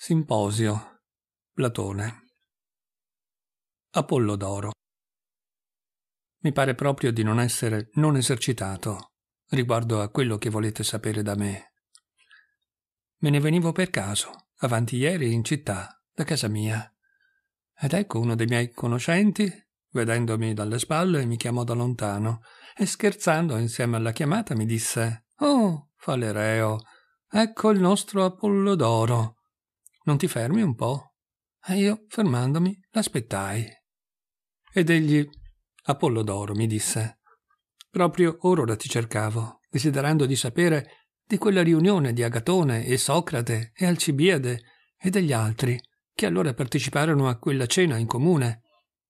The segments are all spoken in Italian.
Simposio Platone Apollo d'oro Mi pare proprio di non essere non esercitato riguardo a quello che volete sapere da me. Me ne venivo per caso, avanti ieri in città, da casa mia. Ed ecco uno dei miei conoscenti, vedendomi dalle spalle, mi chiamò da lontano e scherzando insieme alla chiamata mi disse: Oh, Falereo, ecco il nostro Apollo d'oro. Non ti fermi un po'? E io, fermandomi, l'aspettai. Ed egli, Apollo d'oro, mi disse. Proprio ora ti cercavo, desiderando di sapere di quella riunione di Agatone e Socrate e Alcibiade e degli altri che allora parteciparono a quella cena in comune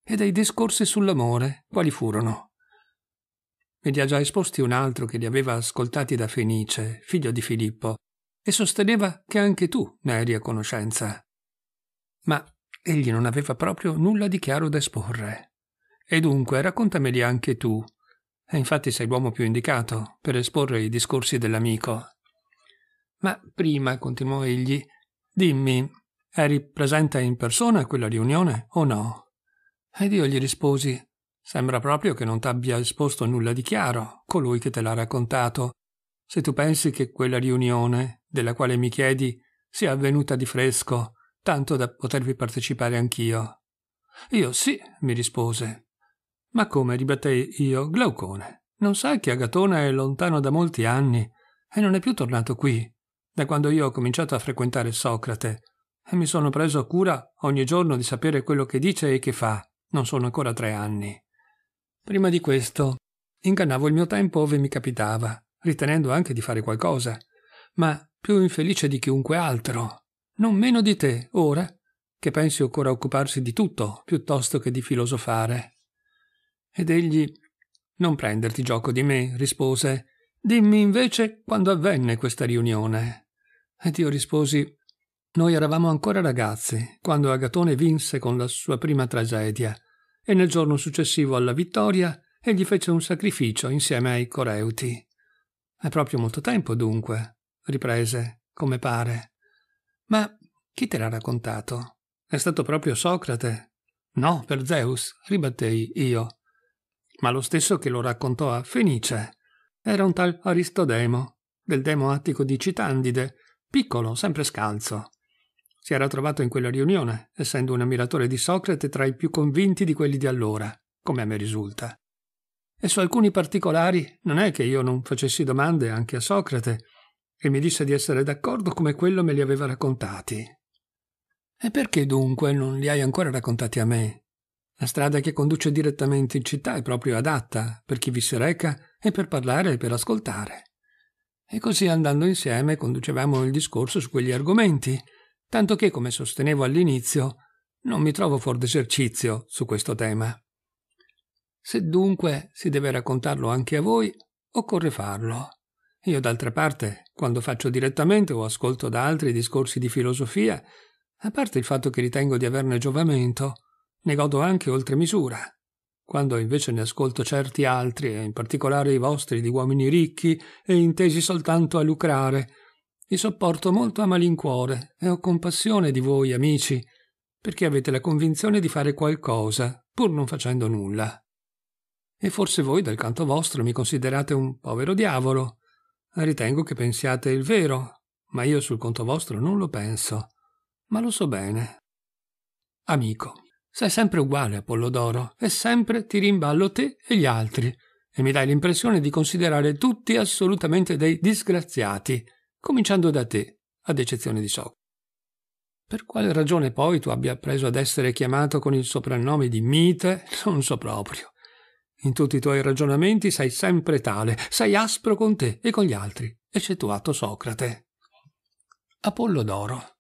e dei discorsi sull'amore quali furono. Me li ha già esposti un altro che li aveva ascoltati da Fenice, figlio di Filippo, e sosteneva che anche tu ne eri a conoscenza. Ma egli non aveva proprio nulla di chiaro da esporre. E dunque raccontameli anche tu. E infatti sei l'uomo più indicato per esporre i discorsi dell'amico. Ma prima, continuò egli, dimmi, eri presente in persona a quella riunione o no? Ed io gli risposi, sembra proprio che non t'abbia esposto nulla di chiaro colui che te l'ha raccontato. Se tu pensi che quella riunione della quale mi chiedi sia avvenuta di fresco, tanto da potervi partecipare anch'io. Io sì, mi rispose. Ma come, ribattei io, Glaucone, non sai che Agatona è lontano da molti anni e non è più tornato qui, da quando io ho cominciato a frequentare Socrate, e mi sono preso cura ogni giorno di sapere quello che dice e che fa, non sono ancora tre anni. Prima di questo, ingannavo il mio tempo ove mi capitava, ritenendo anche di fare qualcosa, ma più infelice di chiunque altro, non meno di te, ora, che pensi occorra occuparsi di tutto piuttosto che di filosofare. Ed egli Non prenderti gioco di me, rispose. Dimmi invece quando avvenne questa riunione. Ed io risposi Noi eravamo ancora ragazzi quando Agatone vinse con la sua prima tragedia, e nel giorno successivo alla vittoria egli fece un sacrificio insieme ai Coreuti. È proprio molto tempo, dunque riprese, come pare. Ma chi te l'ha raccontato? È stato proprio Socrate? No, per Zeus, ribattei io. Ma lo stesso che lo raccontò a Fenice. Era un tal Aristodemo, del demo attico di Citandide, piccolo, sempre scalzo. Si era trovato in quella riunione, essendo un ammiratore di Socrate tra i più convinti di quelli di allora, come a me risulta. E su alcuni particolari non è che io non facessi domande anche a Socrate, e mi disse di essere d'accordo come quello me li aveva raccontati. E perché dunque non li hai ancora raccontati a me? La strada che conduce direttamente in città è proprio adatta per chi vi si reca e per parlare e per ascoltare. E così andando insieme conducevamo il discorso su quegli argomenti, tanto che, come sostenevo all'inizio, non mi trovo fuori d'esercizio su questo tema. Se dunque si deve raccontarlo anche a voi, occorre farlo. Io d'altra parte, quando faccio direttamente o ascolto da altri discorsi di filosofia, a parte il fatto che ritengo di averne giovamento, ne godo anche oltre misura. Quando invece ne ascolto certi altri, e in particolare i vostri di uomini ricchi e intesi soltanto a lucrare, vi sopporto molto a malincuore e ho compassione di voi, amici, perché avete la convinzione di fare qualcosa, pur non facendo nulla. E forse voi, dal canto vostro, mi considerate un povero diavolo, Ritengo che pensiate il vero, ma io sul conto vostro non lo penso. Ma lo so bene. Amico, sei sempre uguale, Apollodoro, e sempre ti rimballo te e gli altri, e mi dai l'impressione di considerare tutti assolutamente dei disgraziati, cominciando da te, ad eccezione di Soc. Per quale ragione poi tu abbia preso ad essere chiamato con il soprannome di Mite, non so proprio. In tutti i tuoi ragionamenti sei sempre tale, sei aspro con te e con gli altri, eccettuato Socrate. Apollo d'oro.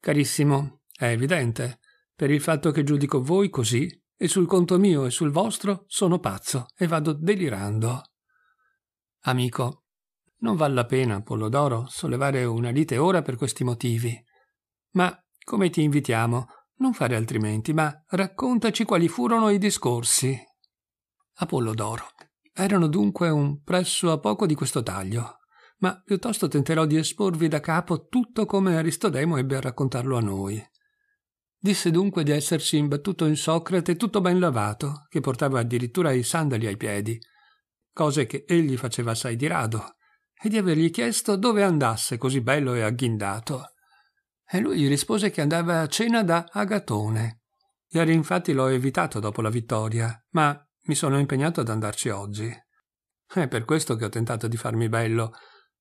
Carissimo, è evidente, per il fatto che giudico voi così, e sul conto mio e sul vostro sono pazzo e vado delirando. Amico, non vale la pena, Apollo d'oro, sollevare una lite ora per questi motivi. Ma, come ti invitiamo, non fare altrimenti, ma raccontaci quali furono i discorsi. Apollo d'oro. Erano dunque un presso a poco di questo taglio, ma piuttosto tenterò di esporvi da capo tutto come Aristodemo ebbe a raccontarlo a noi. Disse dunque di essersi imbattuto in Socrate tutto ben lavato, che portava addirittura i sandali ai piedi, cose che egli faceva assai di rado, e di avergli chiesto dove andasse così bello e agghindato. E lui rispose che andava a cena da Agatone. Ieri infatti l'ho evitato dopo la vittoria, ma mi sono impegnato ad andarci oggi. È per questo che ho tentato di farmi bello,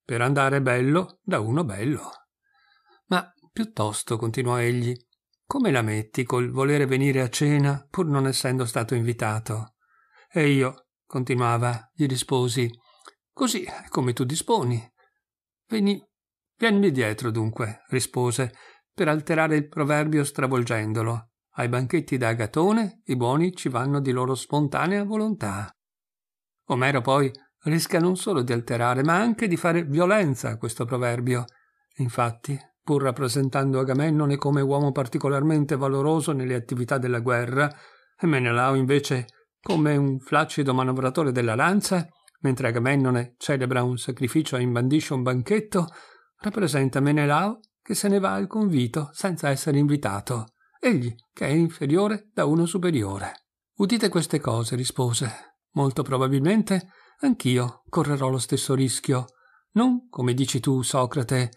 per andare bello da uno bello. Ma piuttosto, continuò egli, come la metti col volere venire a cena pur non essendo stato invitato? E io, continuava, gli risposi, così come tu disponi. Vieni, vienmi dietro dunque, rispose, per alterare il proverbio stravolgendolo. Ai banchetti da Agatone i buoni ci vanno di loro spontanea volontà. Omero poi rischia non solo di alterare, ma anche di fare violenza a questo proverbio. Infatti, pur rappresentando Agamennone come uomo particolarmente valoroso nelle attività della guerra, e Menelao invece come un flaccido manovratore della lancia, mentre Agamennone celebra un sacrificio e imbandisce un banchetto, rappresenta Menelao che se ne va al convito senza essere invitato egli che è inferiore da uno superiore. Udite queste cose, rispose. Molto probabilmente anch'io correrò lo stesso rischio, non come dici tu, Socrate,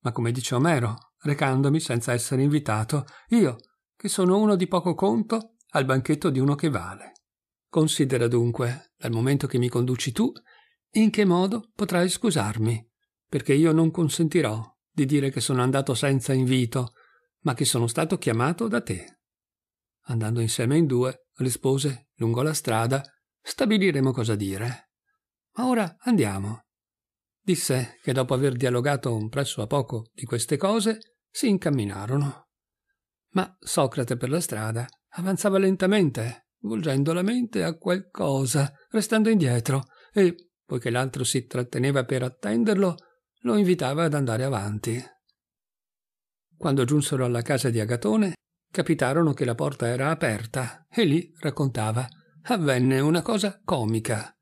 ma come dice Omero, recandomi senza essere invitato, io, che sono uno di poco conto, al banchetto di uno che vale. Considera dunque, dal momento che mi conduci tu, in che modo potrai scusarmi, perché io non consentirò di dire che sono andato senza invito ma che sono stato chiamato da te. Andando insieme in due, rispose, lungo la strada, stabiliremo cosa dire. Ma ora andiamo. Disse che dopo aver dialogato un presso a poco di queste cose, si incamminarono. Ma Socrate per la strada avanzava lentamente, volgendo la mente a qualcosa, restando indietro, e, poiché l'altro si tratteneva per attenderlo, lo invitava ad andare avanti. Quando giunsero alla casa di Agatone, capitarono che la porta era aperta e lì, raccontava, avvenne una cosa comica.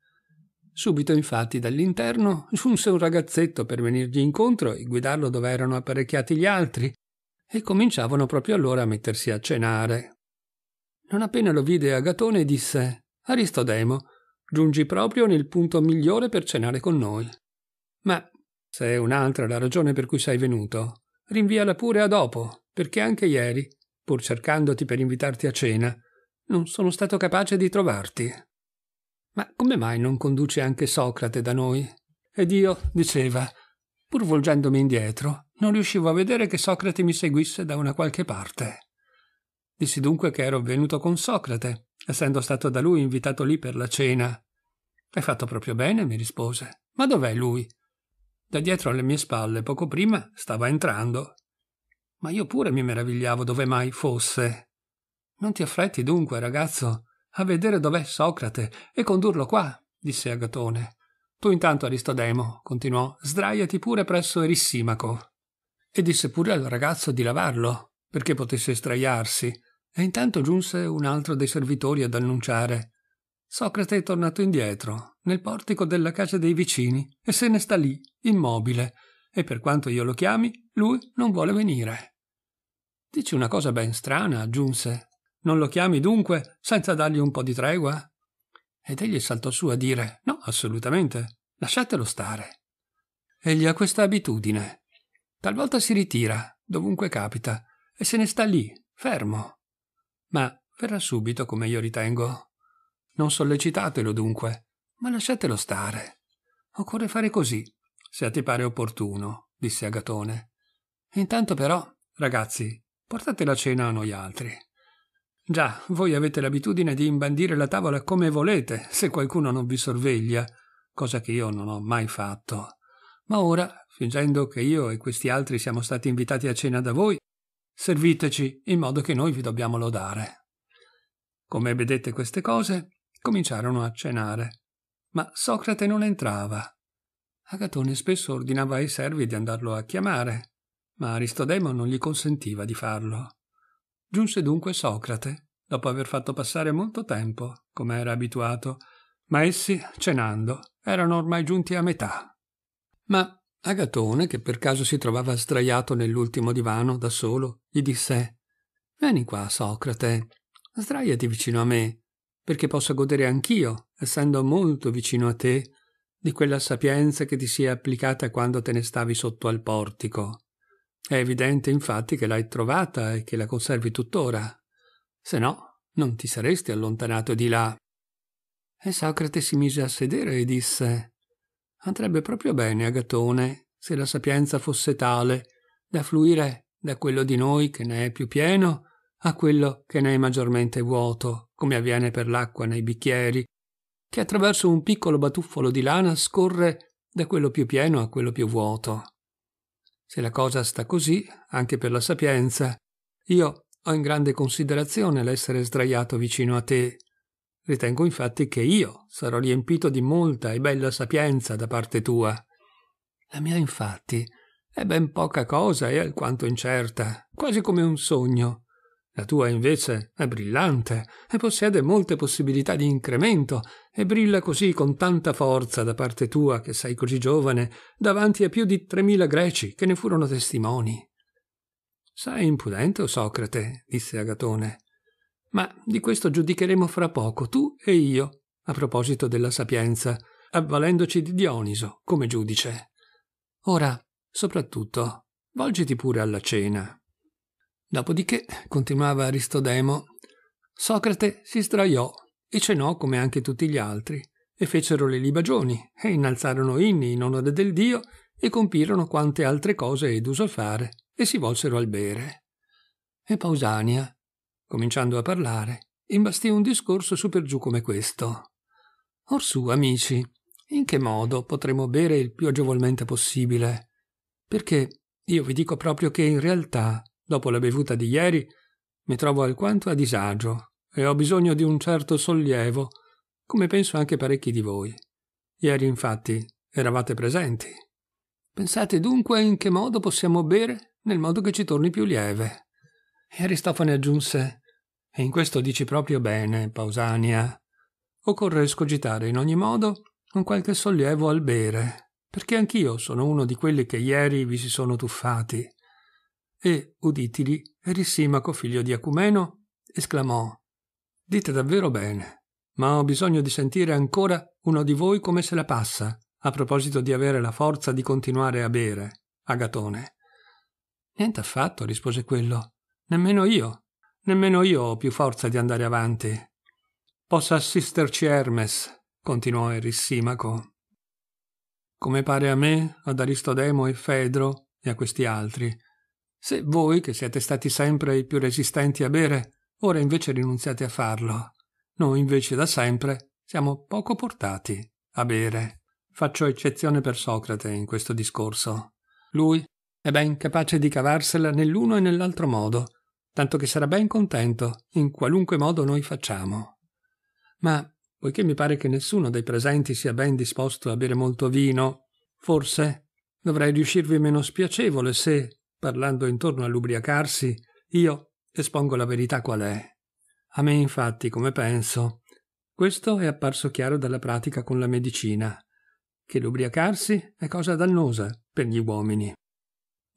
Subito infatti dall'interno giunse un ragazzetto per venirgli incontro e guidarlo dove erano apparecchiati gli altri, e cominciavano proprio allora a mettersi a cenare. Non appena lo vide Agatone disse Aristodemo, giungi proprio nel punto migliore per cenare con noi. Ma se è un'altra la ragione per cui sei venuto, rinviala pure a dopo, perché anche ieri, pur cercandoti per invitarti a cena, non sono stato capace di trovarti. Ma come mai non conduce anche Socrate da noi? Ed io, diceva, pur volgendomi indietro, non riuscivo a vedere che Socrate mi seguisse da una qualche parte. Dissi dunque che ero venuto con Socrate, essendo stato da lui invitato lì per la cena. Hai fatto proprio bene, mi rispose. Ma dov'è lui? Da dietro alle mie spalle, poco prima, stava entrando. Ma io pure mi meravigliavo dove mai fosse. Non ti affretti dunque, ragazzo, a vedere dov'è Socrate e condurlo qua, disse Agatone. Tu intanto, Aristodemo, continuò, sdraiati pure presso Erissimaco. E disse pure al ragazzo di lavarlo, perché potesse sdraiarsi, e intanto giunse un altro dei servitori ad annunciare Socrate è tornato indietro, nel portico della casa dei vicini, e se ne sta lì, immobile, e per quanto io lo chiami, lui non vuole venire. Dici una cosa ben strana, aggiunse. Non lo chiami dunque senza dargli un po' di tregua? Ed egli saltò su a dire: No, assolutamente, lasciatelo stare. Egli ha questa abitudine. Talvolta si ritira, dovunque capita, e se ne sta lì, fermo. Ma verrà subito, come io ritengo. Non sollecitatelo dunque, ma lasciatelo stare. Occorre fare così, se a te pare opportuno, disse Agatone. Intanto però, ragazzi, portate la cena a noi altri. Già, voi avete l'abitudine di imbandire la tavola come volete, se qualcuno non vi sorveglia, cosa che io non ho mai fatto. Ma ora, fingendo che io e questi altri siamo stati invitati a cena da voi, serviteci in modo che noi vi dobbiamo lodare. Come vedete queste cose, Cominciarono a cenare, ma Socrate non entrava. Agatone spesso ordinava ai servi di andarlo a chiamare, ma Aristodemo non gli consentiva di farlo. Giunse dunque Socrate, dopo aver fatto passare molto tempo, come era abituato, ma essi, cenando, erano ormai giunti a metà. Ma Agatone, che per caso si trovava sdraiato nell'ultimo divano da solo, gli disse Vieni qua, Socrate, sdraiati vicino a me perché possa godere anch'io, essendo molto vicino a te, di quella sapienza che ti sia applicata quando te ne stavi sotto al portico. È evidente infatti che l'hai trovata e che la conservi tuttora. Se no, non ti saresti allontanato di là. E Socrate si mise a sedere e disse Andrebbe proprio bene, Agatone, se la sapienza fosse tale da fluire da quello di noi che ne è più pieno a quello che ne è maggiormente vuoto, come avviene per l'acqua nei bicchieri, che attraverso un piccolo batuffolo di lana scorre da quello più pieno a quello più vuoto. Se la cosa sta così, anche per la sapienza, io ho in grande considerazione l'essere sdraiato vicino a te. Ritengo infatti che io sarò riempito di molta e bella sapienza da parte tua. La mia, infatti, è ben poca cosa e alquanto incerta, quasi come un sogno, la tua invece è brillante e possiede molte possibilità di incremento e brilla così con tanta forza da parte tua, che sei così giovane, davanti a più di tremila greci che ne furono testimoni. Sei impudente, Socrate, disse Agatone. Ma di questo giudicheremo fra poco, tu e io, a proposito della sapienza, avvalendoci di Dioniso come giudice. Ora, soprattutto, volgiti pure alla cena. Dopodiché, continuava Aristodemo, Socrate si sdraiò e cenò come anche tutti gli altri, e fecero le libagioni, e innalzarono inni in onore del Dio, e compirono quante altre cose ed uso fare, e si volsero al bere. E Pausania, cominciando a parlare, imbastì un discorso su per giù come questo. Orsù, amici, in che modo potremo bere il più agevolmente possibile? Perché io vi dico proprio che in realtà Dopo la bevuta di ieri mi trovo alquanto a disagio e ho bisogno di un certo sollievo, come penso anche parecchi di voi. Ieri infatti eravate presenti. Pensate dunque in che modo possiamo bere nel modo che ci torni più lieve. E Aristofane aggiunse E in questo dici proprio bene, Pausania. Occorre escogitare in ogni modo un qualche sollievo al bere, perché anch'io sono uno di quelli che ieri vi si sono tuffati e, uditili, Erissimaco, figlio di Acumeno, esclamò Dite davvero bene, ma ho bisogno di sentire ancora uno di voi come se la passa, a proposito di avere la forza di continuare a bere, Agatone. Niente affatto, rispose quello. Nemmeno io. Nemmeno io ho più forza di andare avanti. Possa assisterci Hermes, continuò Erissimaco. Come pare a me, ad Aristodemo e Fedro e a questi altri, se voi, che siete stati sempre i più resistenti a bere, ora invece rinunziate a farlo, noi invece da sempre siamo poco portati a bere. Faccio eccezione per Socrate in questo discorso. Lui è ben capace di cavarsela nell'uno e nell'altro modo, tanto che sarà ben contento in qualunque modo noi facciamo. Ma, poiché mi pare che nessuno dei presenti sia ben disposto a bere molto vino, forse dovrei riuscirvi meno spiacevole se, parlando intorno all'ubriacarsi, io espongo la verità qual è. A me infatti, come penso, questo è apparso chiaro dalla pratica con la medicina, che l'ubriacarsi è cosa dannosa per gli uomini.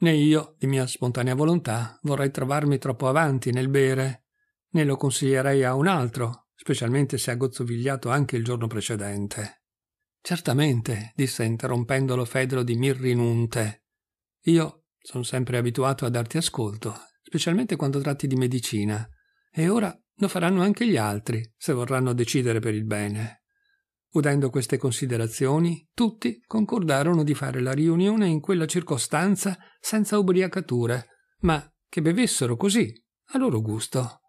Né io, di mia spontanea volontà, vorrei trovarmi troppo avanti nel bere, né lo consiglierei a un altro, specialmente se agozzovigliato anche il giorno precedente. Certamente, disse interrompendolo Fedro di Mirrinunte. Io sono sempre abituato a darti ascolto, specialmente quando tratti di medicina, e ora lo faranno anche gli altri, se vorranno decidere per il bene. Udendo queste considerazioni, tutti concordarono di fare la riunione in quella circostanza senza ubriacature, ma che bevessero così, a loro gusto.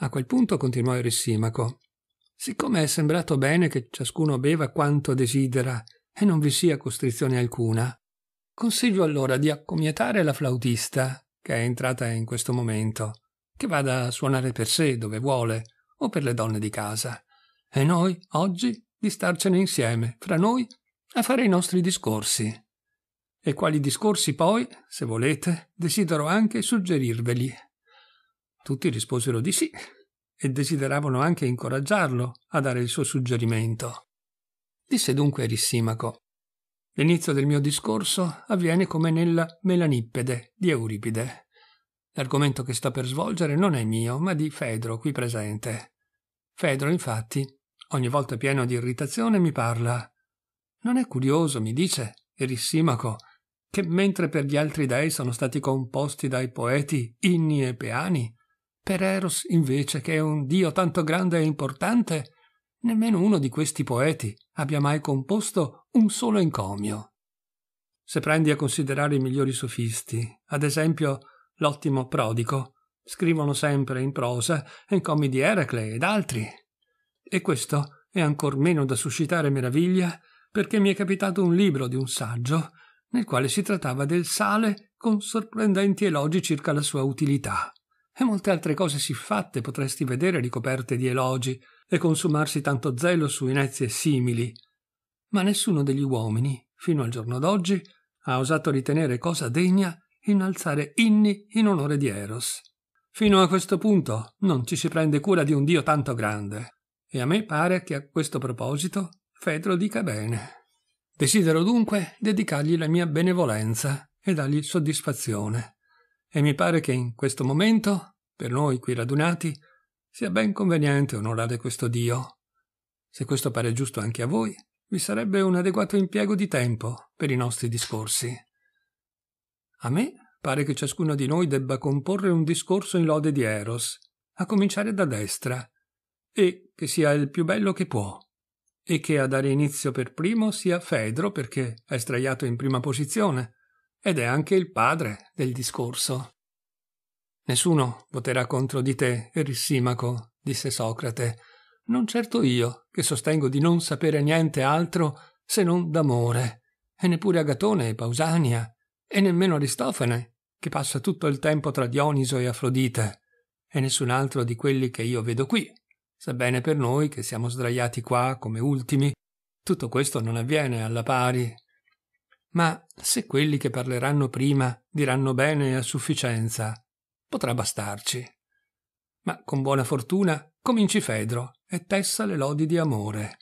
A quel punto continuò Eressimaco. Siccome è sembrato bene che ciascuno beva quanto desidera e non vi sia costrizione alcuna, Consiglio allora di accomiatare la flautista, che è entrata in questo momento, che vada a suonare per sé dove vuole, o per le donne di casa, e noi, oggi, di starcene insieme, fra noi, a fare i nostri discorsi. E quali discorsi poi, se volete, desidero anche suggerirveli. Tutti risposero di sì, e desideravano anche incoraggiarlo a dare il suo suggerimento. Disse dunque Rissimaco. L'inizio del mio discorso avviene come nella Melanippede di Euripide. L'argomento che sto per svolgere non è mio, ma di Fedro qui presente. Fedro, infatti, ogni volta pieno di irritazione, mi parla. Non è curioso, mi dice, Erissimaco, che mentre per gli altri dei sono stati composti dai poeti inni e peani, per Eros invece, che è un dio tanto grande e importante, Nemmeno uno di questi poeti abbia mai composto un solo encomio. Se prendi a considerare i migliori sofisti, ad esempio l'ottimo Prodico, scrivono sempre in prosa encomi di Eracle ed altri. E questo è ancor meno da suscitare meraviglia perché mi è capitato un libro di un saggio nel quale si trattava del sale con sorprendenti elogi circa la sua utilità. E molte altre cose siffatte potresti vedere ricoperte di elogi, e consumarsi tanto zelo su inezie simili, ma nessuno degli uomini, fino al giorno d'oggi, ha osato ritenere cosa degna innalzare inni in onore di Eros. Fino a questo punto non ci si prende cura di un dio tanto grande, e a me pare che a questo proposito Fedro dica bene. Desidero dunque dedicargli la mia benevolenza e dargli soddisfazione. E mi pare che in questo momento, per noi qui radunati, sia ben conveniente onorare questo Dio. Se questo pare giusto anche a voi, vi sarebbe un adeguato impiego di tempo per i nostri discorsi. A me pare che ciascuno di noi debba comporre un discorso in lode di Eros, a cominciare da destra, e che sia il più bello che può, e che a dare inizio per primo sia Fedro perché è straiato in prima posizione, ed è anche il padre del discorso. Nessuno voterà contro di te, Erissimaco, disse Socrate, non certo io, che sostengo di non sapere niente altro se non d'amore, e neppure Agatone e Pausania, e nemmeno Aristofane, che passa tutto il tempo tra Dioniso e Afrodite, e nessun altro di quelli che io vedo qui, sebbene per noi che siamo sdraiati qua come ultimi, tutto questo non avviene alla pari. Ma se quelli che parleranno prima diranno bene a sufficienza, potrà bastarci. Ma con buona fortuna cominci Fedro e tessa le lodi di amore.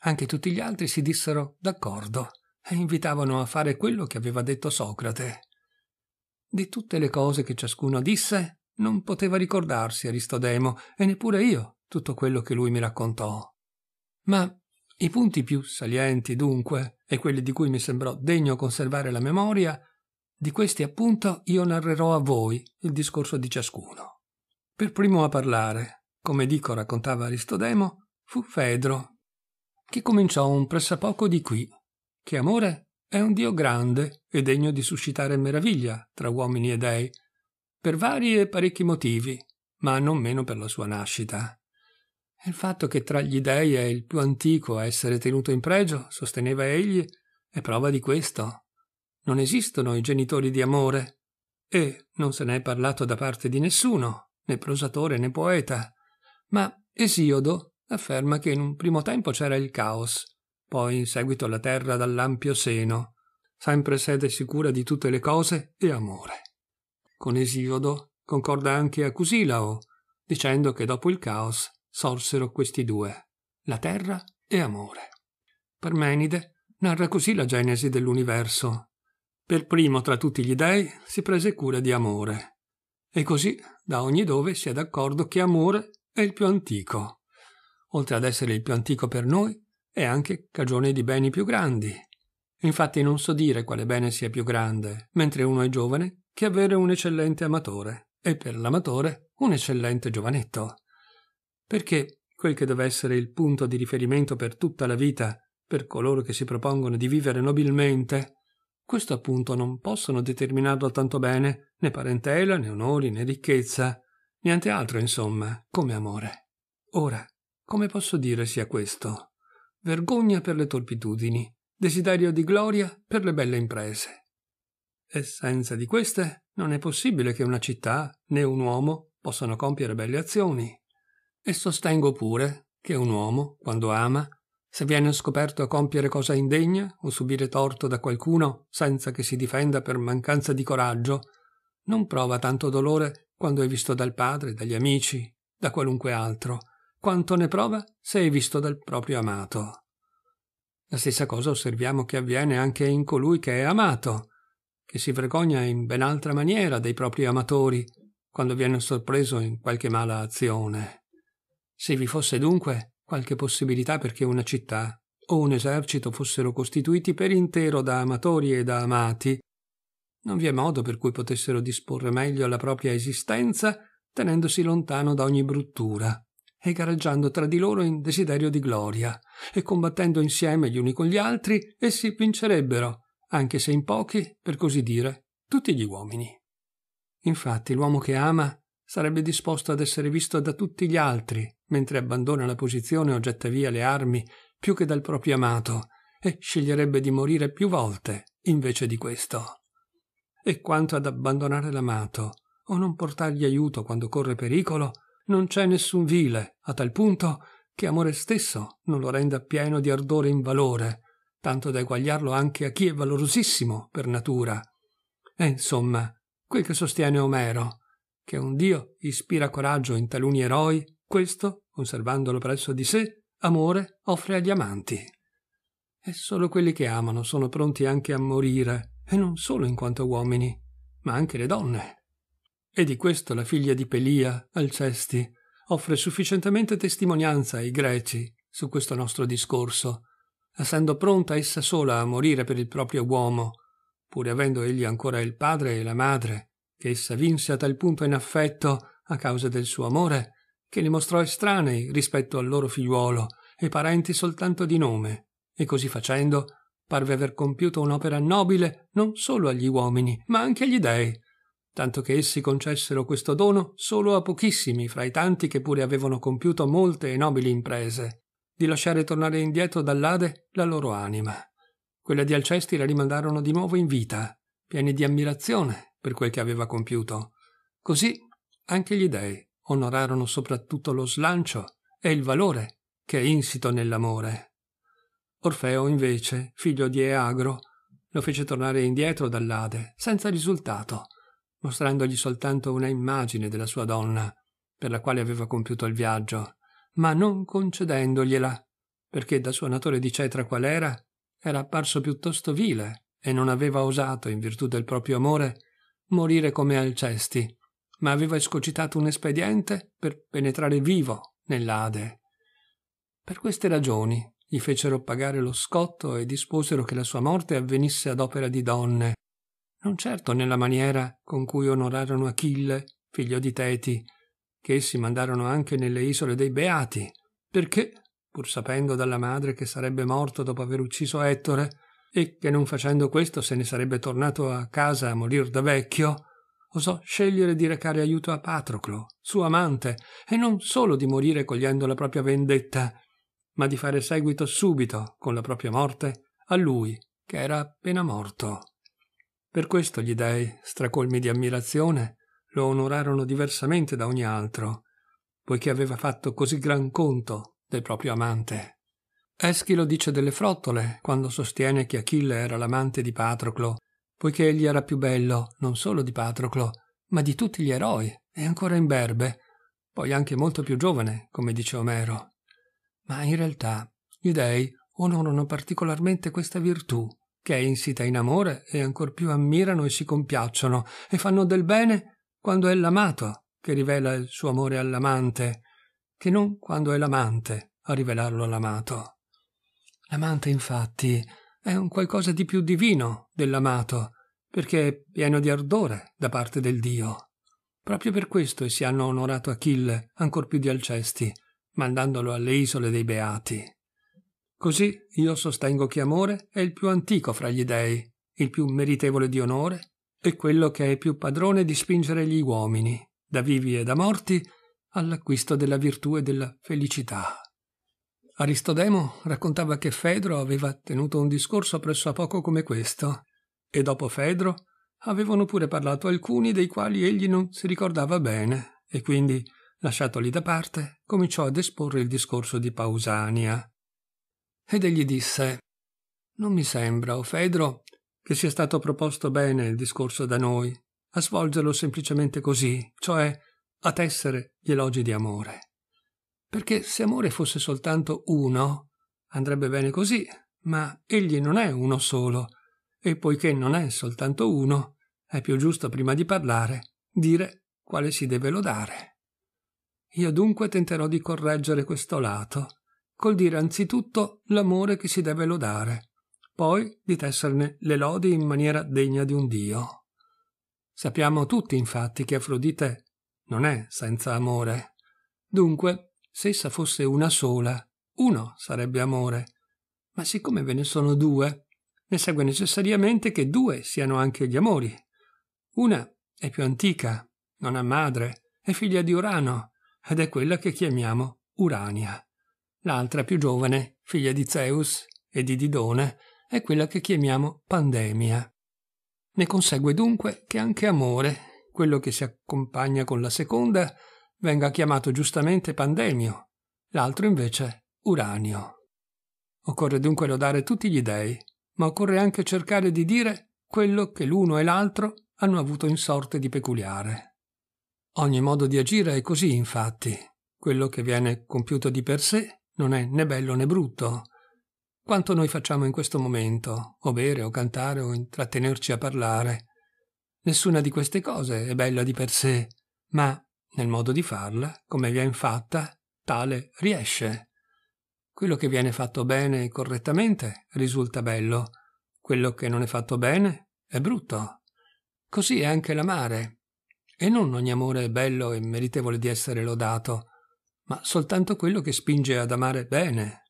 Anche tutti gli altri si dissero d'accordo e invitavano a fare quello che aveva detto Socrate. Di tutte le cose che ciascuno disse, non poteva ricordarsi Aristodemo e neppure io tutto quello che lui mi raccontò. Ma i punti più salienti, dunque, e quelli di cui mi sembrò degno conservare la memoria, di questi appunto io narrerò a voi il discorso di ciascuno. Per primo a parlare, come dico raccontava Aristodemo, fu Fedro, che cominciò un pressapoco di qui, che amore è un Dio grande e degno di suscitare meraviglia tra uomini e dei, per vari e parecchi motivi, ma non meno per la sua nascita. Il fatto che tra gli dei è il più antico a essere tenuto in pregio, sosteneva egli, è prova di questo non esistono i genitori di amore e non se ne è parlato da parte di nessuno, né prosatore né poeta, ma Esiodo afferma che in un primo tempo c'era il caos, poi in seguito la terra dall'ampio seno, sempre sede sicura di tutte le cose e amore. Con Esiodo concorda anche Acusilao, dicendo che dopo il caos sorsero questi due, la terra e amore. Parmenide narra così la genesi dell'universo, per primo tra tutti gli dei si prese cura di amore. E così da ogni dove si è d'accordo che amore è il più antico. Oltre ad essere il più antico per noi, è anche cagione di beni più grandi. Infatti non so dire quale bene sia più grande, mentre uno è giovane, che avere un eccellente amatore, e per l'amatore un eccellente giovanetto. Perché quel che deve essere il punto di riferimento per tutta la vita, per coloro che si propongono di vivere nobilmente, questo appunto non possono determinarlo tanto bene, né parentela, né onori, né ricchezza, niente altro insomma, come amore. Ora, come posso dire sia questo? Vergogna per le torpitudini, desiderio di gloria per le belle imprese. E senza di queste non è possibile che una città né un uomo possano compiere belle azioni. E sostengo pure che un uomo, quando ama, se viene scoperto a compiere cosa indegna o subire torto da qualcuno senza che si difenda per mancanza di coraggio, non prova tanto dolore quando è visto dal padre, dagli amici, da qualunque altro, quanto ne prova se è visto dal proprio amato. La stessa cosa osserviamo che avviene anche in colui che è amato, che si vergogna in ben altra maniera dei propri amatori quando viene sorpreso in qualche mala azione. Se vi fosse dunque qualche possibilità perché una città o un esercito fossero costituiti per intero da amatori e da amati, non vi è modo per cui potessero disporre meglio la propria esistenza tenendosi lontano da ogni bruttura e gareggiando tra di loro in desiderio di gloria e combattendo insieme gli uni con gli altri essi vincerebbero anche se in pochi per così dire tutti gli uomini infatti l'uomo che ama sarebbe disposto ad essere visto da tutti gli altri mentre abbandona la posizione o getta via le armi più che dal proprio amato, e sceglierebbe di morire più volte invece di questo. E quanto ad abbandonare l'amato, o non portargli aiuto quando corre pericolo, non c'è nessun vile, a tal punto che amore stesso non lo renda pieno di ardore in valore, tanto da eguagliarlo anche a chi è valorosissimo per natura. E insomma, quel che sostiene Omero, che un dio ispira coraggio in taluni eroi questo, conservandolo presso di sé, amore offre agli amanti. E solo quelli che amano sono pronti anche a morire, e non solo in quanto uomini, ma anche le donne. E di questo la figlia di Pelia, Alcesti, offre sufficientemente testimonianza ai greci su questo nostro discorso, essendo pronta essa sola a morire per il proprio uomo, pur avendo egli ancora il padre e la madre, che essa vinse a tal punto in affetto a causa del suo amore, che li mostrò estranei rispetto al loro figliuolo e parenti soltanto di nome, e così facendo parve aver compiuto un'opera nobile non solo agli uomini, ma anche agli dei, tanto che essi concessero questo dono solo a pochissimi fra i tanti che pure avevano compiuto molte e nobili imprese, di lasciare tornare indietro dall'Ade la loro anima. Quella di Alcesti la rimandarono di nuovo in vita, pieni di ammirazione per quel che aveva compiuto. Così anche gli dei onorarono soprattutto lo slancio e il valore che è insito nell'amore. Orfeo, invece, figlio di Eagro, lo fece tornare indietro dall'Ade, senza risultato, mostrandogli soltanto una immagine della sua donna, per la quale aveva compiuto il viaggio, ma non concedendogliela, perché da suonatore di cetra qual era, era apparso piuttosto vile e non aveva osato, in virtù del proprio amore, morire come Alcesti, ma aveva escogitato un espediente per penetrare vivo nell'Ade. Per queste ragioni gli fecero pagare lo scotto e disposero che la sua morte avvenisse ad opera di donne, non certo nella maniera con cui onorarono Achille, figlio di Teti, che essi mandarono anche nelle isole dei Beati, perché, pur sapendo dalla madre che sarebbe morto dopo aver ucciso Ettore, e che non facendo questo se ne sarebbe tornato a casa a morir da vecchio, osò scegliere di recare aiuto a Patroclo, suo amante, e non solo di morire cogliendo la propria vendetta, ma di fare seguito subito, con la propria morte, a lui, che era appena morto. Per questo gli dei, stracolmi di ammirazione, lo onorarono diversamente da ogni altro, poiché aveva fatto così gran conto del proprio amante. Eschilo dice delle frottole quando sostiene che Achille era l'amante di Patroclo poiché egli era più bello non solo di Patroclo, ma di tutti gli eroi, e ancora imberbe, poi anche molto più giovane, come dice Omero. Ma in realtà gli dei onorano particolarmente questa virtù, che è insita in amore e ancor più ammirano e si compiacciono, e fanno del bene quando è l'amato che rivela il suo amore all'amante, che non quando è l'amante a rivelarlo all'amato. L'amante, infatti, è un qualcosa di più divino dell'amato, perché è pieno di ardore da parte del Dio. Proprio per questo essi hanno onorato Achille ancor più di Alcesti, mandandolo alle isole dei Beati. Così io sostengo che amore è il più antico fra gli dei, il più meritevole di onore e quello che è più padrone di spingere gli uomini, da vivi e da morti, all'acquisto della virtù e della felicità. Aristodemo raccontava che Fedro aveva tenuto un discorso presso a poco come questo, e dopo Fedro avevano pure parlato alcuni dei quali egli non si ricordava bene, e quindi, lasciatoli da parte, cominciò ad esporre il discorso di Pausania. Ed egli disse Non mi sembra, o Fedro, che sia stato proposto bene il discorso da noi, a svolgerlo semplicemente così, cioè a tessere gli elogi di amore perché se amore fosse soltanto uno, andrebbe bene così, ma egli non è uno solo, e poiché non è soltanto uno, è più giusto prima di parlare dire quale si deve lodare. Io dunque tenterò di correggere questo lato, col dire anzitutto l'amore che si deve lodare, poi di tesserne le lodi in maniera degna di un dio. Sappiamo tutti, infatti, che Afrodite non è senza amore. Dunque, se essa fosse una sola, uno sarebbe amore. Ma siccome ve ne sono due, ne segue necessariamente che due siano anche gli amori. Una è più antica, non ha madre, è figlia di Urano, ed è quella che chiamiamo Urania. L'altra più giovane, figlia di Zeus e di Didone, è quella che chiamiamo Pandemia. Ne consegue dunque che anche amore, quello che si accompagna con la seconda, venga chiamato giustamente pandemio, l'altro invece uranio. Occorre dunque lodare tutti gli dei, ma occorre anche cercare di dire quello che l'uno e l'altro hanno avuto in sorte di peculiare. Ogni modo di agire è così, infatti. Quello che viene compiuto di per sé non è né bello né brutto. Quanto noi facciamo in questo momento, o bere o cantare o intrattenerci a parlare. Nessuna di queste cose è bella di per sé, ma nel modo di farla, come viene fatta, tale riesce. Quello che viene fatto bene e correttamente risulta bello, quello che non è fatto bene è brutto. Così è anche l'amare. E non ogni amore è bello e meritevole di essere lodato, ma soltanto quello che spinge ad amare bene.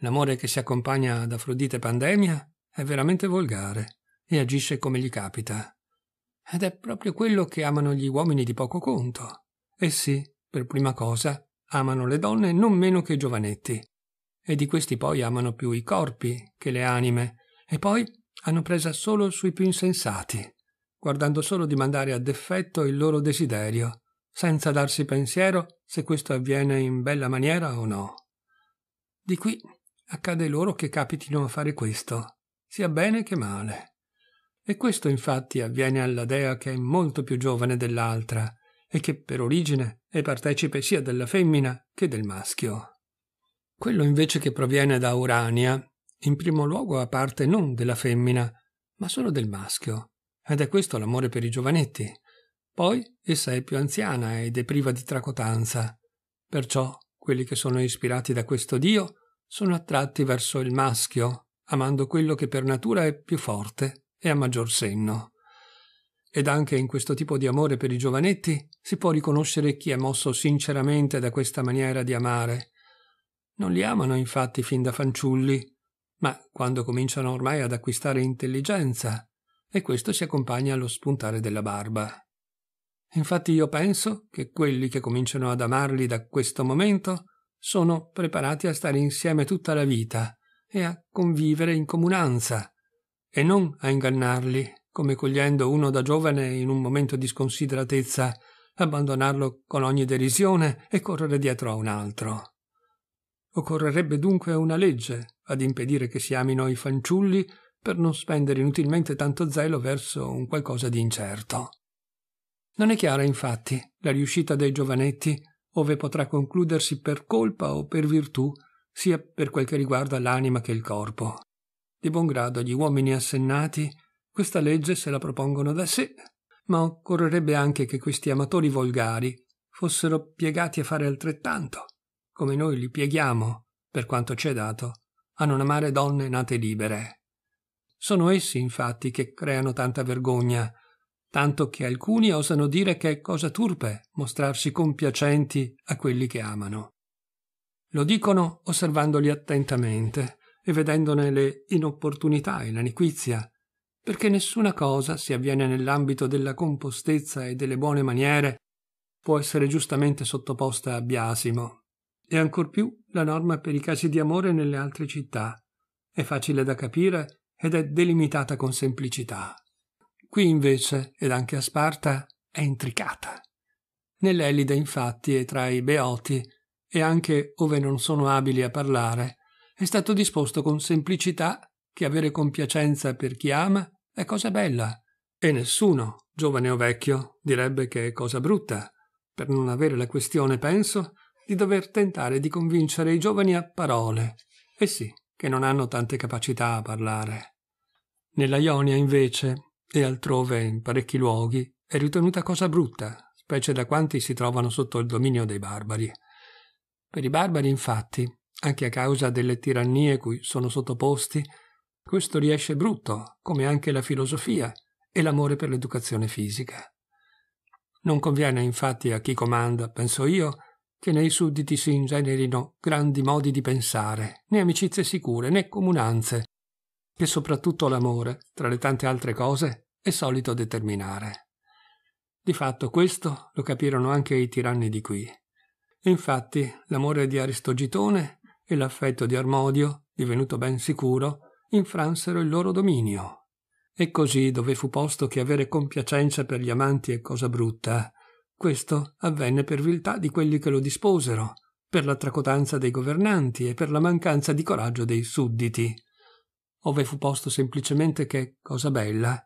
L'amore che si accompagna ad Afrodite Pandemia è veramente volgare e agisce come gli capita. Ed è proprio quello che amano gli uomini di poco conto. Essi, eh per prima cosa, amano le donne non meno che i giovanetti. E di questi poi amano più i corpi che le anime, e poi hanno presa solo sui più insensati, guardando solo di mandare ad effetto il loro desiderio, senza darsi pensiero se questo avviene in bella maniera o no. Di qui accade loro che capitino a fare questo, sia bene che male. E questo infatti avviene alla dea che è molto più giovane dell'altra e che per origine è partecipe sia della femmina che del maschio. Quello invece che proviene da Urania, in primo luogo a parte non della femmina, ma solo del maschio, ed è questo l'amore per i giovanetti. Poi essa è più anziana ed è priva di tracotanza. Perciò quelli che sono ispirati da questo dio sono attratti verso il maschio, amando quello che per natura è più forte e a maggior senno. Ed anche in questo tipo di amore per i giovanetti si può riconoscere chi è mosso sinceramente da questa maniera di amare. Non li amano infatti fin da fanciulli, ma quando cominciano ormai ad acquistare intelligenza, e questo si accompagna allo spuntare della barba. Infatti io penso che quelli che cominciano ad amarli da questo momento sono preparati a stare insieme tutta la vita e a convivere in comunanza, e non a ingannarli, come cogliendo uno da giovane in un momento di sconsideratezza, abbandonarlo con ogni derisione e correre dietro a un altro. Occorrerebbe dunque una legge ad impedire che si amino i fanciulli per non spendere inutilmente tanto zelo verso un qualcosa di incerto. Non è chiara, infatti, la riuscita dei giovanetti, ove potrà concludersi per colpa o per virtù, sia per quel che riguarda l'anima che il corpo. Di buon grado gli uomini assennati questa legge se la propongono da sé, ma occorrerebbe anche che questi amatori volgari fossero piegati a fare altrettanto, come noi li pieghiamo, per quanto ci è dato, a non amare donne nate libere. Sono essi, infatti, che creano tanta vergogna, tanto che alcuni osano dire che è cosa turpe mostrarsi compiacenti a quelli che amano. Lo dicono osservandoli attentamente, e vedendone le inopportunità e la nequizia, perché nessuna cosa, se avviene nell'ambito della compostezza e delle buone maniere, può essere giustamente sottoposta a biasimo, e ancor più la norma per i casi di amore nelle altre città. È facile da capire ed è delimitata con semplicità. Qui invece, ed anche a Sparta, è intricata. Nell'Elide, infatti, e tra i Beoti, e anche ove non sono abili a parlare, è stato disposto con semplicità che avere compiacenza per chi ama è cosa bella, e nessuno, giovane o vecchio, direbbe che è cosa brutta, per non avere la questione, penso, di dover tentare di convincere i giovani a parole, e eh sì, che non hanno tante capacità a parlare. Nella Ionia, invece, e altrove in parecchi luoghi, è ritenuta cosa brutta, specie da quanti si trovano sotto il dominio dei barbari. Per i barbari, infatti, anche a causa delle tirannie cui sono sottoposti, questo riesce brutto, come anche la filosofia e l'amore per l'educazione fisica. Non conviene infatti a chi comanda, penso io, che nei sudditi si ingenerino grandi modi di pensare, né amicizie sicure, né comunanze, che soprattutto l'amore, tra le tante altre cose, è solito determinare. Di fatto questo lo capirono anche i tiranni di qui. Infatti l'amore di Aristogitone e l'affetto di Armodio, divenuto ben sicuro, infransero il loro dominio. E così dove fu posto che avere compiacenza per gli amanti è cosa brutta, questo avvenne per viltà di quelli che lo disposero, per la tracotanza dei governanti e per la mancanza di coraggio dei sudditi. Ove fu posto semplicemente che, cosa bella,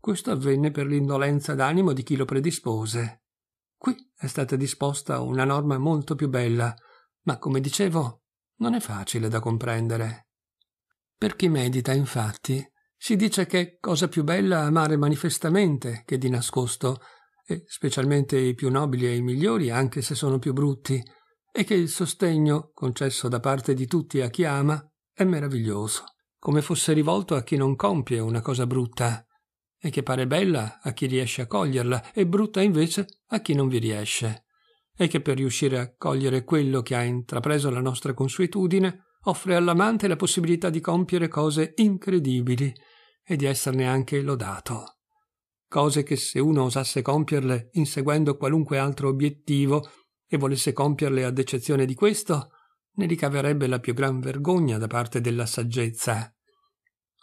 questo avvenne per l'indolenza d'animo di chi lo predispose. Qui è stata disposta una norma molto più bella, ma come dicevo, non è facile da comprendere. Per chi medita, infatti, si dice che è cosa più bella amare manifestamente che di nascosto, e specialmente i più nobili e i migliori, anche se sono più brutti, e che il sostegno concesso da parte di tutti a chi ama è meraviglioso, come fosse rivolto a chi non compie una cosa brutta, e che pare bella a chi riesce a coglierla, e brutta invece a chi non vi riesce e che per riuscire a cogliere quello che ha intrapreso la nostra consuetudine offre all'amante la possibilità di compiere cose incredibili e di esserne anche lodato. Cose che se uno osasse compierle inseguendo qualunque altro obiettivo e volesse compierle ad eccezione di questo, ne ricaverebbe la più gran vergogna da parte della saggezza.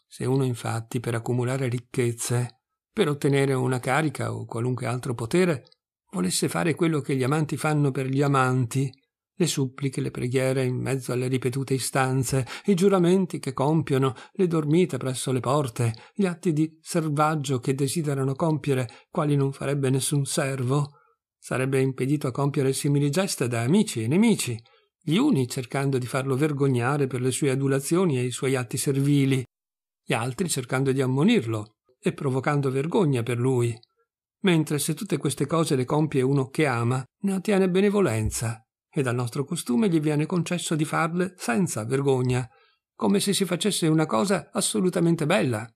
Se uno infatti per accumulare ricchezze, per ottenere una carica o qualunque altro potere, volesse fare quello che gli amanti fanno per gli amanti, le suppliche, le preghiere in mezzo alle ripetute istanze, i giuramenti che compiono, le dormite presso le porte, gli atti di servaggio che desiderano compiere, quali non farebbe nessun servo, sarebbe impedito a compiere simili geste da amici e nemici, gli uni cercando di farlo vergognare per le sue adulazioni e i suoi atti servili, gli altri cercando di ammonirlo e provocando vergogna per lui, mentre se tutte queste cose le compie uno che ama, ne ottiene benevolenza, e dal nostro costume gli viene concesso di farle senza vergogna, come se si facesse una cosa assolutamente bella.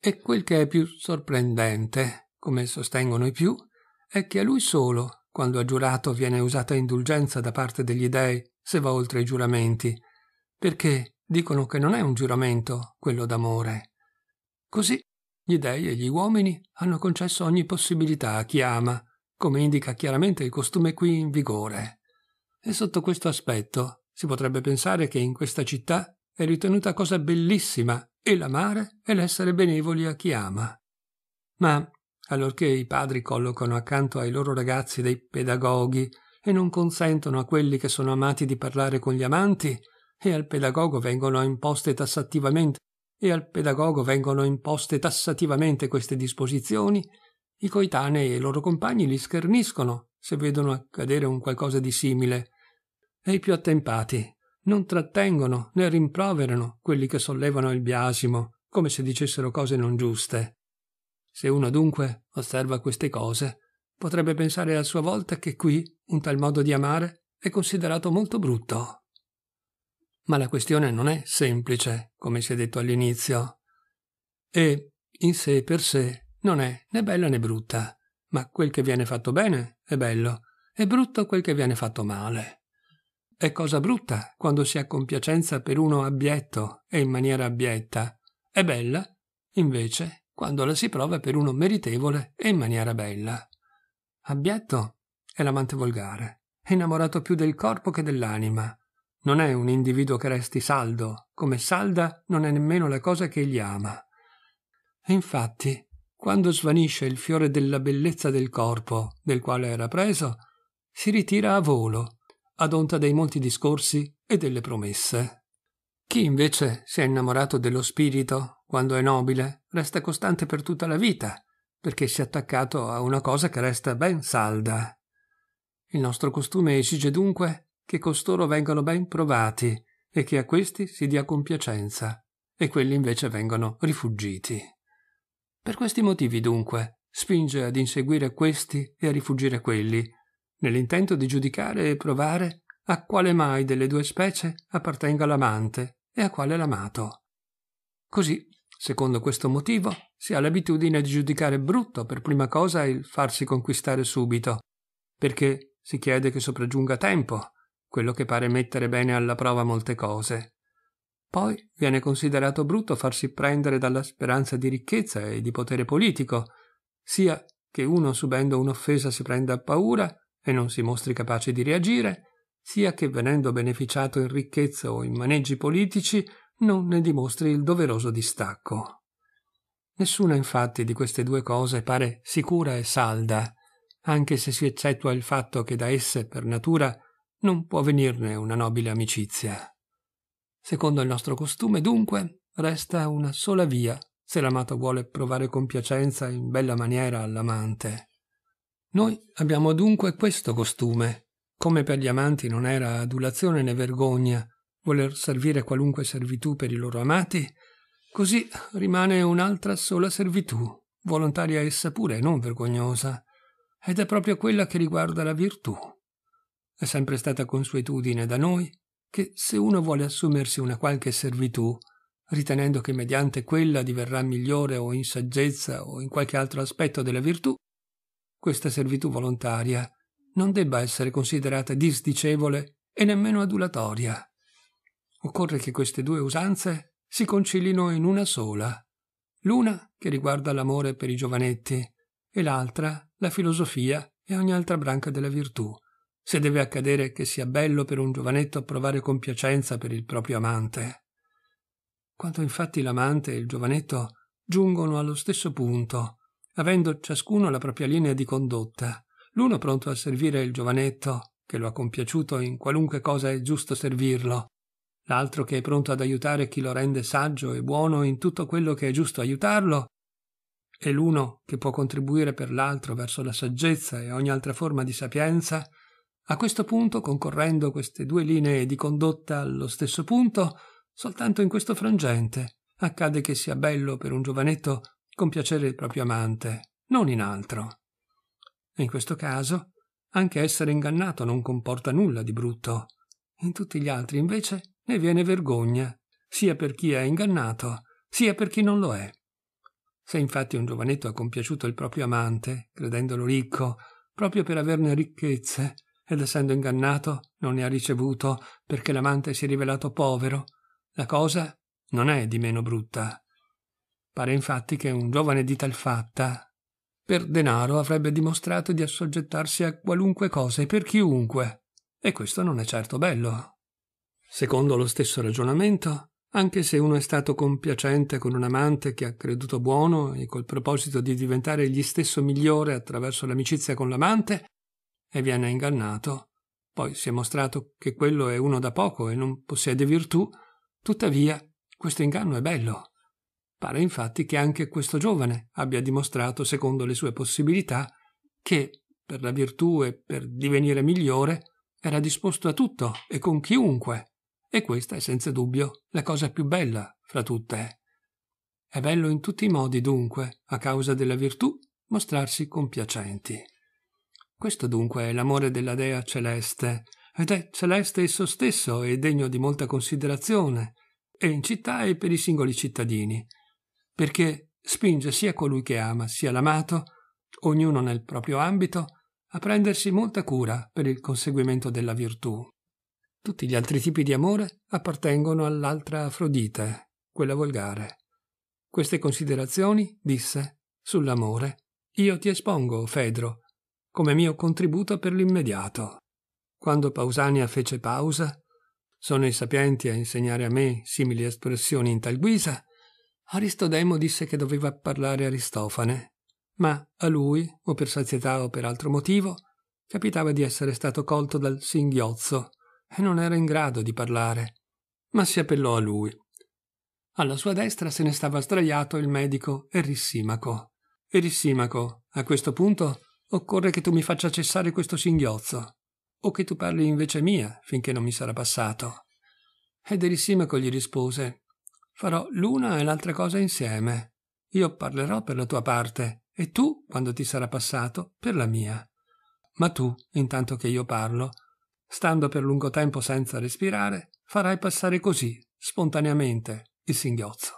E quel che è più sorprendente, come sostengono i più, è che a lui solo, quando ha giurato, viene usata indulgenza da parte degli dèi, se va oltre i giuramenti, perché dicono che non è un giuramento quello d'amore. Così gli dei e gli uomini hanno concesso ogni possibilità a chi ama, come indica chiaramente il costume qui in vigore. E sotto questo aspetto si potrebbe pensare che in questa città è ritenuta cosa bellissima e l'amare e l'essere benevoli a chi ama. Ma, allorché i padri collocano accanto ai loro ragazzi dei pedagoghi e non consentono a quelli che sono amati di parlare con gli amanti, e al pedagogo vengono imposte tassativamente e al pedagogo vengono imposte tassativamente queste disposizioni, i coetanei e i loro compagni li scherniscono se vedono accadere un qualcosa di simile. E i più attempati non trattengono né rimproverano quelli che sollevano il biasimo, come se dicessero cose non giuste. Se uno dunque osserva queste cose, potrebbe pensare a sua volta che qui un tal modo di amare è considerato molto brutto. Ma la questione non è semplice, come si è detto all'inizio, e in sé per sé non è né bella né brutta, ma quel che viene fatto bene è bello, è brutto quel che viene fatto male. È cosa brutta quando si ha compiacenza per uno abietto e in maniera abietta, è bella, invece, quando la si prova per uno meritevole e in maniera bella. Abietto è l'amante volgare, è innamorato più del corpo che dell'anima, non è un individuo che resti saldo, come salda non è nemmeno la cosa che egli ama. E infatti, quando svanisce il fiore della bellezza del corpo del quale era preso, si ritira a volo, ad onta dei molti discorsi e delle promesse. Chi invece si è innamorato dello spirito, quando è nobile, resta costante per tutta la vita, perché si è attaccato a una cosa che resta ben salda. Il nostro costume esige dunque che costoro vengano ben provati e che a questi si dia compiacenza e quelli invece vengono rifuggiti. Per questi motivi dunque spinge ad inseguire questi e a rifugire quelli, nell'intento di giudicare e provare a quale mai delle due specie appartenga l'amante e a quale l'amato. Così, secondo questo motivo, si ha l'abitudine di giudicare brutto per prima cosa il farsi conquistare subito, perché si chiede che sopraggiunga tempo, quello che pare mettere bene alla prova molte cose. Poi viene considerato brutto farsi prendere dalla speranza di ricchezza e di potere politico, sia che uno subendo un'offesa si prenda paura e non si mostri capace di reagire, sia che venendo beneficiato in ricchezza o in maneggi politici non ne dimostri il doveroso distacco. Nessuna infatti di queste due cose pare sicura e salda, anche se si eccettua il fatto che da esse, per natura, non può venirne una nobile amicizia. Secondo il nostro costume, dunque, resta una sola via se l'amato vuole provare compiacenza in bella maniera all'amante. Noi abbiamo dunque questo costume. Come per gli amanti non era adulazione né vergogna voler servire qualunque servitù per i loro amati, così rimane un'altra sola servitù, volontaria essa pure e non vergognosa, ed è proprio quella che riguarda la virtù. È sempre stata consuetudine da noi che se uno vuole assumersi una qualche servitù, ritenendo che mediante quella diverrà migliore o in saggezza o in qualche altro aspetto della virtù, questa servitù volontaria non debba essere considerata disdicevole e nemmeno adulatoria. Occorre che queste due usanze si concilino in una sola, l'una che riguarda l'amore per i giovanetti e l'altra la filosofia e ogni altra branca della virtù, se deve accadere che sia bello per un giovanetto provare compiacenza per il proprio amante. Quando infatti l'amante e il giovanetto giungono allo stesso punto, avendo ciascuno la propria linea di condotta, l'uno pronto a servire il giovanetto, che lo ha compiaciuto in qualunque cosa è giusto servirlo, l'altro che è pronto ad aiutare chi lo rende saggio e buono in tutto quello che è giusto aiutarlo, e l'uno che può contribuire per l'altro verso la saggezza e ogni altra forma di sapienza, a questo punto, concorrendo queste due linee di condotta allo stesso punto, soltanto in questo frangente accade che sia bello per un giovanetto compiacere il proprio amante, non in altro. In questo caso, anche essere ingannato non comporta nulla di brutto. In tutti gli altri, invece, ne viene vergogna, sia per chi è ingannato, sia per chi non lo è. Se infatti un giovanetto ha compiaciuto il proprio amante, credendolo ricco, proprio per averne ricchezze, ed essendo ingannato non ne ha ricevuto perché l'amante si è rivelato povero, la cosa non è di meno brutta. Pare infatti che un giovane di tal fatta per denaro avrebbe dimostrato di assoggettarsi a qualunque cosa e per chiunque, e questo non è certo bello. Secondo lo stesso ragionamento, anche se uno è stato compiacente con un amante che ha creduto buono e col proposito di diventare egli stesso migliore attraverso l'amicizia con l'amante, e viene ingannato, poi si è mostrato che quello è uno da poco e non possiede virtù, tuttavia questo inganno è bello. Pare infatti che anche questo giovane abbia dimostrato, secondo le sue possibilità, che, per la virtù e per divenire migliore, era disposto a tutto e con chiunque, e questa è senza dubbio la cosa più bella fra tutte. È bello in tutti i modi, dunque, a causa della virtù, mostrarsi compiacenti. Questo dunque è l'amore della dea celeste, ed è celeste esso stesso e degno di molta considerazione, e in città e per i singoli cittadini, perché spinge sia colui che ama sia l'amato, ognuno nel proprio ambito, a prendersi molta cura per il conseguimento della virtù. Tutti gli altri tipi di amore appartengono all'altra Afrodite, quella volgare. Queste considerazioni, disse, sull'amore, io ti espongo, Fedro, come mio contributo per l'immediato. Quando Pausania fece pausa, sono i sapienti a insegnare a me simili espressioni in tal guisa, Aristodemo disse che doveva parlare Aristofane, ma a lui, o per sazietà o per altro motivo, capitava di essere stato colto dal singhiozzo e non era in grado di parlare, ma si appellò a lui. Alla sua destra se ne stava sdraiato il medico Erissimaco. Erissimaco, a questo punto, Occorre che tu mi faccia cessare questo singhiozzo, o che tu parli invece mia, finché non mi sarà passato. Ed Erissemaco gli rispose, farò l'una e l'altra cosa insieme. Io parlerò per la tua parte, e tu, quando ti sarà passato, per la mia. Ma tu, intanto che io parlo, stando per lungo tempo senza respirare, farai passare così, spontaneamente, il singhiozzo.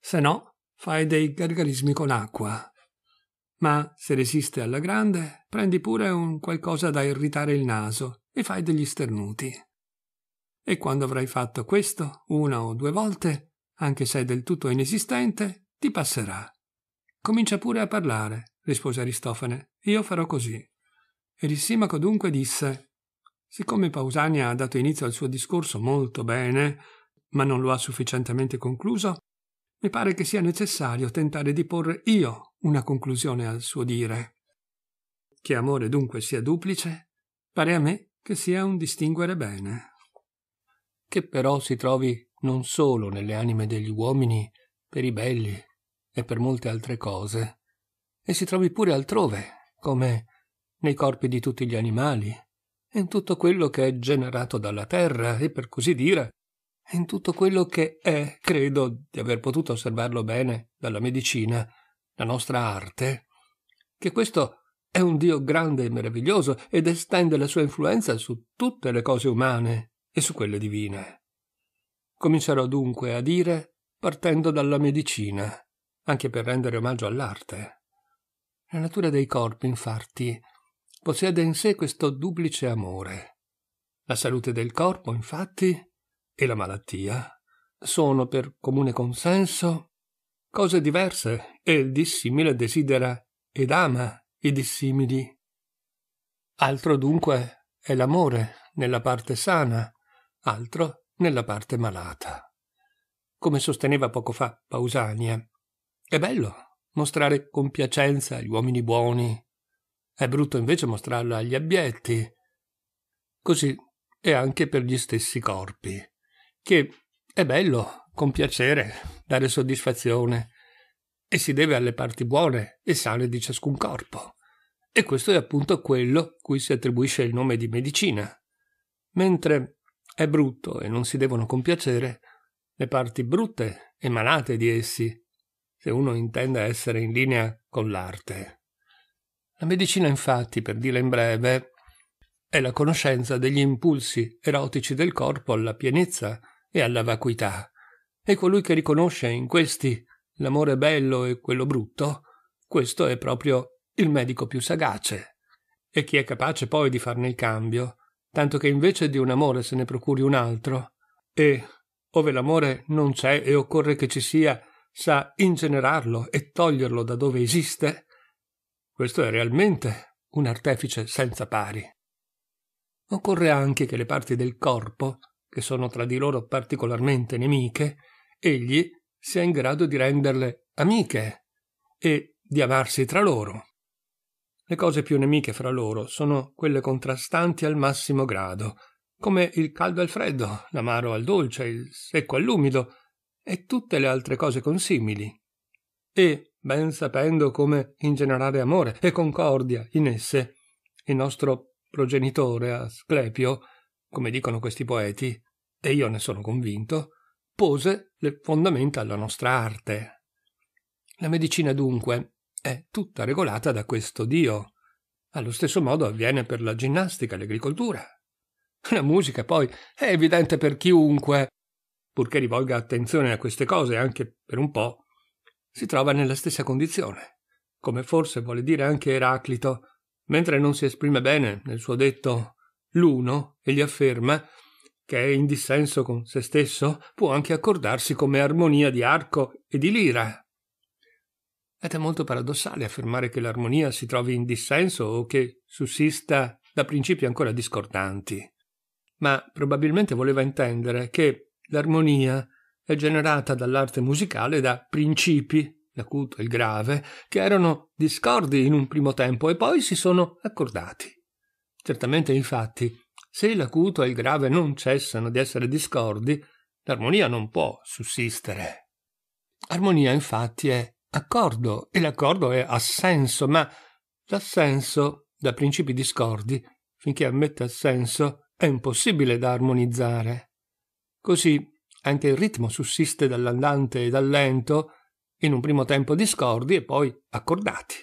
Se no, fai dei gargarismi con acqua. Ma se resiste alla grande, prendi pure un qualcosa da irritare il naso e fai degli sternuti. E quando avrai fatto questo una o due volte, anche se è del tutto inesistente, ti passerà. Comincia pure a parlare, rispose Aristofane. Io farò così. Elissimako dunque disse: Siccome Pausania ha dato inizio al suo discorso molto bene, ma non lo ha sufficientemente concluso, mi pare che sia necessario tentare di porre io una conclusione al suo dire. Che amore dunque sia duplice, pare a me che sia un distinguere bene. Che però si trovi non solo nelle anime degli uomini per i belli e per molte altre cose, e si trovi pure altrove, come nei corpi di tutti gli animali, e in tutto quello che è generato dalla terra, e per così dire, in tutto quello che è, credo di aver potuto osservarlo bene dalla medicina, la nostra arte, che questo è un Dio grande e meraviglioso ed estende la sua influenza su tutte le cose umane e su quelle divine. Comincerò dunque a dire partendo dalla medicina, anche per rendere omaggio all'arte. La natura dei corpi, infatti, possiede in sé questo duplice amore. La salute del corpo, infatti, e la malattia sono per comune consenso cose diverse e il dissimile desidera ed ama i dissimili. Altro dunque è l'amore nella parte sana, altro nella parte malata. Come sosteneva poco fa Pausania, è bello mostrare compiacenza agli uomini buoni, è brutto invece mostrarla agli abietti. Così è anche per gli stessi corpi, che è bello con piacere, dare soddisfazione e si deve alle parti buone e sane di ciascun corpo. E questo è appunto quello cui si attribuisce il nome di medicina. Mentre è brutto e non si devono compiacere le parti brutte e malate di essi, se uno intende essere in linea con l'arte. La medicina, infatti, per dirla in breve, è la conoscenza degli impulsi erotici del corpo alla pienezza e alla vacuità, e colui che riconosce in questi l'amore bello e quello brutto, questo è proprio il medico più sagace. E chi è capace poi di farne il cambio, tanto che invece di un amore se ne procuri un altro, e, ove l'amore non c'è e occorre che ci sia, sa ingenerarlo e toglierlo da dove esiste, questo è realmente un artefice senza pari. Occorre anche che le parti del corpo, che sono tra di loro particolarmente nemiche, egli sia in grado di renderle amiche e di amarsi tra loro. Le cose più nemiche fra loro sono quelle contrastanti al massimo grado, come il caldo al freddo, l'amaro al dolce, il secco all'umido e tutte le altre cose consimili. E, ben sapendo come ingenerare amore e concordia in esse, il nostro progenitore Asclepio, come dicono questi poeti, e io ne sono convinto, pose le fondamenta alla nostra arte. La medicina dunque è tutta regolata da questo Dio. Allo stesso modo avviene per la ginnastica, l'agricoltura. La musica poi è evidente per chiunque, purché rivolga attenzione a queste cose anche per un po', si trova nella stessa condizione, come forse vuole dire anche Eraclito, mentre non si esprime bene nel suo detto l'uno egli afferma che è in dissenso con se stesso, può anche accordarsi come armonia di arco e di lira. Ed è molto paradossale affermare che l'armonia si trovi in dissenso o che sussista da principi ancora discordanti. Ma probabilmente voleva intendere che l'armonia è generata dall'arte musicale da principi l'acuto e il grave, che erano discordi in un primo tempo e poi si sono accordati. Certamente, infatti, se l'acuto e il grave non cessano di essere discordi, l'armonia non può sussistere. Armonia infatti è accordo e l'accordo è assenso, ma l'assenso da principi discordi, finché ammette assenso, è impossibile da armonizzare. Così anche il ritmo sussiste dall'andante e dal lento, in un primo tempo discordi e poi accordati.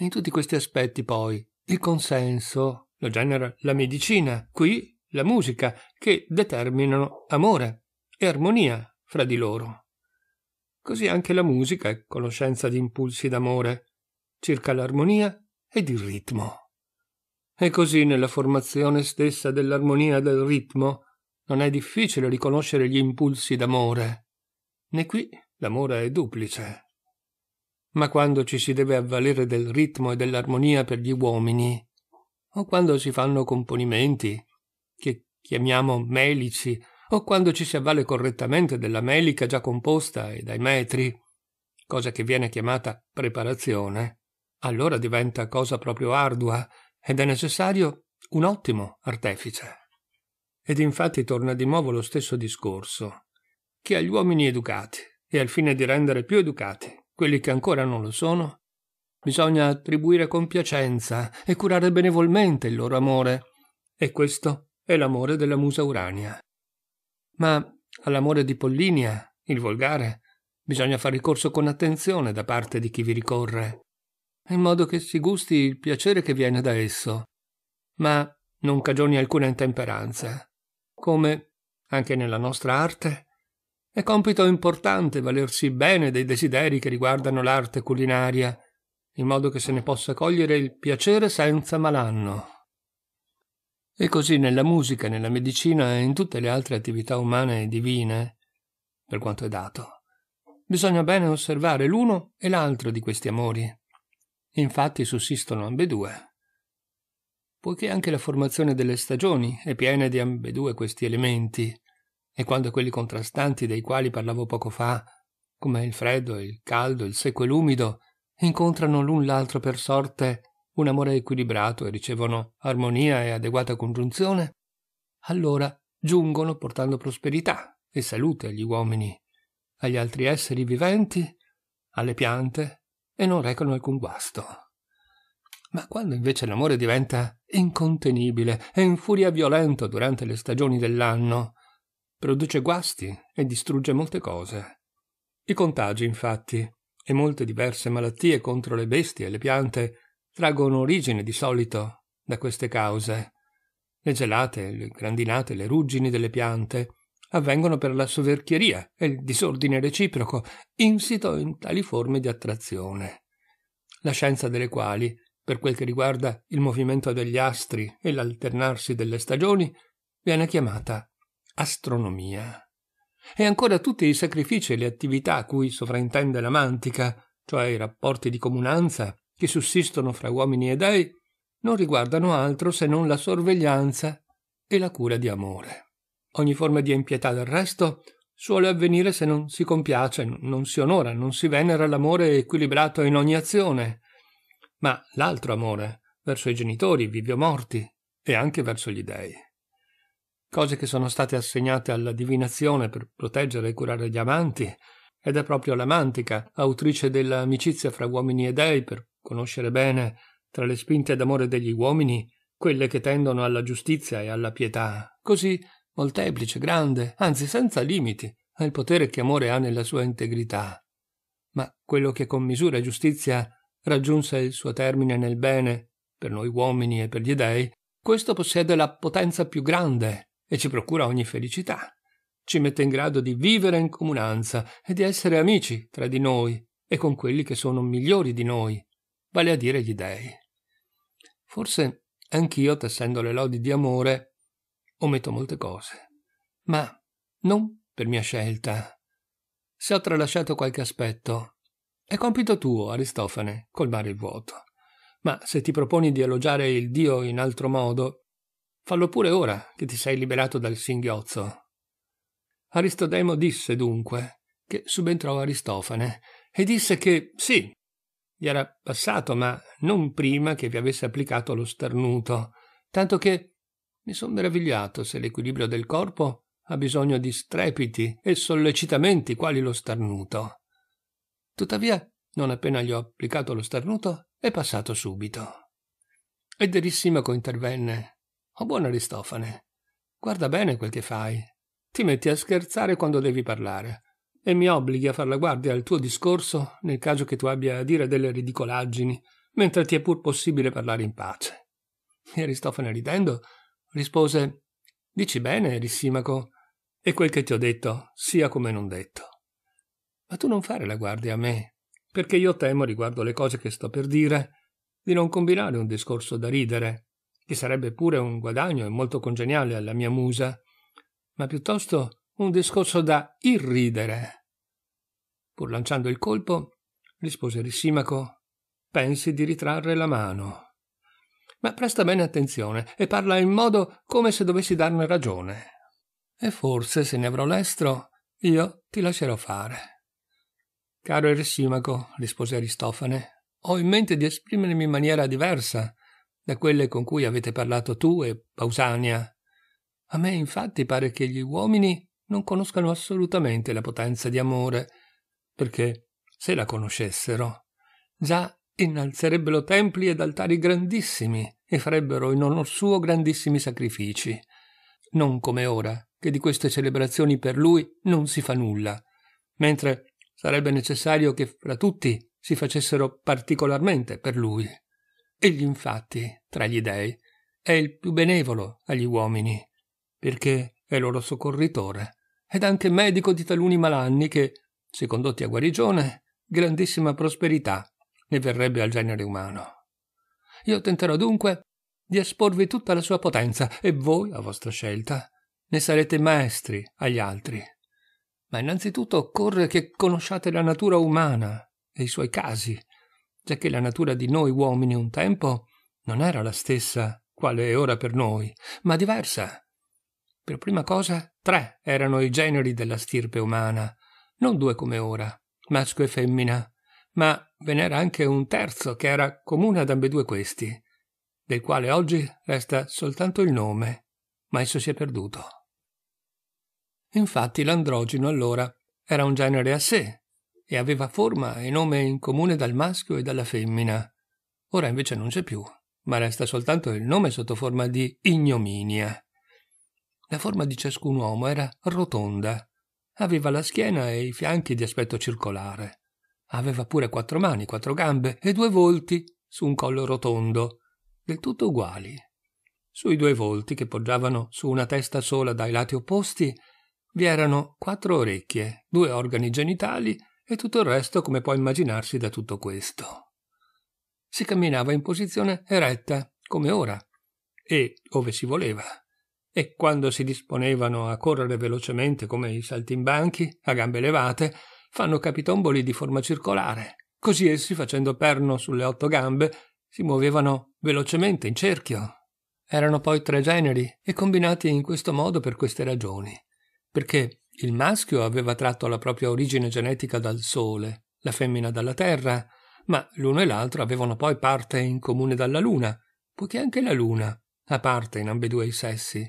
In tutti questi aspetti poi il consenso lo genere la medicina, qui la musica, che determinano amore e armonia fra di loro. Così anche la musica è conoscenza di impulsi d'amore, circa l'armonia ed il ritmo. E così nella formazione stessa dell'armonia del ritmo non è difficile riconoscere gli impulsi d'amore. Né qui l'amore è duplice. Ma quando ci si deve avvalere del ritmo e dell'armonia per gli uomini, o quando si fanno componimenti, che chiamiamo melici, o quando ci si avvale correttamente della melica già composta e dai metri, cosa che viene chiamata preparazione, allora diventa cosa proprio ardua ed è necessario un ottimo artefice. Ed infatti torna di nuovo lo stesso discorso, che agli uomini educati, e al fine di rendere più educati quelli che ancora non lo sono, Bisogna attribuire compiacenza e curare benevolmente il loro amore. E questo è l'amore della musa Urania. Ma all'amore di Pollinia, il volgare, bisogna far ricorso con attenzione da parte di chi vi ricorre, in modo che si gusti il piacere che viene da esso, ma non cagioni alcuna intemperanza. Come, anche nella nostra arte, è compito importante valersi bene dei desideri che riguardano l'arte culinaria in modo che se ne possa cogliere il piacere senza malanno. E così nella musica, nella medicina e in tutte le altre attività umane e divine, per quanto è dato, bisogna bene osservare l'uno e l'altro di questi amori. Infatti sussistono ambedue. Poiché anche la formazione delle stagioni è piena di ambedue questi elementi, e quando quelli contrastanti dei quali parlavo poco fa, come il freddo, il caldo, il secco e l'umido, incontrano l'un l'altro per sorte un amore equilibrato e ricevono armonia e adeguata congiunzione, allora giungono portando prosperità e salute agli uomini, agli altri esseri viventi, alle piante e non recano alcun guasto. Ma quando invece l'amore diventa incontenibile e infuria violento durante le stagioni dell'anno, produce guasti e distrugge molte cose. I contagi, infatti, e molte diverse malattie contro le bestie e le piante traggono origine di solito da queste cause. Le gelate, le grandinate, le ruggini delle piante avvengono per la soverchieria e il disordine reciproco insito in tali forme di attrazione, la scienza delle quali, per quel che riguarda il movimento degli astri e l'alternarsi delle stagioni, viene chiamata astronomia e ancora tutti i sacrifici e le attività a cui sovraintende la mantica, cioè i rapporti di comunanza che sussistono fra uomini e dei, non riguardano altro se non la sorveglianza e la cura di amore. Ogni forma di impietà del resto suole avvenire se non si compiace, non si onora, non si venera l'amore equilibrato in ogni azione, ma l'altro amore, verso i genitori, vivi o morti, e anche verso gli dèi cose che sono state assegnate alla divinazione per proteggere e curare gli amanti, ed è proprio la mantica, autrice dell'amicizia fra uomini e dei, per conoscere bene, tra le spinte d'amore degli uomini, quelle che tendono alla giustizia e alla pietà, così molteplice, grande, anzi senza limiti, è il potere che amore ha nella sua integrità. Ma quello che con misura e giustizia raggiunse il suo termine nel bene, per noi uomini e per gli dei, questo possiede la potenza più grande, e ci procura ogni felicità. Ci mette in grado di vivere in comunanza e di essere amici tra di noi e con quelli che sono migliori di noi, vale a dire gli dèi. Forse anch'io, tessendo le lodi di amore, ometto molte cose, ma non per mia scelta. Se ho tralasciato qualche aspetto, è compito tuo, Aristofane, colmare il vuoto. Ma se ti proponi di elogiare il Dio in altro modo, Fallo pure ora che ti sei liberato dal singhiozzo. Aristodemo disse dunque che subentrò Aristofane e disse che sì, gli era passato, ma non prima che vi avesse applicato lo starnuto, tanto che mi son meravigliato se l'equilibrio del corpo ha bisogno di strepiti e sollecitamenti quali lo starnuto. Tuttavia, non appena gli ho applicato lo starnuto, è passato subito. Ed Erissima intervenne Oh buon Aristofane, guarda bene quel che fai. Ti metti a scherzare quando devi parlare e mi obblighi a far la guardia al tuo discorso nel caso che tu abbia a dire delle ridicolaggini, mentre ti è pur possibile parlare in pace. E Aristofane ridendo rispose Dici bene, Erissimaco, e quel che ti ho detto sia come non detto. Ma tu non fare la guardia a me, perché io temo riguardo le cose che sto per dire di non combinare un discorso da ridere che sarebbe pure un guadagno e molto congeniale alla mia musa, ma piuttosto un discorso da irridere. Pur lanciando il colpo, rispose Rissimaco, pensi di ritrarre la mano. Ma presta bene attenzione e parla in modo come se dovessi darne ragione. E forse, se ne avrò l'estro, io ti lascerò fare. Caro Ersimaco, rispose Aristofane, ho in mente di esprimermi in maniera diversa da quelle con cui avete parlato tu e Pausania. A me infatti pare che gli uomini non conoscano assolutamente la potenza di amore, perché se la conoscessero, già innalzerebbero templi ed altari grandissimi e farebbero in onor suo grandissimi sacrifici. Non come ora, che di queste celebrazioni per lui non si fa nulla, mentre sarebbe necessario che fra tutti si facessero particolarmente per lui. Egli infatti, tra gli dei, è il più benevolo agli uomini, perché è loro soccorritore, ed anche medico di taluni malanni che, se condotti a guarigione, grandissima prosperità ne verrebbe al genere umano. Io tenterò dunque di esporvi tutta la sua potenza, e voi, a vostra scelta, ne sarete maestri agli altri. Ma innanzitutto occorre che conosciate la natura umana e i suoi casi, che la natura di noi uomini un tempo non era la stessa quale è ora per noi, ma diversa. Per prima cosa, tre erano i generi della stirpe umana, non due come ora, maschio e femmina, ma ve n'era anche un terzo che era comune ad ambedue questi, del quale oggi resta soltanto il nome, ma esso si è perduto. Infatti l'androgeno allora era un genere a sé, e aveva forma e nome in comune dal maschio e dalla femmina. Ora invece non c'è più, ma resta soltanto il nome sotto forma di ignominia. La forma di ciascun uomo era rotonda, aveva la schiena e i fianchi di aspetto circolare. Aveva pure quattro mani, quattro gambe e due volti su un collo rotondo, del tutto uguali. Sui due volti, che poggiavano su una testa sola dai lati opposti, vi erano quattro orecchie, due organi genitali e tutto il resto come può immaginarsi da tutto questo. Si camminava in posizione eretta, come ora, e ove si voleva, e quando si disponevano a correre velocemente come i saltimbanchi, a gambe levate, fanno capitomboli di forma circolare. Così essi, facendo perno sulle otto gambe, si muovevano velocemente in cerchio. Erano poi tre generi e combinati in questo modo per queste ragioni. Perché il maschio aveva tratto la propria origine genetica dal Sole, la femmina dalla Terra, ma l'uno e l'altro avevano poi parte in comune dalla Luna, poiché anche la Luna ha parte in ambedue i sessi.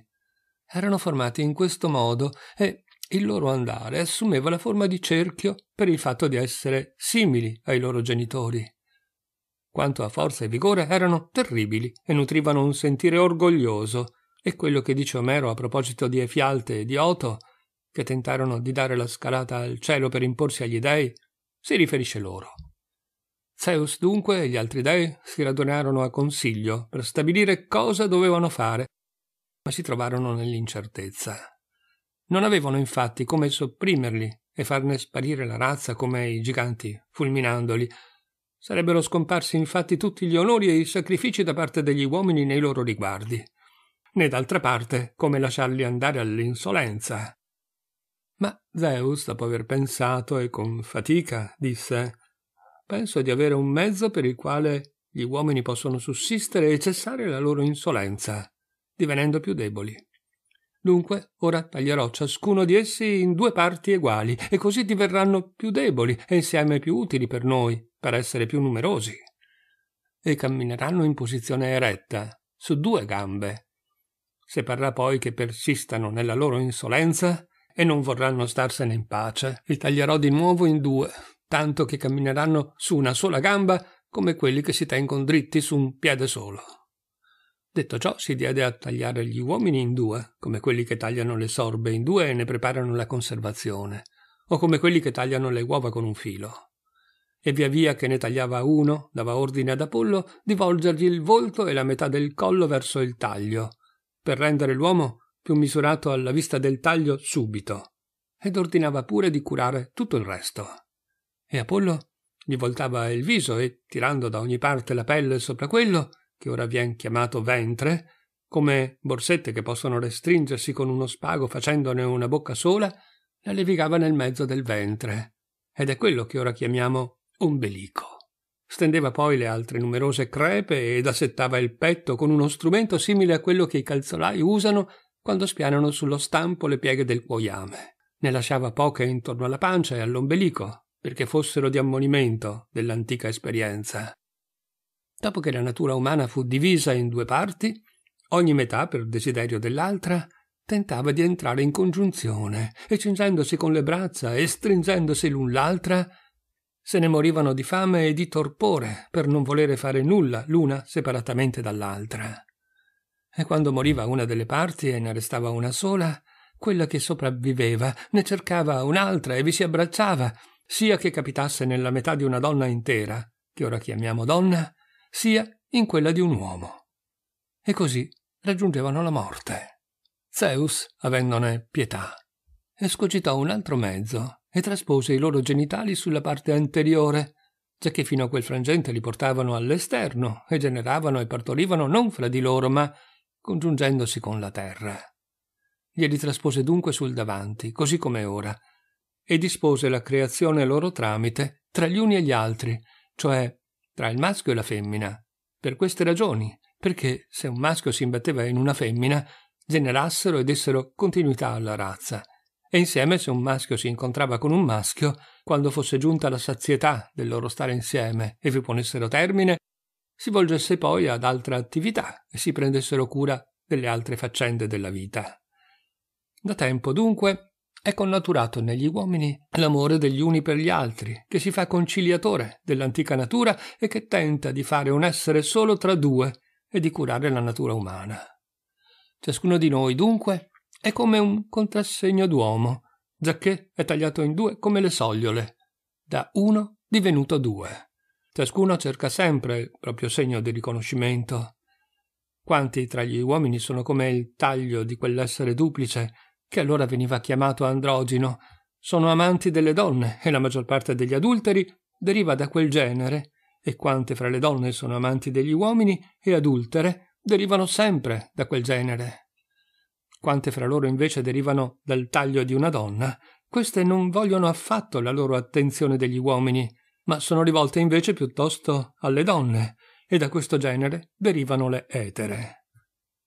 Erano formati in questo modo e il loro andare assumeva la forma di cerchio per il fatto di essere simili ai loro genitori. Quanto a forza e vigore erano terribili e nutrivano un sentire orgoglioso, e quello che dice Omero a proposito di Efialte e di Oto che tentarono di dare la scalata al cielo per imporsi agli dei, si riferisce loro. Zeus dunque e gli altri dei si radunarono a consiglio per stabilire cosa dovevano fare, ma si trovarono nell'incertezza. Non avevano infatti come sopprimerli e farne sparire la razza come i giganti, fulminandoli. Sarebbero scomparsi infatti tutti gli onori e i sacrifici da parte degli uomini nei loro riguardi né d'altra parte come lasciarli andare all'insolenza, ma Zeus, dopo aver pensato e con fatica, disse Penso di avere un mezzo per il quale gli uomini possono sussistere e cessare la loro insolenza, divenendo più deboli. Dunque, ora taglierò ciascuno di essi in due parti uguali, e così diverranno più deboli e insieme più utili per noi, per essere più numerosi. E cammineranno in posizione eretta, su due gambe. Se parrà poi che persistano nella loro insolenza, e non vorranno starsene in pace. Li taglierò di nuovo in due, tanto che cammineranno su una sola gamba come quelli che si tengono dritti su un piede solo. Detto ciò, si diede a tagliare gli uomini in due, come quelli che tagliano le sorbe in due e ne preparano la conservazione, o come quelli che tagliano le uova con un filo. E via via che ne tagliava uno, dava ordine ad Apollo di volgergli il volto e la metà del collo verso il taglio, per rendere l'uomo più misurato alla vista del taglio subito, ed ordinava pure di curare tutto il resto. E Apollo gli voltava il viso e, tirando da ogni parte la pelle sopra quello, che ora vien chiamato ventre, come borsette che possono restringersi con uno spago facendone una bocca sola, la levigava nel mezzo del ventre, ed è quello che ora chiamiamo ombelico. Stendeva poi le altre numerose crepe ed assettava il petto con uno strumento simile a quello che i calzolai usano quando spianano sullo stampo le pieghe del cuoiame. Ne lasciava poche intorno alla pancia e all'ombelico, perché fossero di ammonimento dell'antica esperienza. Dopo che la natura umana fu divisa in due parti, ogni metà, per desiderio dell'altra, tentava di entrare in congiunzione e cingendosi con le braccia e stringendosi l'un l'altra, se ne morivano di fame e di torpore per non volere fare nulla l'una separatamente dall'altra. E quando moriva una delle parti e ne restava una sola, quella che sopravviveva ne cercava un'altra e vi si abbracciava, sia che capitasse nella metà di una donna intera, che ora chiamiamo donna, sia in quella di un uomo. E così raggiungevano la morte. Zeus avendone pietà, escogitò un altro mezzo e traspose i loro genitali sulla parte anteriore, giacché fino a quel frangente li portavano all'esterno e generavano e partorivano non fra di loro, ma congiungendosi con la terra. Glieli traspose dunque sul davanti, così come ora, e dispose la creazione loro tramite tra gli uni e gli altri, cioè tra il maschio e la femmina, per queste ragioni, perché se un maschio si imbatteva in una femmina, generassero e dessero continuità alla razza, e insieme se un maschio si incontrava con un maschio, quando fosse giunta la sazietà del loro stare insieme e vi ponessero termine, si volgesse poi ad altra attività e si prendessero cura delle altre faccende della vita. Da tempo, dunque, è connaturato negli uomini l'amore degli uni per gli altri, che si fa conciliatore dell'antica natura e che tenta di fare un essere solo tra due e di curare la natura umana. Ciascuno di noi, dunque, è come un contrassegno d'uomo, giacché è tagliato in due come le sogliole, da uno divenuto due. Ciascuno cerca sempre il proprio segno di riconoscimento. Quanti tra gli uomini sono come il taglio di quell'essere duplice, che allora veniva chiamato androgino, sono amanti delle donne e la maggior parte degli adulteri deriva da quel genere, e quante fra le donne sono amanti degli uomini e adultere derivano sempre da quel genere. Quante fra loro invece derivano dal taglio di una donna, queste non vogliono affatto la loro attenzione degli uomini, ma sono rivolte invece piuttosto alle donne, e da questo genere derivano le etere.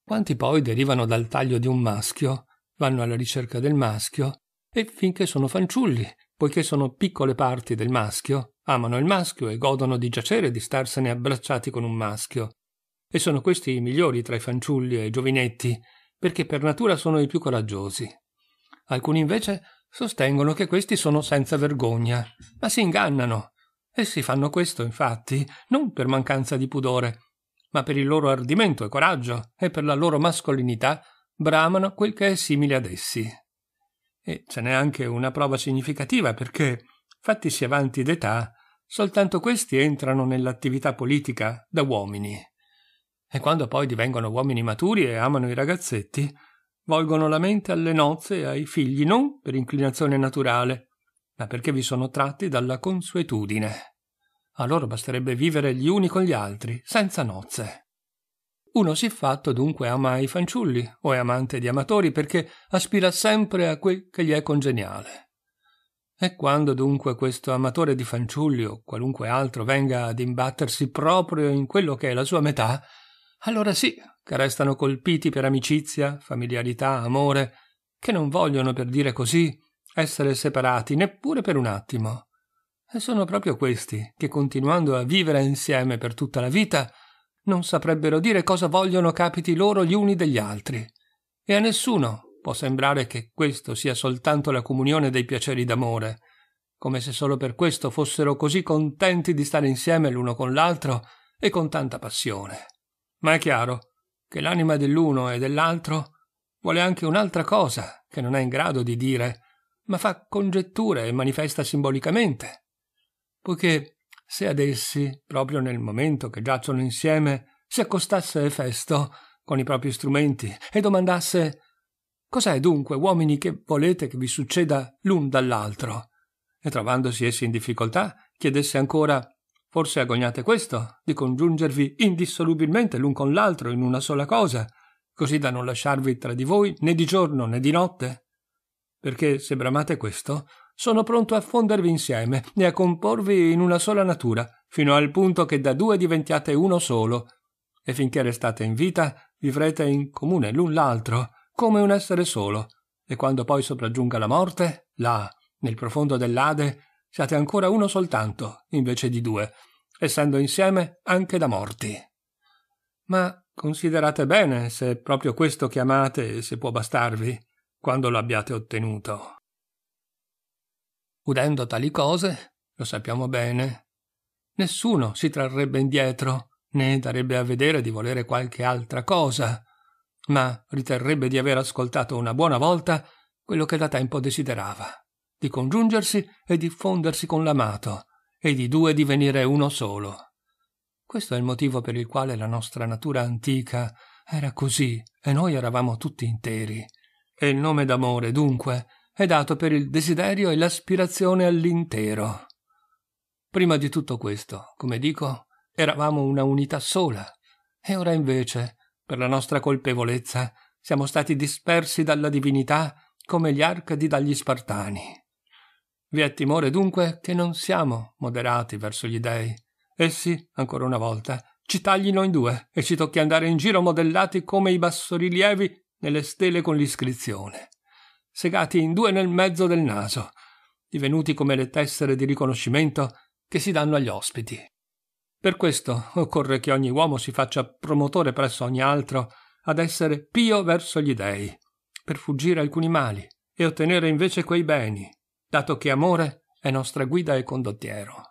Quanti poi derivano dal taglio di un maschio, vanno alla ricerca del maschio, e finché sono fanciulli, poiché sono piccole parti del maschio, amano il maschio e godono di giacere di starsene abbracciati con un maschio. E sono questi i migliori tra i fanciulli e i giovinetti, perché per natura sono i più coraggiosi. Alcuni invece sostengono che questi sono senza vergogna, ma si ingannano, Essi fanno questo, infatti, non per mancanza di pudore, ma per il loro ardimento e coraggio e per la loro mascolinità bramano quel che è simile ad essi. E ce n'è anche una prova significativa perché, fattisi avanti d'età, soltanto questi entrano nell'attività politica da uomini. E quando poi divengono uomini maturi e amano i ragazzetti, volgono la mente alle nozze e ai figli non per inclinazione naturale, ma perché vi sono tratti dalla consuetudine. A loro basterebbe vivere gli uni con gli altri, senza nozze. Uno siffatto dunque ama i fanciulli o è amante di amatori perché aspira sempre a quel che gli è congeniale. E quando dunque questo amatore di fanciulli o qualunque altro venga ad imbattersi proprio in quello che è la sua metà, allora sì che restano colpiti per amicizia, familiarità, amore, che non vogliono per dire così essere separati neppure per un attimo. E sono proprio questi che, continuando a vivere insieme per tutta la vita, non saprebbero dire cosa vogliono capiti loro gli uni degli altri. E a nessuno può sembrare che questo sia soltanto la comunione dei piaceri d'amore, come se solo per questo fossero così contenti di stare insieme l'uno con l'altro e con tanta passione. Ma è chiaro che l'anima dell'uno e dell'altro vuole anche un'altra cosa che non è in grado di dire ma fa congetture e manifesta simbolicamente. Poiché se ad essi, proprio nel momento che giacciono insieme, si accostasse Efesto con i propri strumenti e domandasse Cos'è dunque, uomini, che volete che vi succeda l'un dall'altro? E trovandosi essi in difficoltà, chiedesse ancora Forse agognate questo, di congiungervi indissolubilmente l'un con l'altro in una sola cosa, così da non lasciarvi tra di voi né di giorno né di notte? perché se bramate questo, sono pronto a fondervi insieme e a comporvi in una sola natura, fino al punto che da due diventiate uno solo. E finché restate in vita, vivrete in comune l'un l'altro, come un essere solo. E quando poi sopraggiunga la morte, là, nel profondo dell'Ade, siate ancora uno soltanto, invece di due, essendo insieme anche da morti. Ma considerate bene se è proprio questo chiamate e se può bastarvi quando lo abbiate ottenuto. Udendo tali cose, lo sappiamo bene, nessuno si trarrebbe indietro, né darebbe a vedere di volere qualche altra cosa, ma riterrebbe di aver ascoltato una buona volta quello che da tempo desiderava, di congiungersi e diffondersi con l'amato, e di due divenire uno solo. Questo è il motivo per il quale la nostra natura antica era così e noi eravamo tutti interi e il nome d'amore, dunque, è dato per il desiderio e l'aspirazione all'intero. Prima di tutto questo, come dico, eravamo una unità sola, e ora invece, per la nostra colpevolezza, siamo stati dispersi dalla divinità come gli arcadi dagli spartani. Vi è timore dunque che non siamo moderati verso gli dèi. Essi, ancora una volta, ci taglino in due e ci tocchi andare in giro modellati come i bassorilievi nelle stele con l'iscrizione, segati in due nel mezzo del naso, divenuti come le tessere di riconoscimento che si danno agli ospiti. Per questo occorre che ogni uomo si faccia promotore presso ogni altro ad essere pio verso gli dèi, per fuggire alcuni mali e ottenere invece quei beni, dato che amore è nostra guida e condottiero.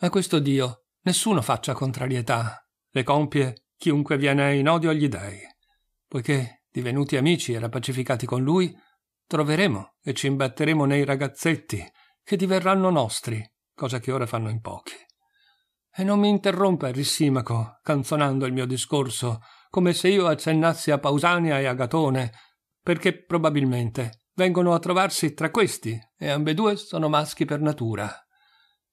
A questo Dio nessuno faccia contrarietà, le compie chiunque viene in odio agli dèi. Poiché, divenuti amici e rapacificati con lui, troveremo e ci imbatteremo nei ragazzetti che diverranno nostri, cosa che ora fanno in pochi. E non mi interrompa, Rissimaco, canzonando il mio discorso, come se io accennassi a Pausania e a Gatone, perché probabilmente vengono a trovarsi tra questi e ambedue sono maschi per natura.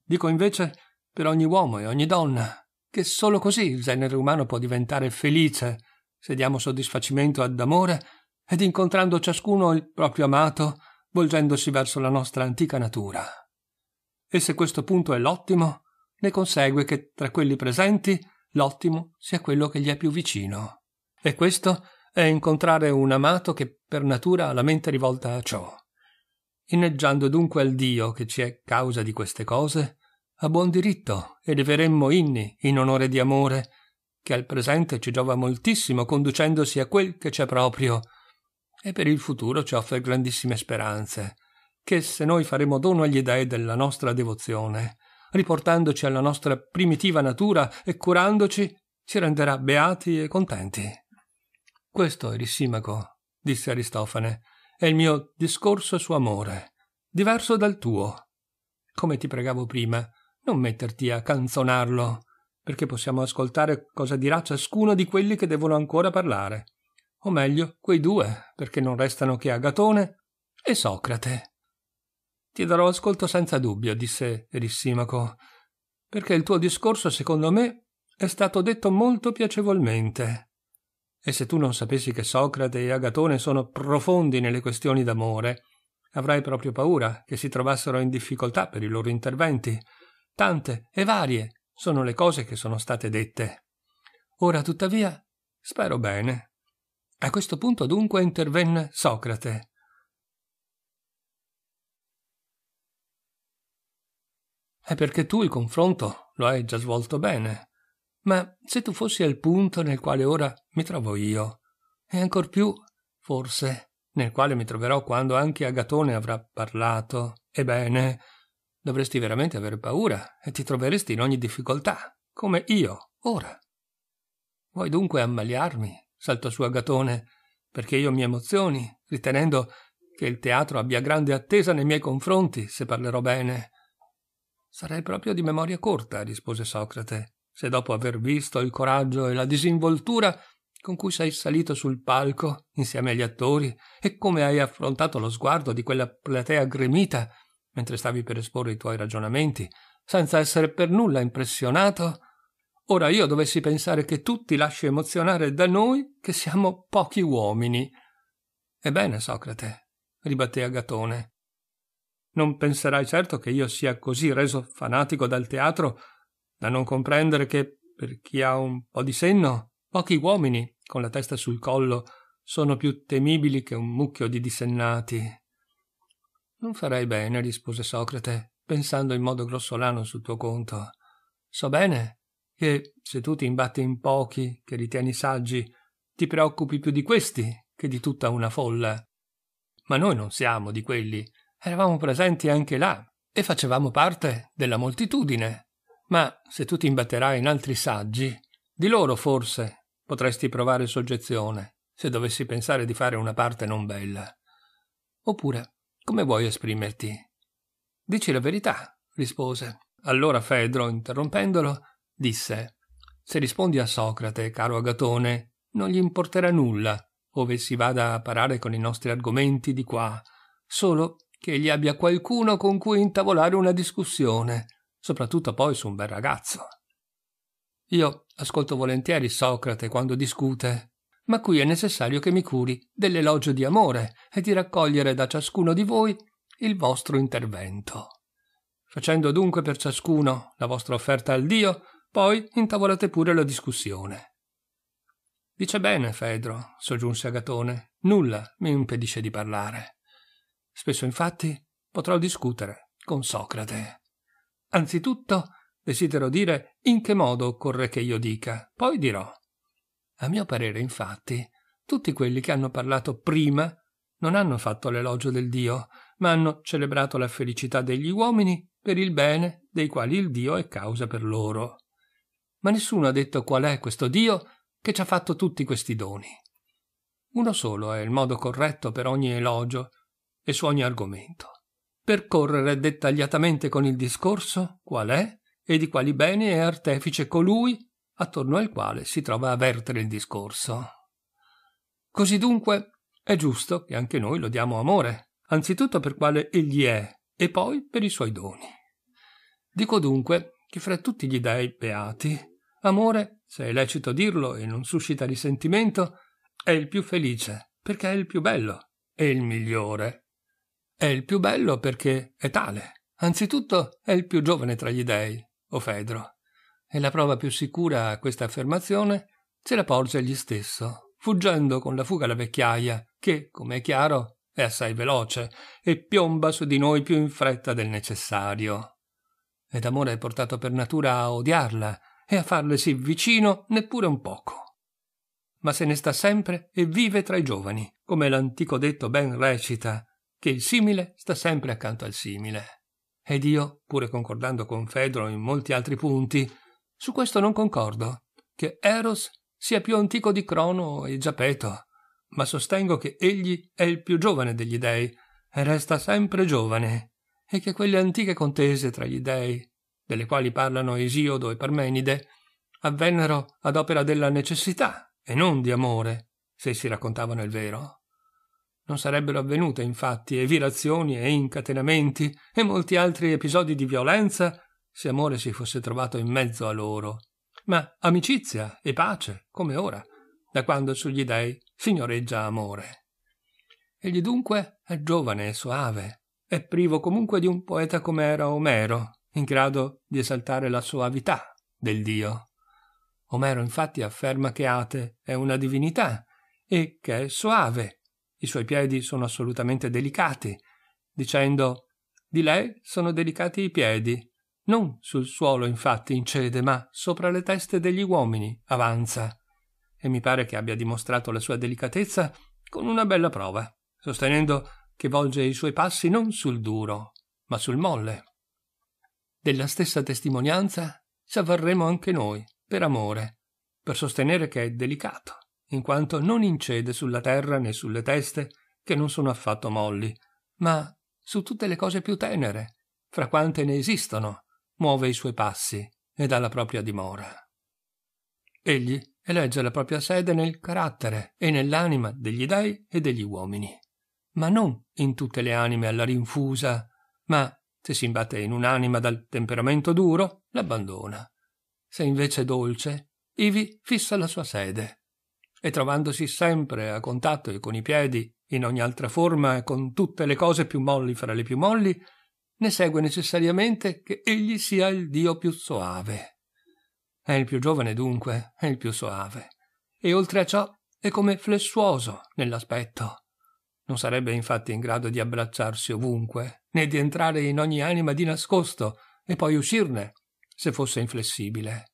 Dico invece per ogni uomo e ogni donna, che solo così il genere umano può diventare felice, se diamo soddisfacimento ad amore ed incontrando ciascuno il proprio amato, volgendosi verso la nostra antica natura. E se questo punto è l'ottimo, ne consegue che tra quelli presenti l'ottimo sia quello che gli è più vicino. E questo è incontrare un amato che per natura ha la mente rivolta a ciò. Inneggiando dunque al Dio che ci è causa di queste cose, a buon diritto eleveremmo inni in onore di amore, che al presente ci giova moltissimo conducendosi a quel che c'è proprio, e per il futuro ci offre grandissime speranze, che se noi faremo dono agli dei della nostra devozione, riportandoci alla nostra primitiva natura e curandoci, ci renderà beati e contenti. Questo, Erissimaco, disse Aristofane, è il mio discorso su amore, diverso dal tuo. Come ti pregavo prima, non metterti a canzonarlo, perché possiamo ascoltare cosa dirà ciascuno di quelli che devono ancora parlare. O meglio, quei due, perché non restano che Agatone e Socrate. Ti darò ascolto senza dubbio, disse Erissimaco, perché il tuo discorso, secondo me, è stato detto molto piacevolmente. E se tu non sapessi che Socrate e Agatone sono profondi nelle questioni d'amore, avrai proprio paura che si trovassero in difficoltà per i loro interventi, Tante e varie sono le cose che sono state dette. Ora, tuttavia, spero bene. A questo punto dunque intervenne Socrate. È perché tu il confronto lo hai già svolto bene. Ma se tu fossi al punto nel quale ora mi trovo io, e ancor più, forse, nel quale mi troverò quando anche Agatone avrà parlato, ebbene, dovresti veramente aver paura e ti troveresti in ogni difficoltà, come io, ora. Vuoi dunque ammaliarmi? saltò su Agatone, perché io mi emozioni, ritenendo che il teatro abbia grande attesa nei miei confronti, se parlerò bene. Sarei proprio di memoria corta, rispose Socrate, se dopo aver visto il coraggio e la disinvoltura con cui sei salito sul palco insieme agli attori e come hai affrontato lo sguardo di quella platea gremita mentre stavi per esporre i tuoi ragionamenti, senza essere per nulla impressionato, ora io dovessi pensare che tu ti lasci emozionare da noi che siamo pochi uomini. Ebbene, Socrate, ribatté Agatone, non penserai certo che io sia così reso fanatico dal teatro da non comprendere che, per chi ha un po' di senno, pochi uomini, con la testa sul collo, sono più temibili che un mucchio di dissennati. Non farei bene, rispose Socrate, pensando in modo grossolano sul tuo conto. So bene che se tu ti imbatti in pochi che ritieni saggi, ti preoccupi più di questi che di tutta una folla. Ma noi non siamo di quelli. Eravamo presenti anche là e facevamo parte della moltitudine. Ma se tu ti imbatterai in altri saggi, di loro forse potresti provare soggezione, se dovessi pensare di fare una parte non bella. Oppure come vuoi esprimerti? Dici la verità, rispose. Allora Fedro, interrompendolo, disse Se rispondi a Socrate, caro Agatone, non gli importerà nulla, ove si vada a parare con i nostri argomenti di qua, solo che egli abbia qualcuno con cui intavolare una discussione, soprattutto poi su un bel ragazzo. Io ascolto volentieri Socrate quando discute, ma qui è necessario che mi curi dell'elogio di amore e di raccogliere da ciascuno di voi il vostro intervento. Facendo dunque per ciascuno la vostra offerta al Dio, poi intavolate pure la discussione. Dice bene, Fedro, soggiunse Agatone, nulla mi impedisce di parlare. Spesso, infatti, potrò discutere con Socrate. Anzitutto, desidero dire in che modo occorre che io dica, poi dirò. A mio parere, infatti, tutti quelli che hanno parlato prima non hanno fatto l'elogio del Dio, ma hanno celebrato la felicità degli uomini per il bene dei quali il Dio è causa per loro. Ma nessuno ha detto qual è questo Dio che ci ha fatto tutti questi doni. Uno solo è il modo corretto per ogni elogio e su ogni argomento. Percorrere dettagliatamente con il discorso qual è e di quali beni è artefice colui attorno al quale si trova a vertere il discorso. Così dunque è giusto che anche noi lo diamo amore, anzitutto per quale egli è, e poi per i suoi doni. Dico dunque che fra tutti gli dei beati, amore, se è lecito dirlo e non suscita risentimento, è il più felice, perché è il più bello, e il migliore. È il più bello perché è tale. Anzitutto è il più giovane tra gli dei, o Fedro, e la prova più sicura a questa affermazione se la porge egli stesso, fuggendo con la fuga la vecchiaia, che, come è chiaro, è assai veloce e piomba su di noi più in fretta del necessario. Ed amore è portato per natura a odiarla e a farle sì vicino neppure un poco. Ma se ne sta sempre e vive tra i giovani, come l'antico detto ben recita, che il simile sta sempre accanto al simile. Ed io, pure concordando con Fedro in molti altri punti, su questo non concordo, che Eros sia più antico di Crono e Giappeto, ma sostengo che egli è il più giovane degli dei e resta sempre giovane, e che quelle antiche contese tra gli dei, delle quali parlano Esiodo e Parmenide, avvennero ad opera della necessità e non di amore, se si raccontavano il vero. Non sarebbero avvenute, infatti, evirazioni e incatenamenti e molti altri episodi di violenza se amore si fosse trovato in mezzo a loro, ma amicizia e pace, come ora, da quando sugli dei signoreggia amore. Egli dunque è giovane e soave, è privo comunque di un poeta come era Omero, in grado di esaltare la soavità del Dio. Omero infatti afferma che Ate è una divinità e che è soave, i suoi piedi sono assolutamente delicati, dicendo di lei sono delicati i piedi, non sul suolo infatti incede, ma sopra le teste degli uomini avanza. E mi pare che abbia dimostrato la sua delicatezza con una bella prova, sostenendo che volge i suoi passi non sul duro, ma sul molle. Della stessa testimonianza ci avverremo anche noi, per amore, per sostenere che è delicato, in quanto non incede sulla terra né sulle teste, che non sono affatto molli, ma su tutte le cose più tenere, fra quante ne esistono, muove i suoi passi ed ha la propria dimora. Egli elegge la propria sede nel carattere e nell'anima degli dei e degli uomini, ma non in tutte le anime alla rinfusa, ma se si imbatte in un'anima dal temperamento duro, l'abbandona. Se invece è dolce, ivi fissa la sua sede, e trovandosi sempre a contatto e con i piedi, in ogni altra forma e con tutte le cose più molli fra le più molli, ne segue necessariamente che egli sia il Dio più soave. È il più giovane dunque, è il più soave, e oltre a ciò è come flessuoso nell'aspetto. Non sarebbe infatti in grado di abbracciarsi ovunque, né di entrare in ogni anima di nascosto e poi uscirne, se fosse inflessibile.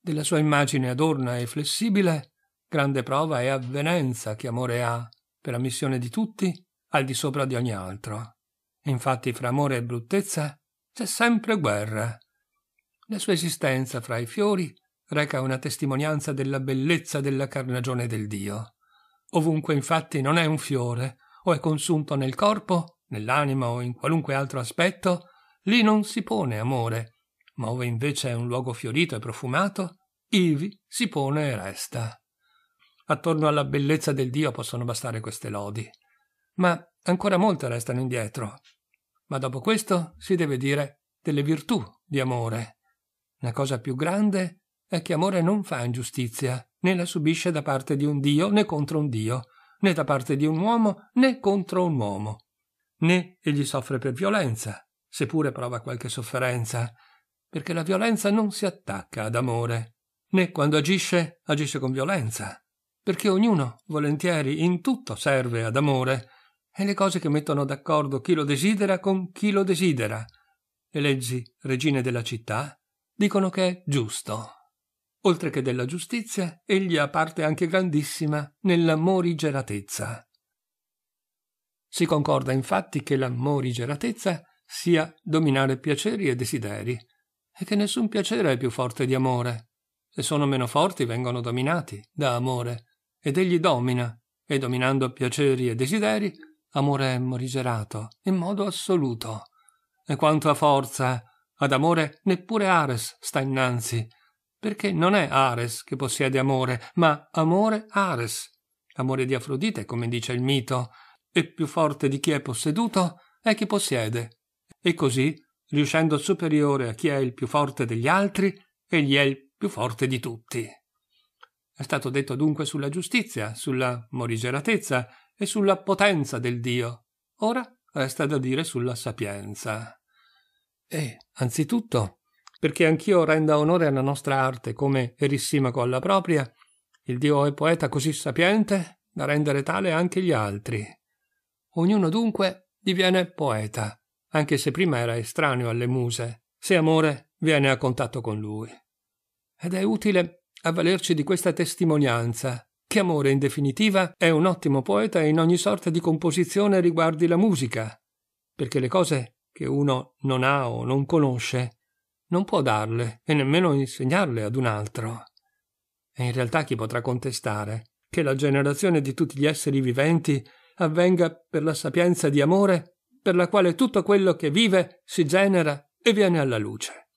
Della sua immagine adorna e flessibile, grande prova è avvenenza che amore ha, per ammissione di tutti, al di sopra di ogni altro. Infatti fra amore e bruttezza c'è sempre guerra. La sua esistenza fra i fiori reca una testimonianza della bellezza della carnagione del Dio. Ovunque infatti non è un fiore, o è consunto nel corpo, nell'anima o in qualunque altro aspetto, lì non si pone amore, ma ove invece è un luogo fiorito e profumato, ivi si pone e resta. Attorno alla bellezza del Dio possono bastare queste lodi. Ma ancora molte restano indietro, ma dopo questo si deve dire delle virtù di amore. La cosa più grande è che amore non fa ingiustizia, né la subisce da parte di un Dio né contro un Dio, né da parte di un uomo né contro un uomo, né egli soffre per violenza, seppure prova qualche sofferenza, perché la violenza non si attacca ad amore, né quando agisce agisce con violenza, perché ognuno volentieri in tutto serve ad amore, e le cose che mettono d'accordo chi lo desidera con chi lo desidera. Le leggi regine della città dicono che è giusto. Oltre che della giustizia, egli ha parte anche grandissima nella morigeratezza. Si concorda infatti che la morigeratezza sia dominare piaceri e desideri, e che nessun piacere è più forte di amore. Se sono meno forti vengono dominati da amore, ed egli domina, e dominando piaceri e desideri amore morigerato, in modo assoluto. E quanto a forza, ad amore neppure Ares sta innanzi, perché non è Ares che possiede amore, ma amore Ares, amore di Afrodite, come dice il mito, e più forte di chi è posseduto è chi possiede. E così, riuscendo superiore a chi è il più forte degli altri, egli è il più forte di tutti. È stato detto dunque sulla giustizia, sulla morigeratezza, e sulla potenza del Dio. Ora resta da dire sulla sapienza. E, anzitutto, perché anch'io renda onore alla nostra arte come Erissimako alla propria, il Dio è poeta così sapiente da rendere tale anche gli altri. Ognuno dunque diviene poeta, anche se prima era estraneo alle muse, se amore viene a contatto con lui. Ed è utile avvalerci di questa testimonianza che amore in definitiva è un ottimo poeta in ogni sorta di composizione riguardi la musica, perché le cose che uno non ha o non conosce non può darle e nemmeno insegnarle ad un altro. E in realtà chi potrà contestare che la generazione di tutti gli esseri viventi avvenga per la sapienza di amore per la quale tutto quello che vive si genera e viene alla luce.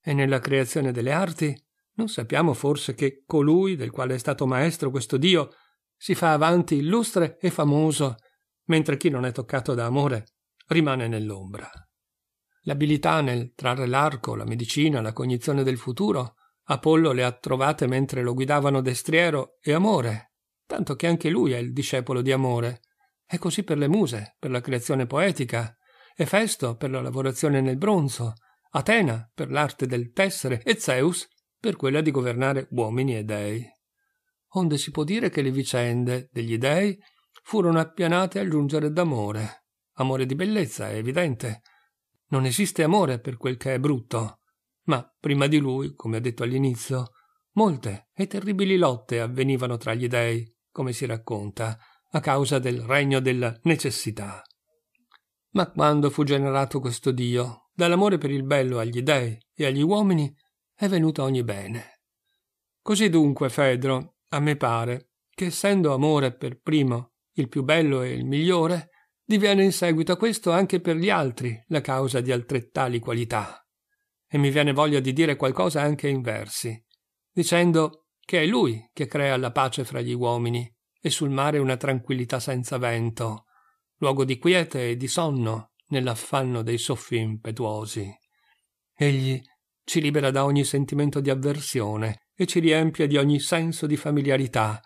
E nella creazione delle arti non sappiamo forse che colui del quale è stato maestro questo Dio si fa avanti illustre e famoso, mentre chi non è toccato da amore rimane nell'ombra. L'abilità nel trarre l'arco, la medicina, la cognizione del futuro, Apollo le ha trovate mentre lo guidavano destriero e amore, tanto che anche lui è il discepolo di amore. È così per le muse, per la creazione poetica, Efesto per la lavorazione nel bronzo, Atena per l'arte del tessere e Zeus per quella di governare uomini e dei. Onde si può dire che le vicende degli dei furono appianate al giungere d'amore, amore di bellezza, è evidente. Non esiste amore per quel che è brutto, ma prima di lui, come ho detto all'inizio, molte e terribili lotte avvenivano tra gli dei, come si racconta, a causa del regno della necessità. Ma quando fu generato questo Dio, dall'amore per il bello agli dei e agli uomini, è venuto ogni bene. Così dunque, Fedro, a me pare, che essendo amore per primo il più bello e il migliore, diviene in seguito a questo anche per gli altri la causa di altrettali qualità. E mi viene voglia di dire qualcosa anche in versi, dicendo che è lui che crea la pace fra gli uomini e sul mare una tranquillità senza vento, luogo di quiete e di sonno nell'affanno dei soffi impetuosi. Egli ci libera da ogni sentimento di avversione e ci riempie di ogni senso di familiarità,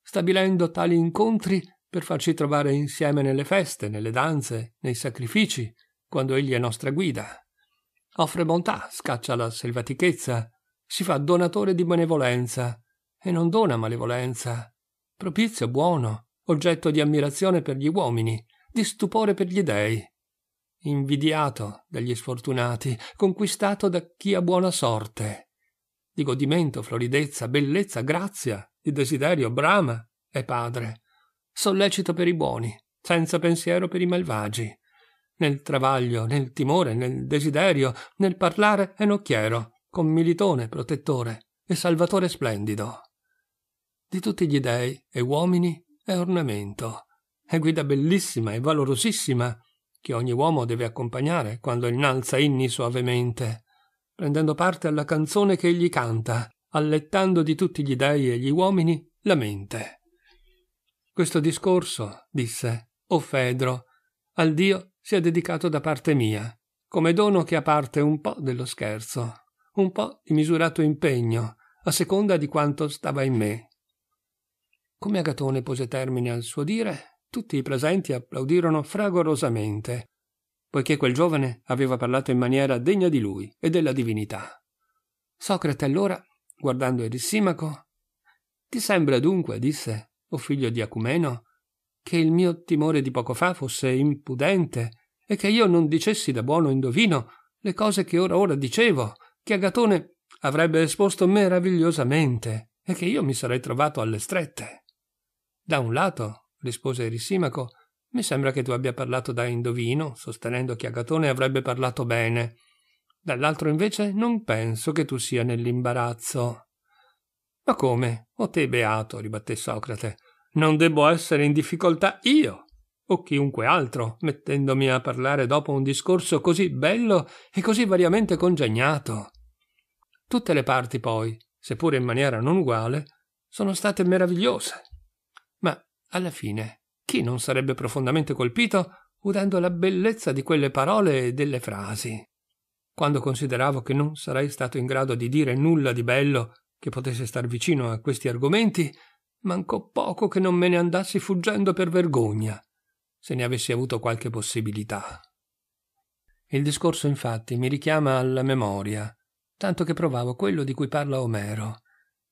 stabilendo tali incontri per farci trovare insieme nelle feste, nelle danze, nei sacrifici, quando egli è nostra guida. Offre bontà, scaccia la selvatichezza, si fa donatore di benevolenza e non dona malevolenza, propizio buono, oggetto di ammirazione per gli uomini, di stupore per gli dei, invidiato dagli sfortunati, conquistato da chi ha buona sorte. Di godimento, floridezza, bellezza, grazia, di desiderio, brama, è padre. Sollecito per i buoni, senza pensiero per i malvagi. Nel travaglio, nel timore, nel desiderio, nel parlare è nocchiero, con militone protettore e salvatore splendido. Di tutti gli dei e uomini è ornamento, è guida bellissima e valorosissima, che ogni uomo deve accompagnare quando innalza inni soavemente, prendendo parte alla canzone che egli canta, allettando di tutti gli dei e gli uomini la mente. Questo discorso, disse, o Fedro, al Dio si è dedicato da parte mia, come dono che ha parte un po' dello scherzo, un po' di misurato impegno, a seconda di quanto stava in me. Come Agatone pose termine al suo dire, tutti i presenti applaudirono fragorosamente, poiché quel giovane aveva parlato in maniera degna di lui e della divinità. Socrate allora, guardando Erissimako, ti sembra dunque, disse, o figlio di Acumeno, che il mio timore di poco fa fosse impudente e che io non dicessi da buono indovino le cose che ora ora dicevo, che Agatone avrebbe esposto meravigliosamente e che io mi sarei trovato alle strette. Da un lato rispose Erisimaco, mi sembra che tu abbia parlato da indovino, sostenendo che Agatone avrebbe parlato bene. Dall'altro invece non penso che tu sia nell'imbarazzo. Ma come? O te, beato, ribatté Socrate, non debbo essere in difficoltà io o chiunque altro, mettendomi a parlare dopo un discorso così bello e così variamente congegnato. Tutte le parti poi, seppure in maniera non uguale, sono state meravigliose. Alla fine, chi non sarebbe profondamente colpito udendo la bellezza di quelle parole e delle frasi? Quando consideravo che non sarei stato in grado di dire nulla di bello che potesse star vicino a questi argomenti, mancò poco che non me ne andassi fuggendo per vergogna, se ne avessi avuto qualche possibilità. Il discorso infatti mi richiama alla memoria, tanto che provavo quello di cui parla Omero.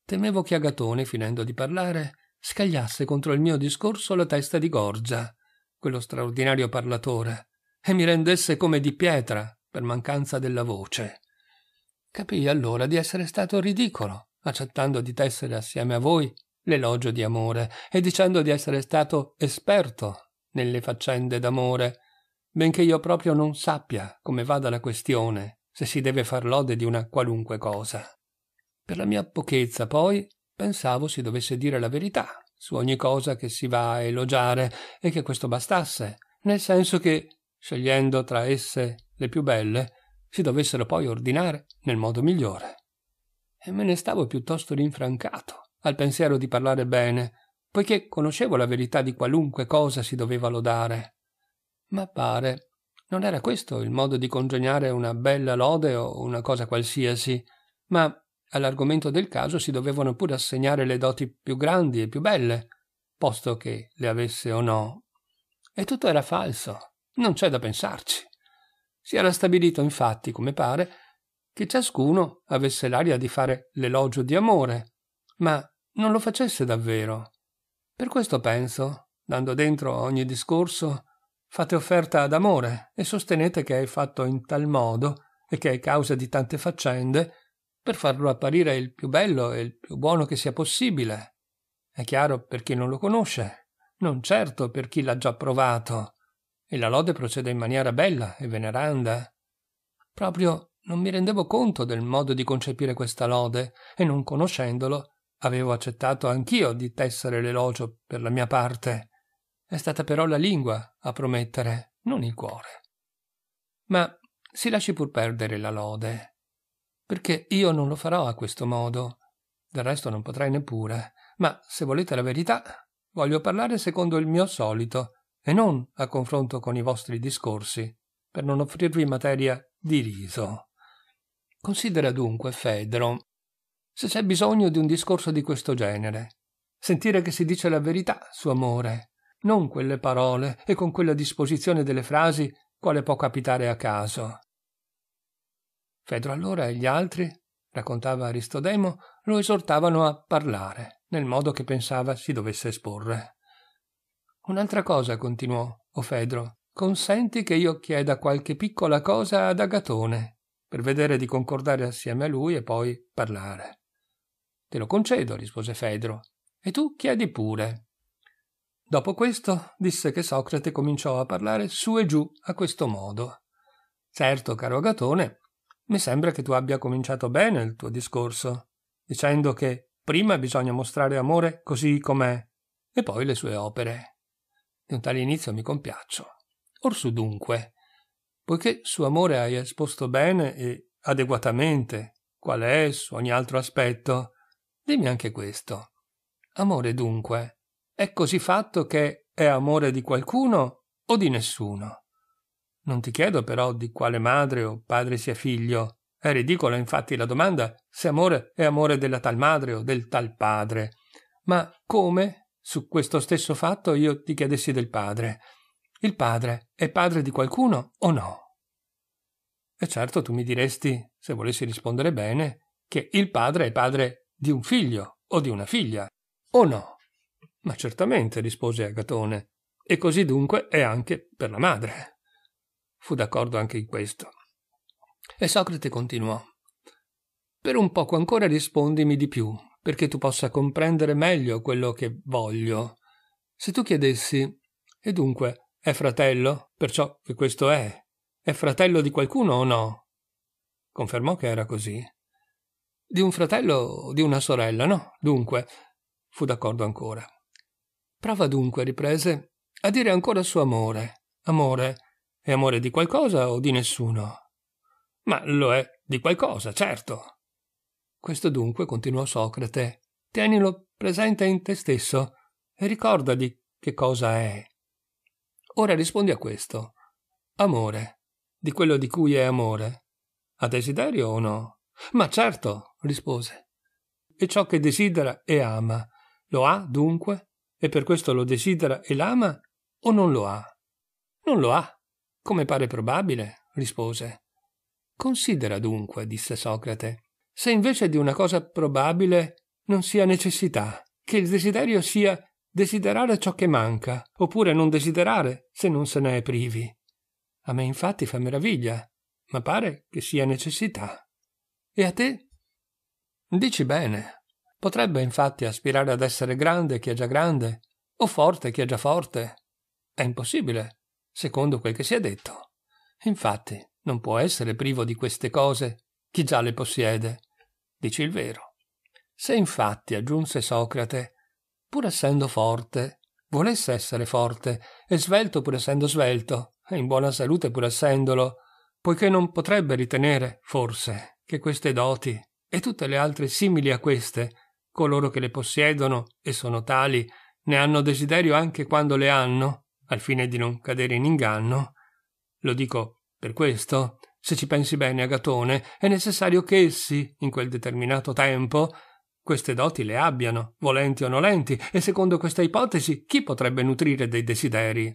Temevo che Agatone, finendo di parlare, scagliasse contro il mio discorso la testa di Gorgia, quello straordinario parlatore, e mi rendesse come di pietra per mancanza della voce. Capii allora di essere stato ridicolo, accettando di tessere assieme a voi l'elogio di amore e dicendo di essere stato esperto nelle faccende d'amore, benché io proprio non sappia come vada la questione, se si deve far lode di una qualunque cosa. Per la mia pochezza, poi, pensavo si dovesse dire la verità su ogni cosa che si va a elogiare e che questo bastasse, nel senso che, scegliendo tra esse le più belle, si dovessero poi ordinare nel modo migliore. E me ne stavo piuttosto rinfrancato al pensiero di parlare bene, poiché conoscevo la verità di qualunque cosa si doveva lodare. Ma pare non era questo il modo di congegnare una bella lode o una cosa qualsiasi, ma all'argomento del caso si dovevano pure assegnare le doti più grandi e più belle, posto che le avesse o no. E tutto era falso, non c'è da pensarci. Si era stabilito infatti, come pare, che ciascuno avesse l'aria di fare l'elogio di amore, ma non lo facesse davvero. Per questo penso, dando dentro ogni discorso, fate offerta ad amore e sostenete che è fatto in tal modo e che è causa di tante faccende per farlo apparire il più bello e il più buono che sia possibile. È chiaro per chi non lo conosce, non certo per chi l'ha già provato. E la lode procede in maniera bella e veneranda. Proprio non mi rendevo conto del modo di concepire questa lode, e non conoscendolo, avevo accettato anch'io di tessere l'elogio per la mia parte. È stata però la lingua a promettere, non il cuore. Ma si lasci pur perdere la lode perché io non lo farò a questo modo. Del resto non potrei neppure. Ma, se volete la verità, voglio parlare secondo il mio solito, e non a confronto con i vostri discorsi, per non offrirvi materia di riso. Considera dunque, Fedro, se c'è bisogno di un discorso di questo genere. Sentire che si dice la verità su amore, non quelle parole e con quella disposizione delle frasi quale può capitare a caso. Fedro allora e gli altri, raccontava Aristodemo, lo esortavano a parlare, nel modo che pensava si dovesse esporre. Un'altra cosa, continuò, o Fedro, consenti che io chieda qualche piccola cosa ad Agatone, per vedere di concordare assieme a lui e poi parlare. Te lo concedo, rispose Fedro, e tu chiedi pure. Dopo questo disse che Socrate cominciò a parlare su e giù a questo modo. Certo, caro Agatone, mi sembra che tu abbia cominciato bene il tuo discorso, dicendo che prima bisogna mostrare amore così com'è, e poi le sue opere. Di un tale inizio mi compiaccio. Orsù dunque, poiché suo amore hai esposto bene e adeguatamente, qual è su ogni altro aspetto, dimmi anche questo. Amore dunque, è così fatto che è amore di qualcuno o di nessuno? Non ti chiedo però di quale madre o padre sia figlio. È ridicola infatti la domanda se amore è amore della tal madre o del tal padre. Ma come, su questo stesso fatto, io ti chiedessi del padre? Il padre è padre di qualcuno o no? E certo tu mi diresti, se volessi rispondere bene, che il padre è padre di un figlio o di una figlia, o no? Ma certamente, rispose Agatone, e così dunque è anche per la madre. Fu d'accordo anche in questo. E Socrate continuò. Per un poco ancora rispondimi di più, perché tu possa comprendere meglio quello che voglio. Se tu chiedessi, e dunque, è fratello? Perciò che questo è. È fratello di qualcuno o no? Confermò che era così. Di un fratello o di una sorella, no? Dunque, fu d'accordo ancora. Prova dunque, riprese, a dire ancora suo amore. Amore, è amore di qualcosa o di nessuno? Ma lo è di qualcosa, certo. Questo dunque, continuò Socrate, tienilo presente in te stesso e ricorda di che cosa è. Ora rispondi a questo. Amore, di quello di cui è amore. Ha desiderio o no? Ma certo, rispose. E ciò che desidera e ama, lo ha dunque? E per questo lo desidera e l'ama o non lo ha? Non lo ha, come pare probabile, rispose. Considera dunque, disse Socrate, se invece di una cosa probabile non sia necessità, che il desiderio sia desiderare ciò che manca, oppure non desiderare se non se ne è privi. A me infatti fa meraviglia, ma pare che sia necessità. E a te? Dici bene. Potrebbe infatti aspirare ad essere grande chi è già grande, o forte chi è già forte. È impossibile, secondo quel che si è detto. Infatti, non può essere privo di queste cose chi già le possiede. Dici il vero. Se infatti, aggiunse Socrate, pur essendo forte, volesse essere forte, e svelto pur essendo svelto, e in buona salute pur essendolo, poiché non potrebbe ritenere, forse, che queste doti e tutte le altre simili a queste, coloro che le possiedono e sono tali, ne hanno desiderio anche quando le hanno, al fine di non cadere in inganno. Lo dico per questo. Se ci pensi bene, Agatone, è necessario che essi, in quel determinato tempo, queste doti le abbiano, volenti o nolenti, e secondo questa ipotesi chi potrebbe nutrire dei desideri?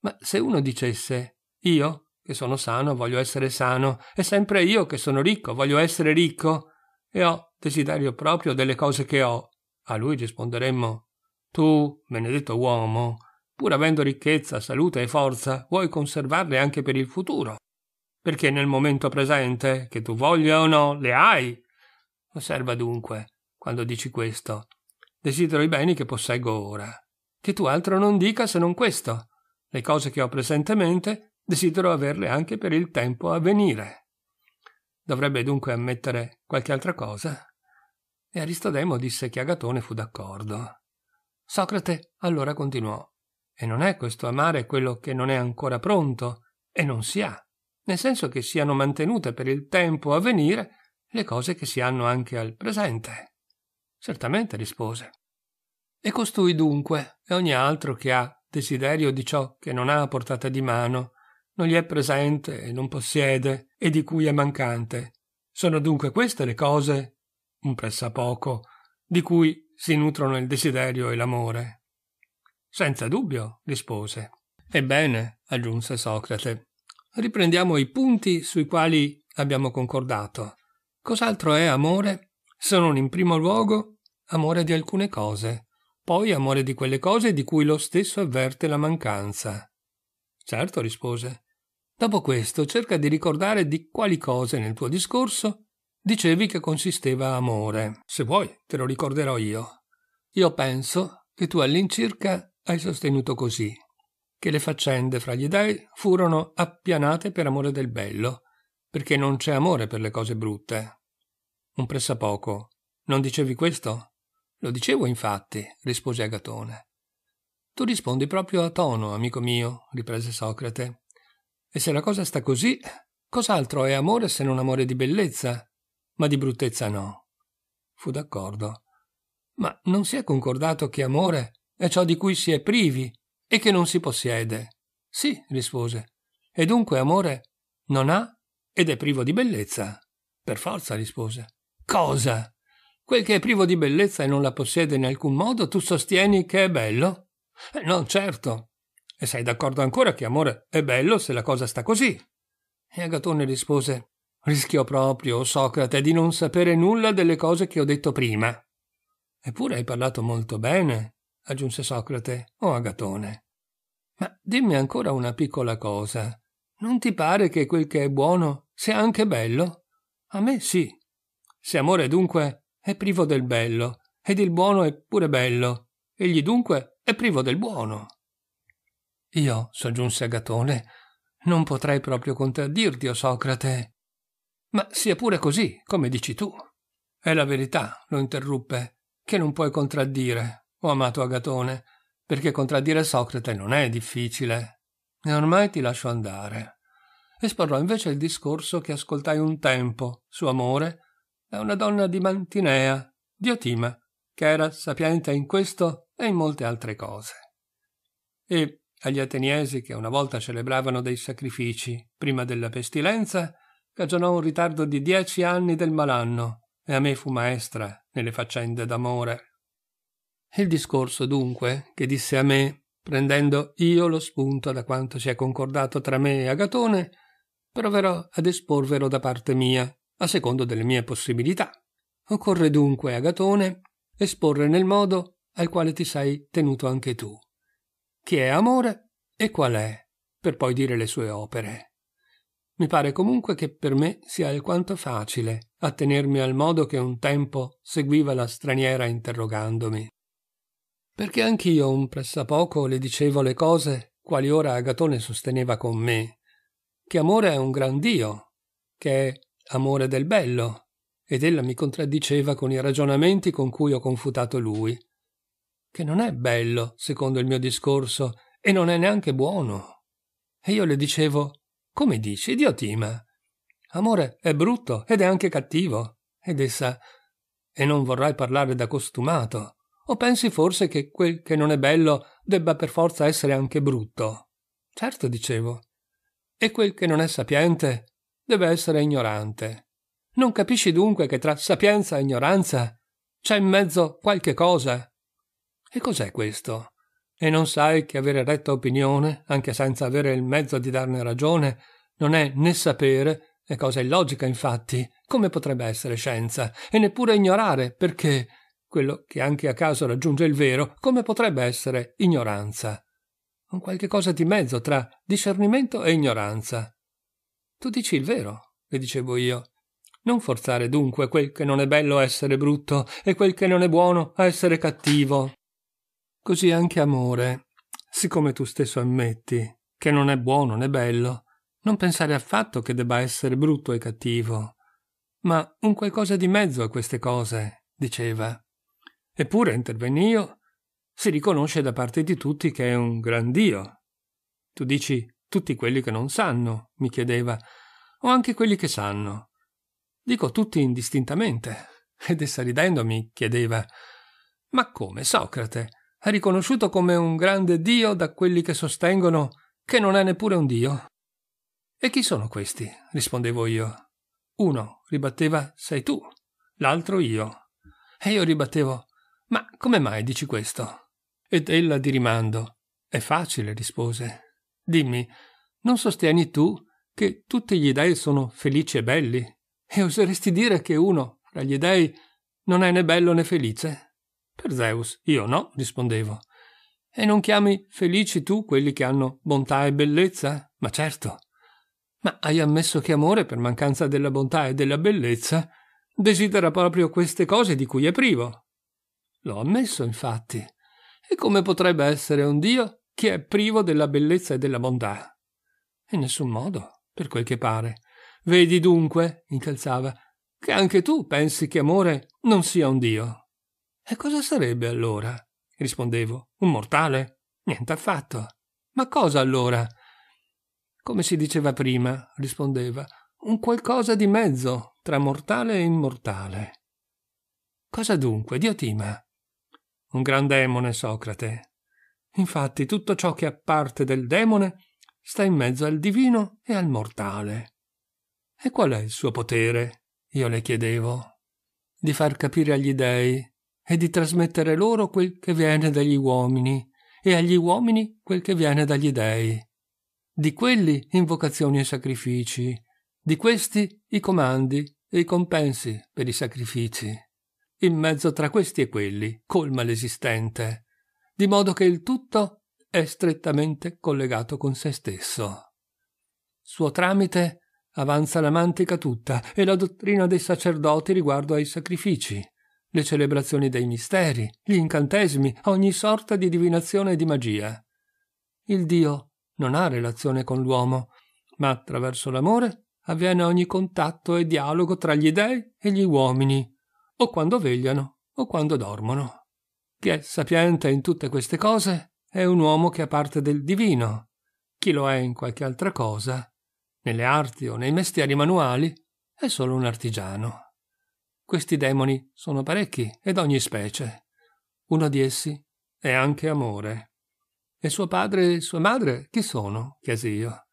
Ma se uno dicesse io, che sono sano, voglio essere sano, e sempre io che sono ricco, voglio essere ricco, e ho desiderio proprio delle cose che ho, a lui risponderemmo Tu, benedetto uomo, pur avendo ricchezza, salute e forza, vuoi conservarle anche per il futuro. Perché nel momento presente, che tu voglia o no, le hai. Osserva dunque, quando dici questo, desidero i beni che posseggo ora. Che tu altro non dica se non questo. Le cose che ho presentemente, desidero averle anche per il tempo a venire. Dovrebbe dunque ammettere qualche altra cosa? E Aristodemo disse che Agatone fu d'accordo. Socrate allora continuò. E non è questo amare quello che non è ancora pronto e non si ha, nel senso che siano mantenute per il tempo a venire le cose che si hanno anche al presente. Certamente rispose. E costui dunque, e ogni altro che ha desiderio di ciò che non ha a portata di mano, non gli è presente e non possiede e di cui è mancante. Sono dunque queste le cose, un pressapoco, di cui si nutrono il desiderio e l'amore. Senza dubbio, rispose. Ebbene, aggiunse Socrate, riprendiamo i punti sui quali abbiamo concordato. Cos'altro è amore? Se non in primo luogo amore di alcune cose, poi amore di quelle cose di cui lo stesso avverte la mancanza. Certo, rispose. Dopo questo cerca di ricordare di quali cose nel tuo discorso dicevi che consisteva amore. Se vuoi, te lo ricorderò io. Io penso che tu all'incirca hai sostenuto così, che le faccende fra gli dei furono appianate per amore del bello, perché non c'è amore per le cose brutte. Un pressapoco. Non dicevi questo? Lo dicevo infatti, rispose Agatone. Tu rispondi proprio a tono, amico mio, riprese Socrate. E se la cosa sta così, cos'altro è amore se non amore di bellezza? Ma di bruttezza no. Fu d'accordo. Ma non si è concordato che amore è ciò di cui si è privi e che non si possiede. Sì, rispose. E dunque, amore, non ha ed è privo di bellezza. Per forza, rispose. Cosa? Quel che è privo di bellezza e non la possiede in alcun modo, tu sostieni che è bello? Eh, no, certo. E sei d'accordo ancora che, amore, è bello se la cosa sta così? E Agatone rispose Rischio proprio, Socrate, di non sapere nulla delle cose che ho detto prima. Eppure hai parlato molto bene, aggiunse Socrate, o oh, Agatone. Ma dimmi ancora una piccola cosa. Non ti pare che quel che è buono sia anche bello? A me sì. Se amore dunque è privo del bello, ed il buono è pure bello, egli dunque è privo del buono. Io, soggiunse Agatone, non potrei proprio contraddirti, o oh, Socrate. Ma sia pure così, come dici tu. È la verità, lo interruppe, che non puoi contraddire, o amato Agatone, perché contraddire Socrate non è difficile. E ormai ti lascio andare. Esporrò invece il discorso che ascoltai un tempo, su amore, da una donna di Mantinea, Diotima, che era sapiente in questo e in molte altre cose. E agli ateniesi che una volta celebravano dei sacrifici, prima della pestilenza, cagionò un ritardo di dieci anni del malanno, e a me fu maestra nelle faccende d'amore. Il discorso, dunque, che disse a me, prendendo io lo spunto da quanto si è concordato tra me e Agatone, proverò ad esporvelo da parte mia, a secondo delle mie possibilità. Occorre dunque, Agatone, esporre nel modo al quale ti sei tenuto anche tu. Chi è amore e qual è, per poi dire le sue opere. Mi pare comunque che per me sia alquanto facile attenermi al modo che un tempo seguiva la straniera interrogandomi perché anch'io un pressapoco le dicevo le cose quali ora Agatone sosteneva con me, che amore è un gran Dio, che è amore del bello, ed ella mi contraddiceva con i ragionamenti con cui ho confutato lui, che non è bello, secondo il mio discorso, e non è neanche buono. E io le dicevo, come dici, idiotima? Amore è brutto ed è anche cattivo, ed essa, e non vorrai parlare da costumato, o pensi forse che quel che non è bello debba per forza essere anche brutto? Certo, dicevo. E quel che non è sapiente deve essere ignorante. Non capisci dunque che tra sapienza e ignoranza c'è in mezzo qualche cosa? E cos'è questo? E non sai che avere retta opinione, anche senza avere il mezzo di darne ragione, non è né sapere, è cosa illogica infatti, come potrebbe essere scienza, e neppure ignorare, perché quello che anche a caso raggiunge il vero, come potrebbe essere ignoranza. Un qualche cosa di mezzo tra discernimento e ignoranza. Tu dici il vero, le dicevo io. Non forzare dunque quel che non è bello a essere brutto e quel che non è buono a essere cattivo. Così anche amore, siccome tu stesso ammetti che non è buono né bello, non pensare affatto che debba essere brutto e cattivo, ma un qualcosa di mezzo a queste cose, diceva. Eppure, intervenni io, si riconosce da parte di tutti che è un gran Dio. Tu dici tutti quelli che non sanno, mi chiedeva, o anche quelli che sanno. Dico tutti indistintamente. Ed essa ridendo mi chiedeva Ma come Socrate è riconosciuto come un grande Dio da quelli che sostengono che non è neppure un Dio? E chi sono questi? rispondevo io. Uno ribatteva Sei tu, l'altro io. E io ribattevo ma come mai dici questo? Ed ella di rimando. È facile, rispose. Dimmi, non sostieni tu che tutti gli dei sono felici e belli? E oseresti dire che uno, fra gli dei, non è né bello né felice? Per Zeus, io no, rispondevo. E non chiami felici tu quelli che hanno bontà e bellezza? Ma certo. Ma hai ammesso che amore, per mancanza della bontà e della bellezza, desidera proprio queste cose di cui è privo. L'ho ammesso, infatti. E come potrebbe essere un Dio che è privo della bellezza e della bontà? In nessun modo, per quel che pare. Vedi dunque, incalzava, che anche tu pensi che amore non sia un Dio. E cosa sarebbe allora? rispondevo. Un mortale? Niente affatto. Ma cosa allora? Come si diceva prima, rispondeva, un qualcosa di mezzo tra mortale e immortale. Cosa dunque, Diotima? un gran demone, Socrate. Infatti tutto ciò che è parte del demone sta in mezzo al divino e al mortale. E qual è il suo potere? Io le chiedevo. Di far capire agli dei e di trasmettere loro quel che viene dagli uomini e agli uomini quel che viene dagli dei. Di quelli invocazioni e sacrifici, di questi i comandi e i compensi per i sacrifici in mezzo tra questi e quelli colma l'esistente, di modo che il tutto è strettamente collegato con se stesso. Suo tramite avanza la mantica tutta e la dottrina dei sacerdoti riguardo ai sacrifici, le celebrazioni dei misteri, gli incantesimi, ogni sorta di divinazione e di magia. Il Dio non ha relazione con l'uomo, ma attraverso l'amore avviene ogni contatto e dialogo tra gli dei e gli uomini, o quando vegliano o quando dormono. Chi è sapiente in tutte queste cose è un uomo che ha parte del divino. Chi lo è in qualche altra cosa, nelle arti o nei mestieri manuali, è solo un artigiano. Questi demoni sono parecchi ed ogni specie. Uno di essi è anche amore. E suo padre e sua madre chi sono? chiesi io.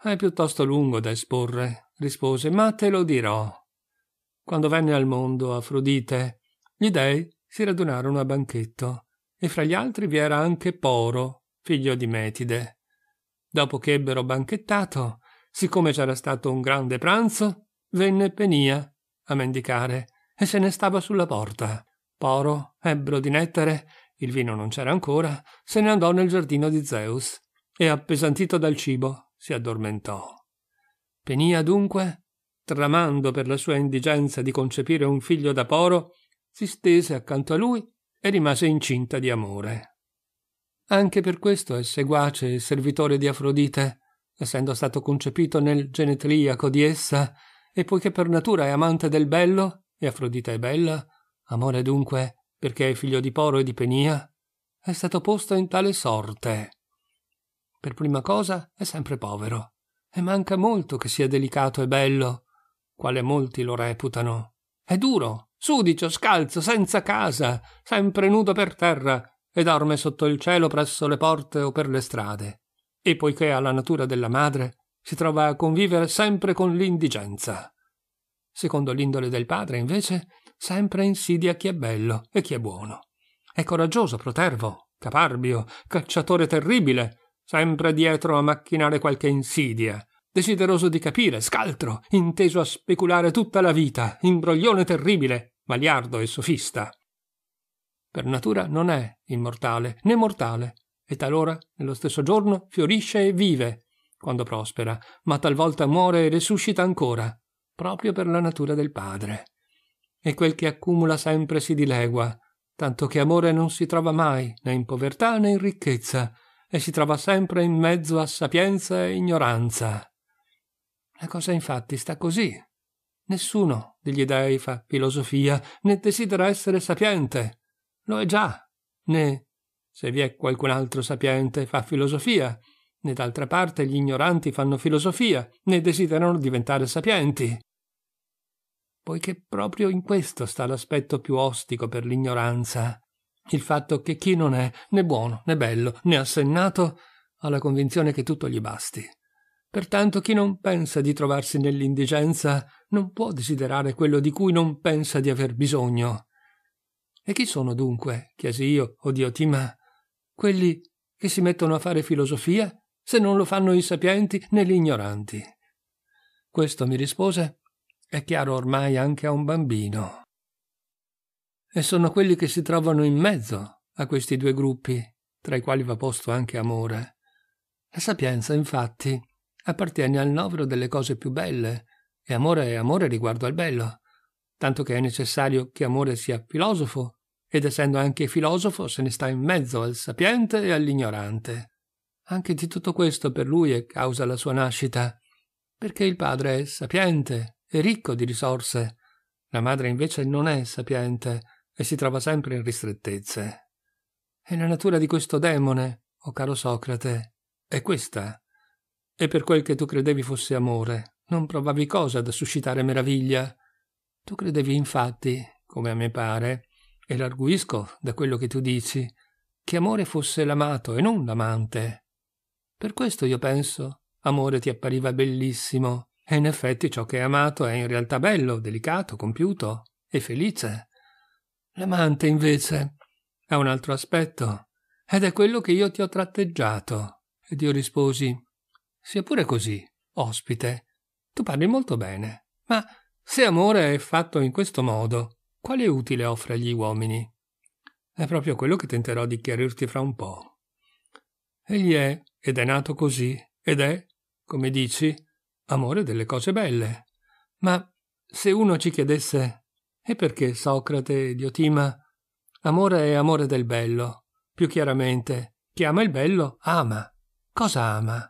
È piuttosto lungo da esporre, rispose, ma te lo dirò. Quando venne al mondo Afrodite, gli dei si radunarono a banchetto, e fra gli altri vi era anche Poro, figlio di Metide. Dopo che ebbero banchettato, siccome c'era stato un grande pranzo, venne Penia a mendicare e se ne stava sulla porta. Poro, ebbro di nettere, il vino non c'era ancora, se ne andò nel giardino di Zeus e, appesantito dal cibo, si addormentò. Penia dunque tramando per la sua indigenza di concepire un figlio da poro, si stese accanto a lui e rimase incinta di amore. Anche per questo è seguace e servitore di Afrodite, essendo stato concepito nel genetriaco di essa, e poiché per natura è amante del bello, e Afrodite è bella, amore dunque, perché è figlio di Poro e di Penia, è stato posto in tale sorte. Per prima cosa è sempre povero, e manca molto che sia delicato e bello, quale molti lo reputano. È duro, sudicio, scalzo, senza casa, sempre nudo per terra, e dorme sotto il cielo presso le porte o per le strade. E poiché ha la natura della madre, si trova a convivere sempre con l'indigenza. Secondo l'indole del padre, invece, sempre insidia chi è bello e chi è buono. È coraggioso, protervo, caparbio, cacciatore terribile, sempre dietro a macchinare qualche insidia, desideroso di capire, scaltro, inteso a speculare tutta la vita, imbroglione terribile, maliardo e sofista. Per natura non è immortale né mortale, e talora nello stesso giorno fiorisce e vive, quando prospera, ma talvolta muore e resuscita ancora, proprio per la natura del padre. E quel che accumula sempre si dilegua, tanto che amore non si trova mai né in povertà né in ricchezza, e si trova sempre in mezzo a sapienza e ignoranza. La cosa infatti sta così. Nessuno degli dei fa filosofia, né desidera essere sapiente. Lo è già, né, se vi è qualcun altro sapiente, fa filosofia, né d'altra parte gli ignoranti fanno filosofia, né desiderano diventare sapienti. Poiché proprio in questo sta l'aspetto più ostico per l'ignoranza, il fatto che chi non è né buono, né bello, né assennato, ha la convinzione che tutto gli basti Pertanto chi non pensa di trovarsi nell'indigenza non può desiderare quello di cui non pensa di aver bisogno. E chi sono dunque, chiesi io, o Tima, quelli che si mettono a fare filosofia se non lo fanno i sapienti né gli ignoranti? Questo mi rispose è chiaro ormai anche a un bambino. E sono quelli che si trovano in mezzo a questi due gruppi, tra i quali va posto anche amore. La sapienza, infatti, appartiene al novero delle cose più belle, e amore è amore riguardo al bello, tanto che è necessario che amore sia filosofo, ed essendo anche filosofo se ne sta in mezzo al sapiente e all'ignorante. Anche di tutto questo per lui è causa la sua nascita, perché il padre è sapiente e ricco di risorse, la madre invece non è sapiente e si trova sempre in ristrettezze. E la natura di questo demone, o oh caro Socrate, è questa. E per quel che tu credevi fosse amore, non provavi cosa da suscitare meraviglia. Tu credevi infatti, come a me pare, e l'arguisco da quello che tu dici, che amore fosse l'amato e non l'amante. Per questo io penso, amore ti appariva bellissimo, e in effetti ciò che è amato è in realtà bello, delicato, compiuto e felice. L'amante, invece, ha un altro aspetto, ed è quello che io ti ho tratteggiato. Ed io risposi, sia pure così, ospite, tu parli molto bene, ma se amore è fatto in questo modo, quale utile offre agli uomini? È proprio quello che tenterò di chiarirti fra un po'. Egli è, ed è nato così, ed è, come dici, amore delle cose belle. Ma se uno ci chiedesse e perché Socrate e Diotima? Amore è amore del bello. Più chiaramente, chi ama il bello ama. Cosa ama?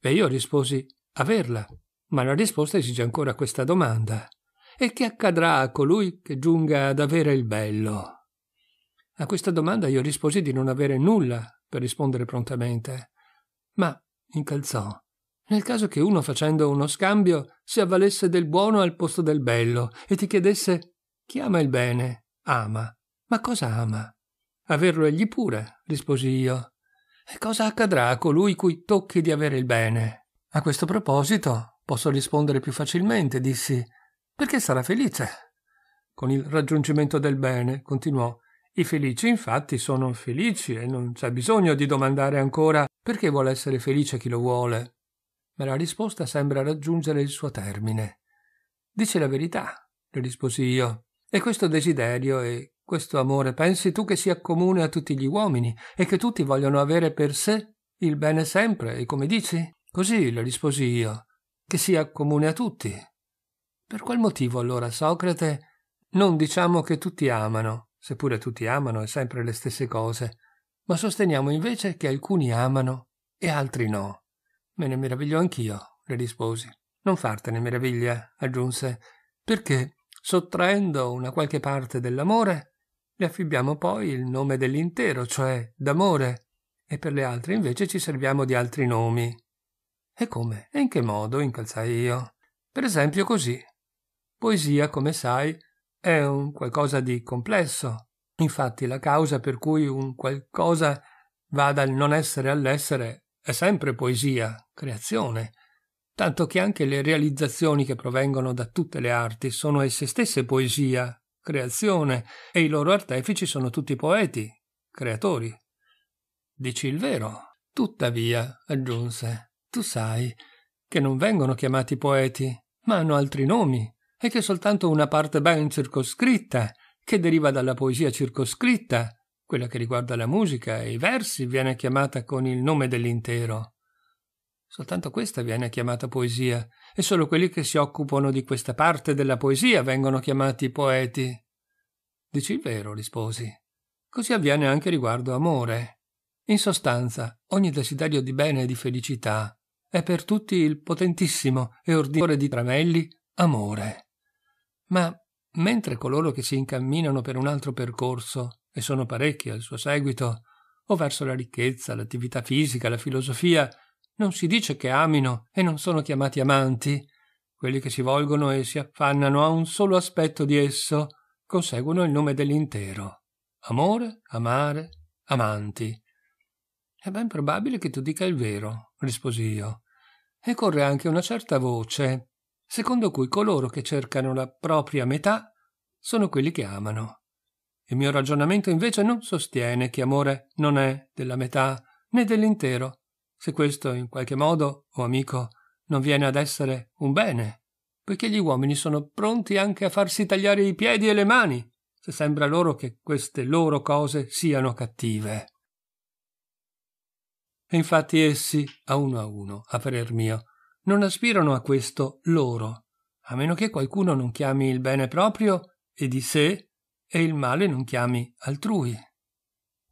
E io risposi averla, ma la risposta esige ancora questa domanda. E che accadrà a colui che giunga ad avere il bello? A questa domanda io risposi di non avere nulla per rispondere prontamente, ma incalzò. Nel caso che uno facendo uno scambio si avvalesse del buono al posto del bello e ti chiedesse chi ama il bene, ama, ma cosa ama? Averlo egli pure, risposi io cosa accadrà a colui cui tocchi di avere il bene? A questo proposito, posso rispondere più facilmente, dissi, perché sarà felice. Con il raggiungimento del bene, continuò, i felici infatti sono felici e non c'è bisogno di domandare ancora perché vuole essere felice chi lo vuole. Ma la risposta sembra raggiungere il suo termine. Dice la verità, le risposi io, e questo desiderio è questo amore pensi tu che sia comune a tutti gli uomini e che tutti vogliono avere per sé il bene sempre, e come dici? Così le risposi io, che sia comune a tutti. Per qual motivo allora, Socrate, non diciamo che tutti amano, seppure tutti amano e sempre le stesse cose, ma sosteniamo invece che alcuni amano e altri no. Me ne meraviglio anch'io, le risposi. Non fartene meraviglia, aggiunse, perché, sottraendo una qualche parte dell'amore, le affibbiamo poi il nome dell'intero, cioè d'amore, e per le altre invece ci serviamo di altri nomi. E come? E in che modo? incalzai io. Per esempio così. Poesia, come sai, è un qualcosa di complesso. Infatti la causa per cui un qualcosa va dal non essere all'essere è sempre poesia, creazione, tanto che anche le realizzazioni che provengono da tutte le arti sono esse stesse poesia, creazione, e i loro artefici sono tutti poeti, creatori. Dici il vero. Tuttavia, aggiunse, tu sai che non vengono chiamati poeti, ma hanno altri nomi, e che soltanto una parte ben circoscritta, che deriva dalla poesia circoscritta, quella che riguarda la musica e i versi, viene chiamata con il nome dell'intero. Soltanto questa viene chiamata poesia, e solo quelli che si occupano di questa parte della poesia vengono chiamati poeti. Dici il vero, risposi. Così avviene anche riguardo amore. In sostanza, ogni desiderio di bene e di felicità è per tutti il potentissimo e ordinatore di tramelli amore. Ma mentre coloro che si incamminano per un altro percorso, e sono parecchi al suo seguito, o verso la ricchezza, l'attività fisica, la filosofia, non si dice che amino e non sono chiamati amanti. Quelli che si volgono e si affannano a un solo aspetto di esso conseguono il nome dell'intero. Amore, amare, amanti. È ben probabile che tu dica il vero, risposi io. E corre anche una certa voce, secondo cui coloro che cercano la propria metà sono quelli che amano. Il mio ragionamento invece non sostiene che amore non è della metà né dell'intero, se questo in qualche modo, o oh amico, non viene ad essere un bene, poiché gli uomini sono pronti anche a farsi tagliare i piedi e le mani, se sembra loro che queste loro cose siano cattive. E infatti essi, a uno a uno, a parer mio, non aspirano a questo loro, a meno che qualcuno non chiami il bene proprio e di sé e il male non chiami altrui.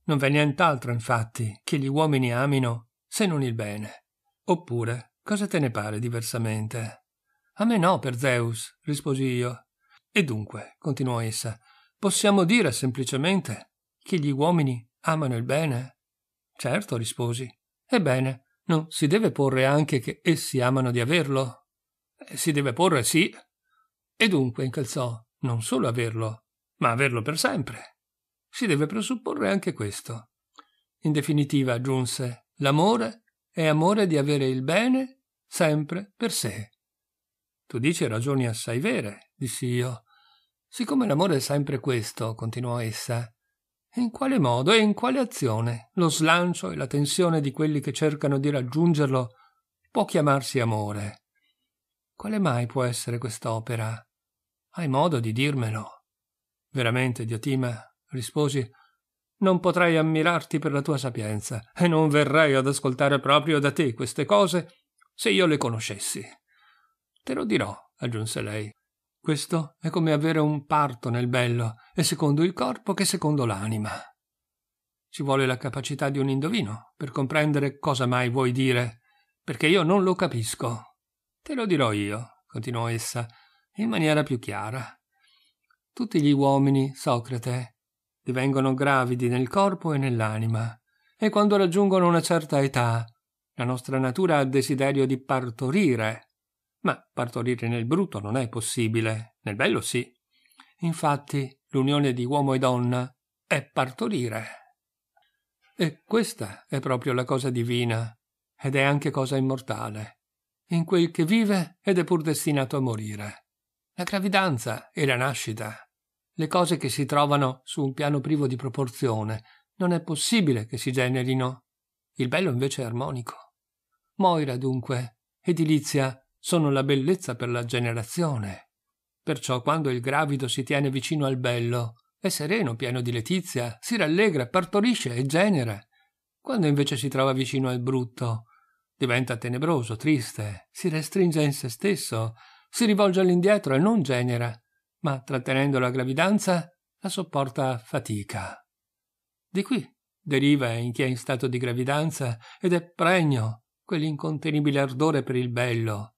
Non v'è nient'altro, infatti, che gli uomini amino se non il bene. Oppure, cosa te ne pare diversamente? A me no, per Zeus, risposi io. E dunque, continuò essa, possiamo dire semplicemente che gli uomini amano il bene? Certo, risposi. Ebbene, non si deve porre anche che essi amano di averlo? Eh, si deve porre sì. E dunque incalzò non solo averlo, ma averlo per sempre. Si deve presupporre anche questo. In definitiva, aggiunse, L'amore è amore di avere il bene sempre per sé. Tu dici ragioni assai vere, dissi io. Siccome l'amore è sempre questo, continuò essa, in quale modo e in quale azione lo slancio e la tensione di quelli che cercano di raggiungerlo può chiamarsi amore? Quale mai può essere quest'opera? Hai modo di dirmelo? Veramente, Diotima, risposi, non potrei ammirarti per la tua sapienza e non verrei ad ascoltare proprio da te queste cose se io le conoscessi. Te lo dirò, aggiunse lei. Questo è come avere un parto nel bello, e secondo il corpo che secondo l'anima. Ci vuole la capacità di un indovino per comprendere cosa mai vuoi dire, perché io non lo capisco. Te lo dirò io, continuò essa, in maniera più chiara. Tutti gli uomini, Socrate, divengono gravidi nel corpo e nell'anima, e quando raggiungono una certa età, la nostra natura ha desiderio di partorire. Ma partorire nel brutto non è possibile, nel bello sì. Infatti, l'unione di uomo e donna è partorire. E questa è proprio la cosa divina, ed è anche cosa immortale, in quel che vive ed è pur destinato a morire. La gravidanza e la nascita le cose che si trovano su un piano privo di proporzione non è possibile che si generino. Il bello invece è armonico. Moira, dunque, edilizia sono la bellezza per la generazione. Perciò quando il gravido si tiene vicino al bello, è sereno, pieno di letizia, si rallegra, partorisce e genera. Quando invece si trova vicino al brutto, diventa tenebroso, triste, si restringe in se stesso, si rivolge all'indietro e non genera ma trattenendo la gravidanza la sopporta a fatica. Di qui deriva in chi è in stato di gravidanza ed è pregno quell'incontenibile ardore per il bello,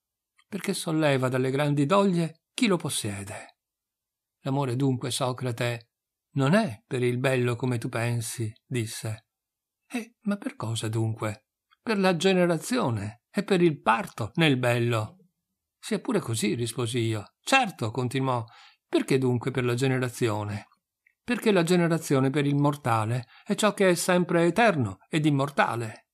perché solleva dalle grandi doglie chi lo possiede. L'amore dunque, Socrate, non è per il bello come tu pensi, disse. E eh, ma per cosa dunque? Per la generazione e per il parto nel bello. Sia pure così, risposi io. Certo, continuò, perché dunque per la generazione? Perché la generazione per il mortale è ciò che è sempre eterno ed immortale.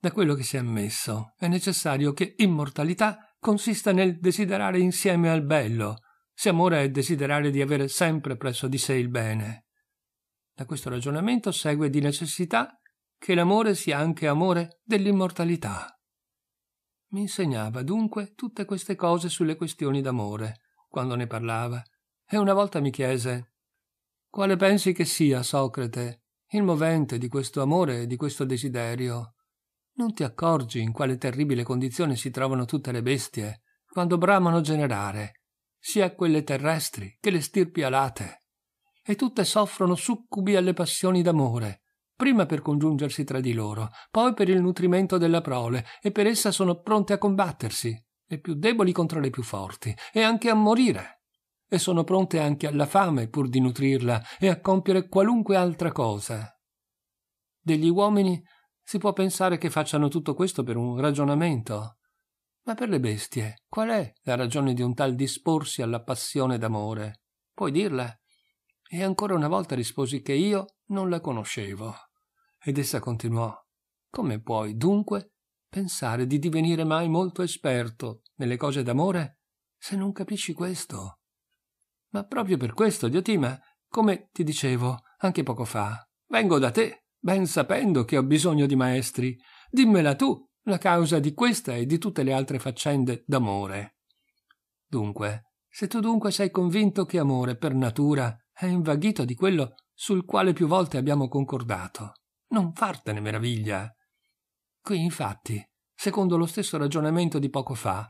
Da quello che si è ammesso, è necessario che immortalità consista nel desiderare insieme al bello, se amore è desiderare di avere sempre presso di sé il bene. Da questo ragionamento segue di necessità che l'amore sia anche amore dell'immortalità. Mi insegnava dunque tutte queste cose sulle questioni d'amore, quando ne parlava, e una volta mi chiese Quale pensi che sia, Socrate, il movente di questo amore e di questo desiderio? Non ti accorgi in quale terribile condizione si trovano tutte le bestie, quando bramano generare, sia quelle terrestri che le stirpi alate, e tutte soffrono succubi alle passioni d'amore, prima per congiungersi tra di loro, poi per il nutrimento della prole, e per essa sono pronte a combattersi, le più deboli contro le più forti, e anche a morire. E sono pronte anche alla fame pur di nutrirla e a compiere qualunque altra cosa. Degli uomini si può pensare che facciano tutto questo per un ragionamento. Ma per le bestie, qual è la ragione di un tal disporsi alla passione d'amore? Puoi dirla? E ancora una volta risposi che io non la conoscevo. Ed essa continuò: Come puoi dunque pensare di divenire mai molto esperto nelle cose d'amore se non capisci questo. Ma proprio per questo, Diotima, come ti dicevo anche poco fa, vengo da te, ben sapendo che ho bisogno di maestri. Dimmela tu, la causa di questa e di tutte le altre faccende d'amore. Dunque, se tu dunque sei convinto che amore per natura è invaghito di quello sul quale più volte abbiamo concordato, non fartene meraviglia. Qui, infatti, secondo lo stesso ragionamento di poco fa,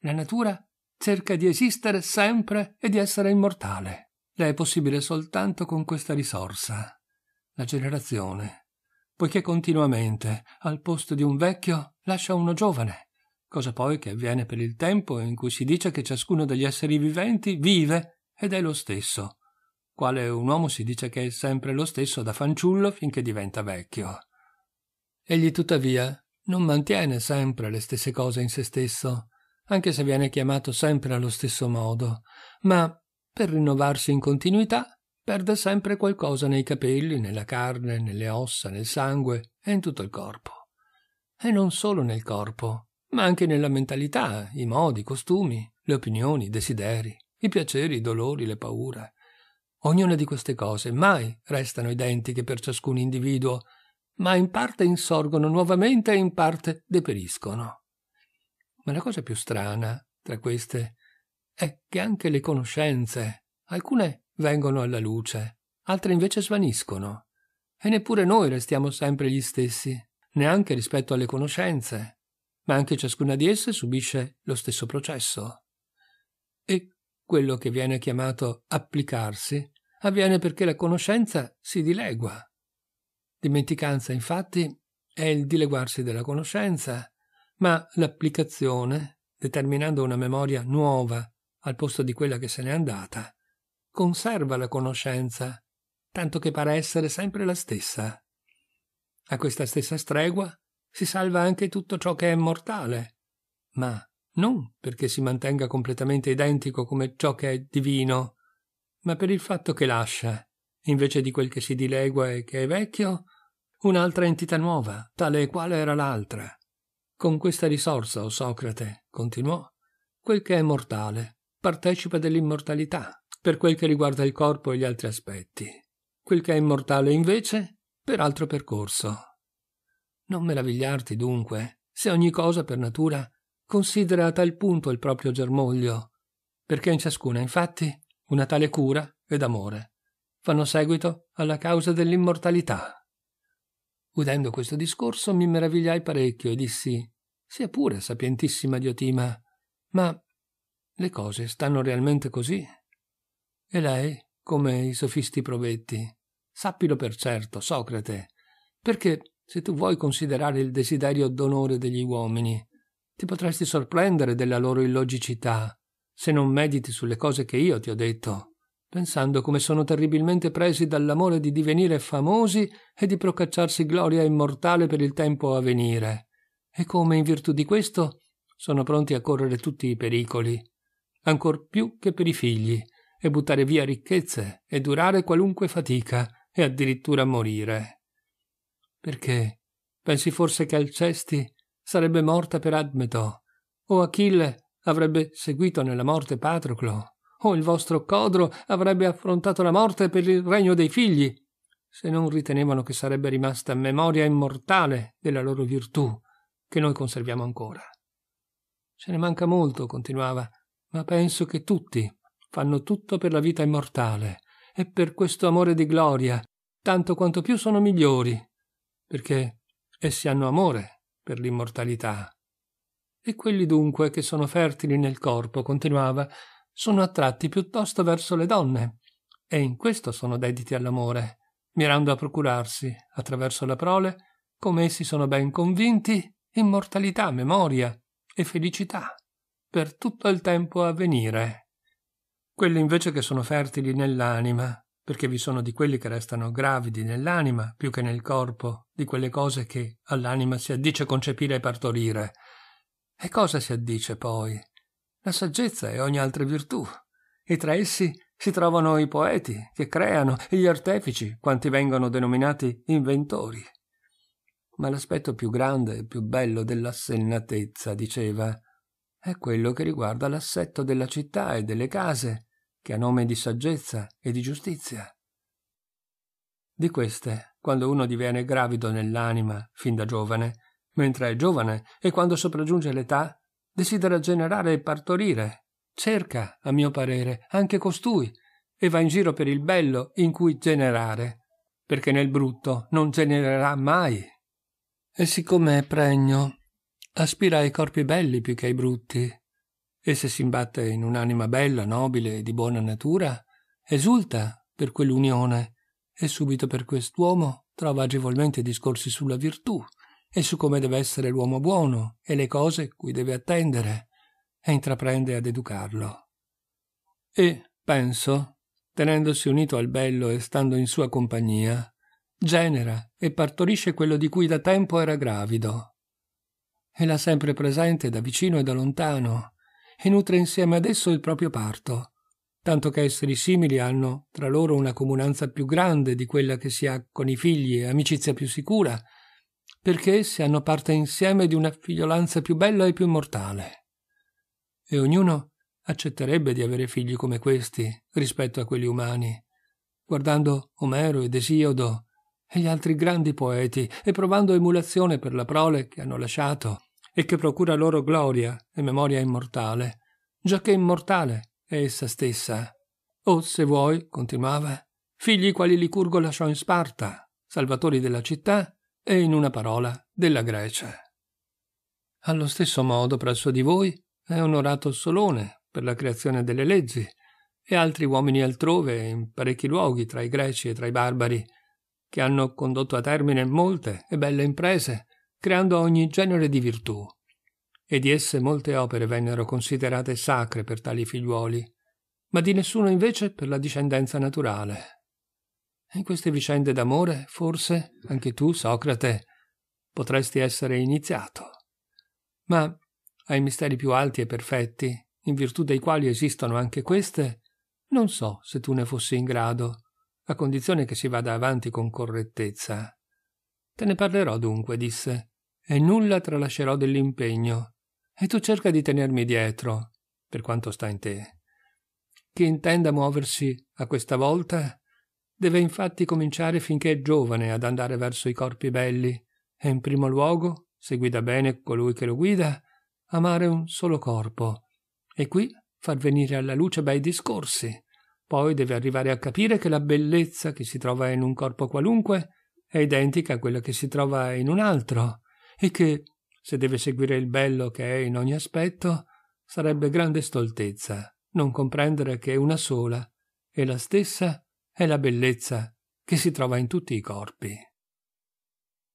la natura cerca di esistere sempre e di essere immortale. Le è possibile soltanto con questa risorsa, la generazione, poiché continuamente, al posto di un vecchio, lascia uno giovane, cosa poi che avviene per il tempo in cui si dice che ciascuno degli esseri viventi vive ed è lo stesso, quale un uomo si dice che è sempre lo stesso da fanciullo finché diventa vecchio. Egli tuttavia non mantiene sempre le stesse cose in se stesso, anche se viene chiamato sempre allo stesso modo, ma per rinnovarsi in continuità perde sempre qualcosa nei capelli, nella carne, nelle ossa, nel sangue e in tutto il corpo. E non solo nel corpo, ma anche nella mentalità, i modi, i costumi, le opinioni, i desideri, i piaceri, i dolori, le paure. Ognuna di queste cose mai restano identiche per ciascun individuo, ma in parte insorgono nuovamente e in parte deperiscono. Ma la cosa più strana tra queste è che anche le conoscenze, alcune vengono alla luce, altre invece svaniscono. E neppure noi restiamo sempre gli stessi, neanche rispetto alle conoscenze, ma anche ciascuna di esse subisce lo stesso processo. E quello che viene chiamato applicarsi avviene perché la conoscenza si dilegua Dimenticanza, infatti, è il dileguarsi della conoscenza, ma l'applicazione, determinando una memoria nuova al posto di quella che se n'è andata, conserva la conoscenza, tanto che pare essere sempre la stessa. A questa stessa stregua si salva anche tutto ciò che è mortale, ma non perché si mantenga completamente identico come ciò che è divino, ma per il fatto che lascia, invece di quel che si dilegua e che è vecchio, un'altra entità nuova, tale e quale era l'altra. Con questa risorsa, o Socrate, continuò, quel che è mortale partecipa dell'immortalità, per quel che riguarda il corpo e gli altri aspetti. Quel che è immortale, invece, per altro percorso. Non meravigliarti, dunque, se ogni cosa per natura considera a tal punto il proprio germoglio, perché in ciascuna, infatti, una tale cura ed amore fanno seguito alla causa dell'immortalità. Udendo questo discorso mi meravigliai parecchio e dissi sia pure sapientissima Diotima, ma le cose stanno realmente così. E lei, come i sofisti provetti, sappilo per certo, Socrate, perché se tu vuoi considerare il desiderio d'onore degli uomini, ti potresti sorprendere della loro illogicità, se non mediti sulle cose che io ti ho detto pensando come sono terribilmente presi dall'amore di divenire famosi e di procacciarsi gloria immortale per il tempo a venire, e come in virtù di questo sono pronti a correre tutti i pericoli, ancor più che per i figli, e buttare via ricchezze, e durare qualunque fatica, e addirittura morire. Perché? Pensi forse che Alcesti sarebbe morta per Admeto, o Achille avrebbe seguito nella morte Patroclo, o oh, il vostro Codro avrebbe affrontato la morte per il regno dei figli, se non ritenevano che sarebbe rimasta memoria immortale della loro virtù, che noi conserviamo ancora. Ce ne manca molto, continuava, ma penso che tutti fanno tutto per la vita immortale e per questo amore di gloria, tanto quanto più sono migliori, perché essi hanno amore per l'immortalità. E quelli dunque che sono fertili nel corpo, continuava, sono attratti piuttosto verso le donne e in questo sono dediti all'amore, mirando a procurarsi, attraverso la prole, come essi sono ben convinti, immortalità, memoria e felicità per tutto il tempo a venire. Quelli invece che sono fertili nell'anima, perché vi sono di quelli che restano gravidi nell'anima più che nel corpo, di quelle cose che all'anima si addice concepire e partorire. E cosa si addice poi? la saggezza e ogni altra virtù, e tra essi si trovano i poeti che creano e gli artefici, quanti vengono denominati inventori. Ma l'aspetto più grande e più bello dell'assennatezza, diceva, è quello che riguarda l'assetto della città e delle case, che ha nome di saggezza e di giustizia. Di queste, quando uno diviene gravido nell'anima fin da giovane, mentre è giovane e quando sopraggiunge l'età, desidera generare e partorire. Cerca, a mio parere, anche costui, e va in giro per il bello in cui generare, perché nel brutto non genererà mai. E siccome è pregno, aspira ai corpi belli più che ai brutti, e se si imbatte in un'anima bella, nobile e di buona natura, esulta per quell'unione, e subito per quest'uomo trova agevolmente discorsi sulla virtù, e su come deve essere l'uomo buono e le cose cui deve attendere, e intraprende ad educarlo. E, penso, tenendosi unito al bello e stando in sua compagnia, genera e partorisce quello di cui da tempo era gravido. E l'ha sempre presente da vicino e da lontano, e nutre insieme ad esso il proprio parto, tanto che esseri simili hanno tra loro una comunanza più grande di quella che si ha con i figli e amicizia più sicura, perché essi hanno parte insieme di una figliolanza più bella e più immortale. E ognuno accetterebbe di avere figli come questi rispetto a quelli umani, guardando Omero ed Esiodo e gli altri grandi poeti e provando emulazione per la prole che hanno lasciato e che procura loro gloria e memoria immortale, giacché immortale è essa stessa. O, se vuoi, continuava, figli quali Licurgo lasciò in Sparta, salvatori della città e in una parola della Grecia. Allo stesso modo presso di voi è onorato Solone per la creazione delle leggi e altri uomini altrove in parecchi luoghi tra i greci e tra i barbari che hanno condotto a termine molte e belle imprese creando ogni genere di virtù e di esse molte opere vennero considerate sacre per tali figliuoli ma di nessuno invece per la discendenza naturale in queste vicende d'amore, forse, anche tu, Socrate, potresti essere iniziato. Ma ai misteri più alti e perfetti, in virtù dei quali esistono anche queste, non so se tu ne fossi in grado, a condizione che si vada avanti con correttezza. Te ne parlerò dunque, disse, e nulla tralascerò dell'impegno, e tu cerca di tenermi dietro, per quanto sta in te. Chi intenda muoversi a questa volta Deve infatti cominciare finché è giovane ad andare verso i corpi belli e in primo luogo, se guida bene colui che lo guida, amare un solo corpo e qui far venire alla luce bei discorsi. Poi deve arrivare a capire che la bellezza che si trova in un corpo qualunque è identica a quella che si trova in un altro e che, se deve seguire il bello che è in ogni aspetto, sarebbe grande stoltezza non comprendere che una sola e la stessa è la bellezza che si trova in tutti i corpi.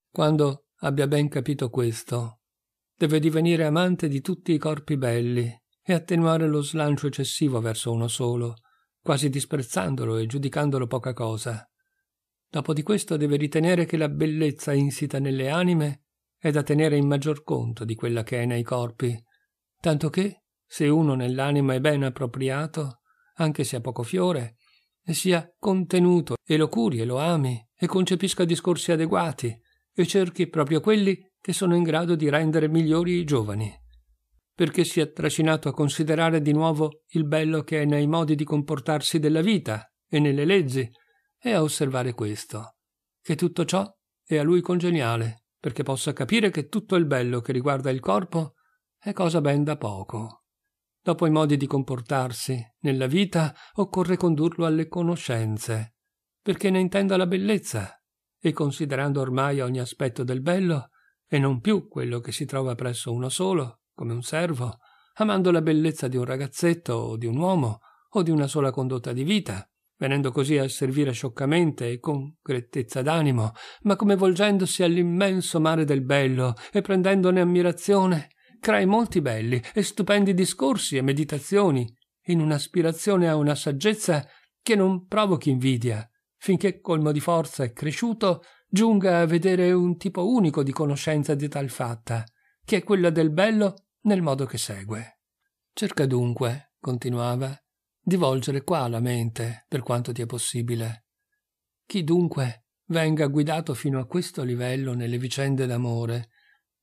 Quando abbia ben capito questo, deve divenire amante di tutti i corpi belli e attenuare lo slancio eccessivo verso uno solo, quasi disprezzandolo e giudicandolo poca cosa. Dopo di questo deve ritenere che la bellezza insita nelle anime è da tenere in maggior conto di quella che è nei corpi, tanto che, se uno nell'anima è ben appropriato, anche se a poco fiore, e sia contenuto e lo curi e lo ami e concepisca discorsi adeguati e cerchi proprio quelli che sono in grado di rendere migliori i giovani. Perché sia trascinato a considerare di nuovo il bello che è nei modi di comportarsi della vita e nelle leggi e a osservare questo, che tutto ciò è a lui congeniale, perché possa capire che tutto il bello che riguarda il corpo è cosa ben da poco. Dopo i modi di comportarsi nella vita occorre condurlo alle conoscenze, perché ne intenda la bellezza, e considerando ormai ogni aspetto del bello, e non più quello che si trova presso uno solo, come un servo, amando la bellezza di un ragazzetto o di un uomo o di una sola condotta di vita, venendo così a servire scioccamente e con grettezza d'animo, ma come volgendosi all'immenso mare del bello e prendendone ammirazione tra i molti belli e stupendi discorsi e meditazioni, in un'aspirazione a una saggezza che non provochi invidia, finché colmo di forza e cresciuto giunga a vedere un tipo unico di conoscenza di tal fatta, che è quella del bello nel modo che segue. Cerca dunque, continuava, di volgere qua la mente per quanto ti è possibile. Chi dunque venga guidato fino a questo livello nelle vicende d'amore,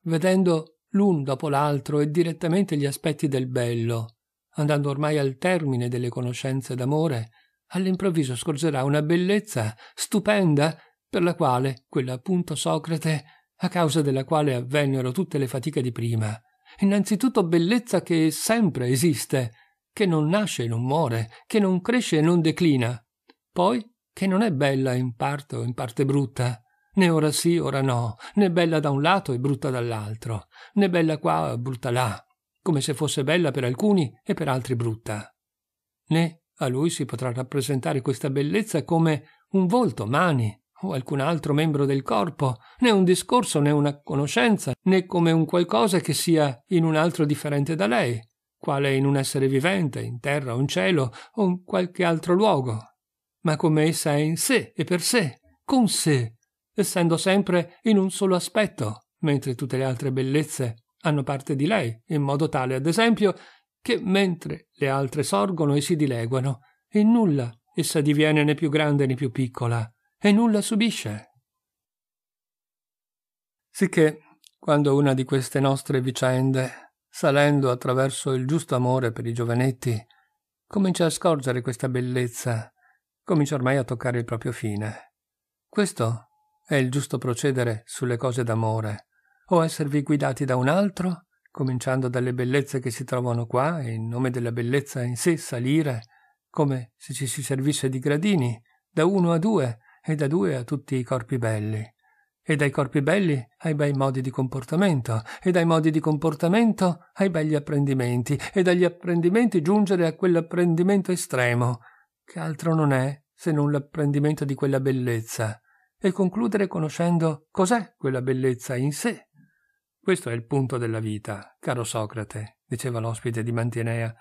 vedendo l'un dopo l'altro e direttamente gli aspetti del bello, andando ormai al termine delle conoscenze d'amore, all'improvviso scorgerà una bellezza stupenda per la quale quella appunto Socrate, a causa della quale avvennero tutte le fatiche di prima, innanzitutto bellezza che sempre esiste, che non nasce e non muore, che non cresce e non declina, poi che non è bella in parte o in parte brutta, Né ora sì, ora no, né bella da un lato e brutta dall'altro, né bella qua, brutta là, come se fosse bella per alcuni e per altri brutta. Né a lui si potrà rappresentare questa bellezza come un volto, mani o alcun altro membro del corpo, né un discorso né una conoscenza, né come un qualcosa che sia in un altro differente da lei, quale in un essere vivente, in terra o in cielo o in qualche altro luogo, ma come essa è in sé e per sé, con sé, essendo sempre in un solo aspetto, mentre tutte le altre bellezze hanno parte di lei, in modo tale, ad esempio, che mentre le altre sorgono e si dileguano, in nulla essa diviene né più grande né più piccola, e nulla subisce. Sicché, quando una di queste nostre vicende, salendo attraverso il giusto amore per i giovanetti, comincia a scorgere questa bellezza, comincia ormai a toccare il proprio fine. Questo è il giusto procedere sulle cose d'amore, o esservi guidati da un altro, cominciando dalle bellezze che si trovano qua, e in nome della bellezza in sé salire, come se ci si servisse di gradini, da uno a due, e da due a tutti i corpi belli, e dai corpi belli ai bei modi di comportamento, e dai modi di comportamento ai begli apprendimenti, e dagli apprendimenti giungere a quell'apprendimento estremo, che altro non è se non l'apprendimento di quella bellezza, e concludere conoscendo cos'è quella bellezza in sé. Questo è il punto della vita, caro Socrate, diceva l'ospite di Mantinea.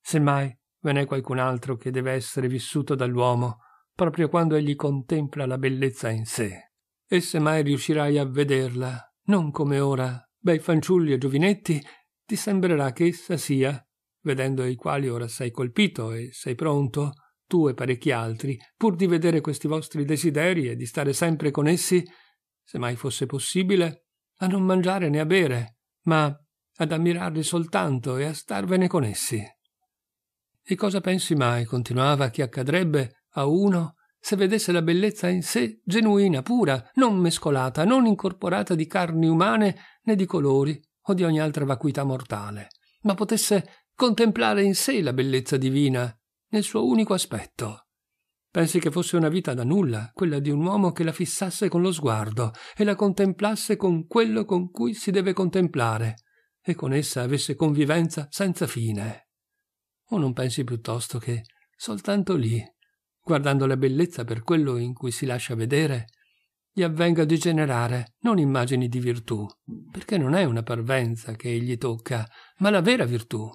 Semmai ve n'è qualcun altro che deve essere vissuto dall'uomo proprio quando egli contempla la bellezza in sé. E se mai riuscirai a vederla, non come ora, bei fanciulli e giovinetti, ti sembrerà che essa sia, vedendo i quali ora sei colpito e sei pronto, tu e parecchi altri, pur di vedere questi vostri desideri e di stare sempre con essi, se mai fosse possibile, a non mangiare né a bere, ma ad ammirarli soltanto e a starvene con essi. E cosa pensi mai, continuava, che accadrebbe a uno se vedesse la bellezza in sé genuina, pura, non mescolata, non incorporata di carni umane né di colori o di ogni altra vacuità mortale, ma potesse contemplare in sé la bellezza divina nel suo unico aspetto. Pensi che fosse una vita da nulla, quella di un uomo che la fissasse con lo sguardo e la contemplasse con quello con cui si deve contemplare, e con essa avesse convivenza senza fine. O non pensi piuttosto che, soltanto lì, guardando la bellezza per quello in cui si lascia vedere, gli avvenga di generare non immagini di virtù, perché non è una parvenza che egli tocca, ma la vera virtù,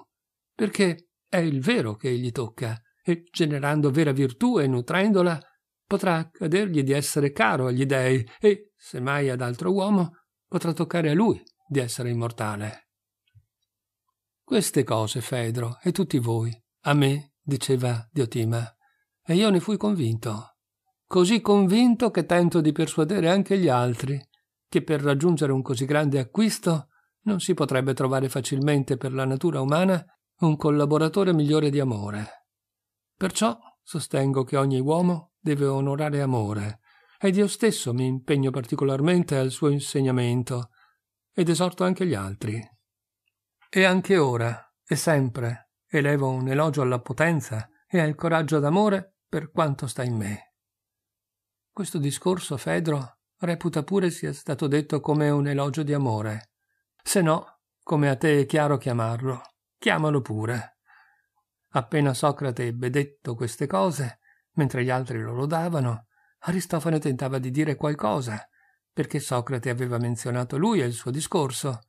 perché è il vero che egli tocca, e generando vera virtù e nutrendola, potrà accadergli di essere caro agli dèi e, se mai ad altro uomo, potrà toccare a lui di essere immortale. Queste cose, Fedro, e tutti voi, a me, diceva Diotima, e io ne fui convinto, così convinto che tento di persuadere anche gli altri che per raggiungere un così grande acquisto non si potrebbe trovare facilmente per la natura umana un collaboratore migliore di amore. Perciò sostengo che ogni uomo deve onorare amore, ed io stesso mi impegno particolarmente al suo insegnamento, ed esorto anche gli altri. E anche ora, e sempre, elevo un elogio alla potenza e al coraggio d'amore per quanto sta in me. Questo discorso Fedro reputa pure sia stato detto come un elogio di amore. Se no, come a te è chiaro chiamarlo, chiamalo pure. Appena Socrate ebbe detto queste cose, mentre gli altri lo lodavano, Aristofane tentava di dire qualcosa, perché Socrate aveva menzionato lui e il suo discorso,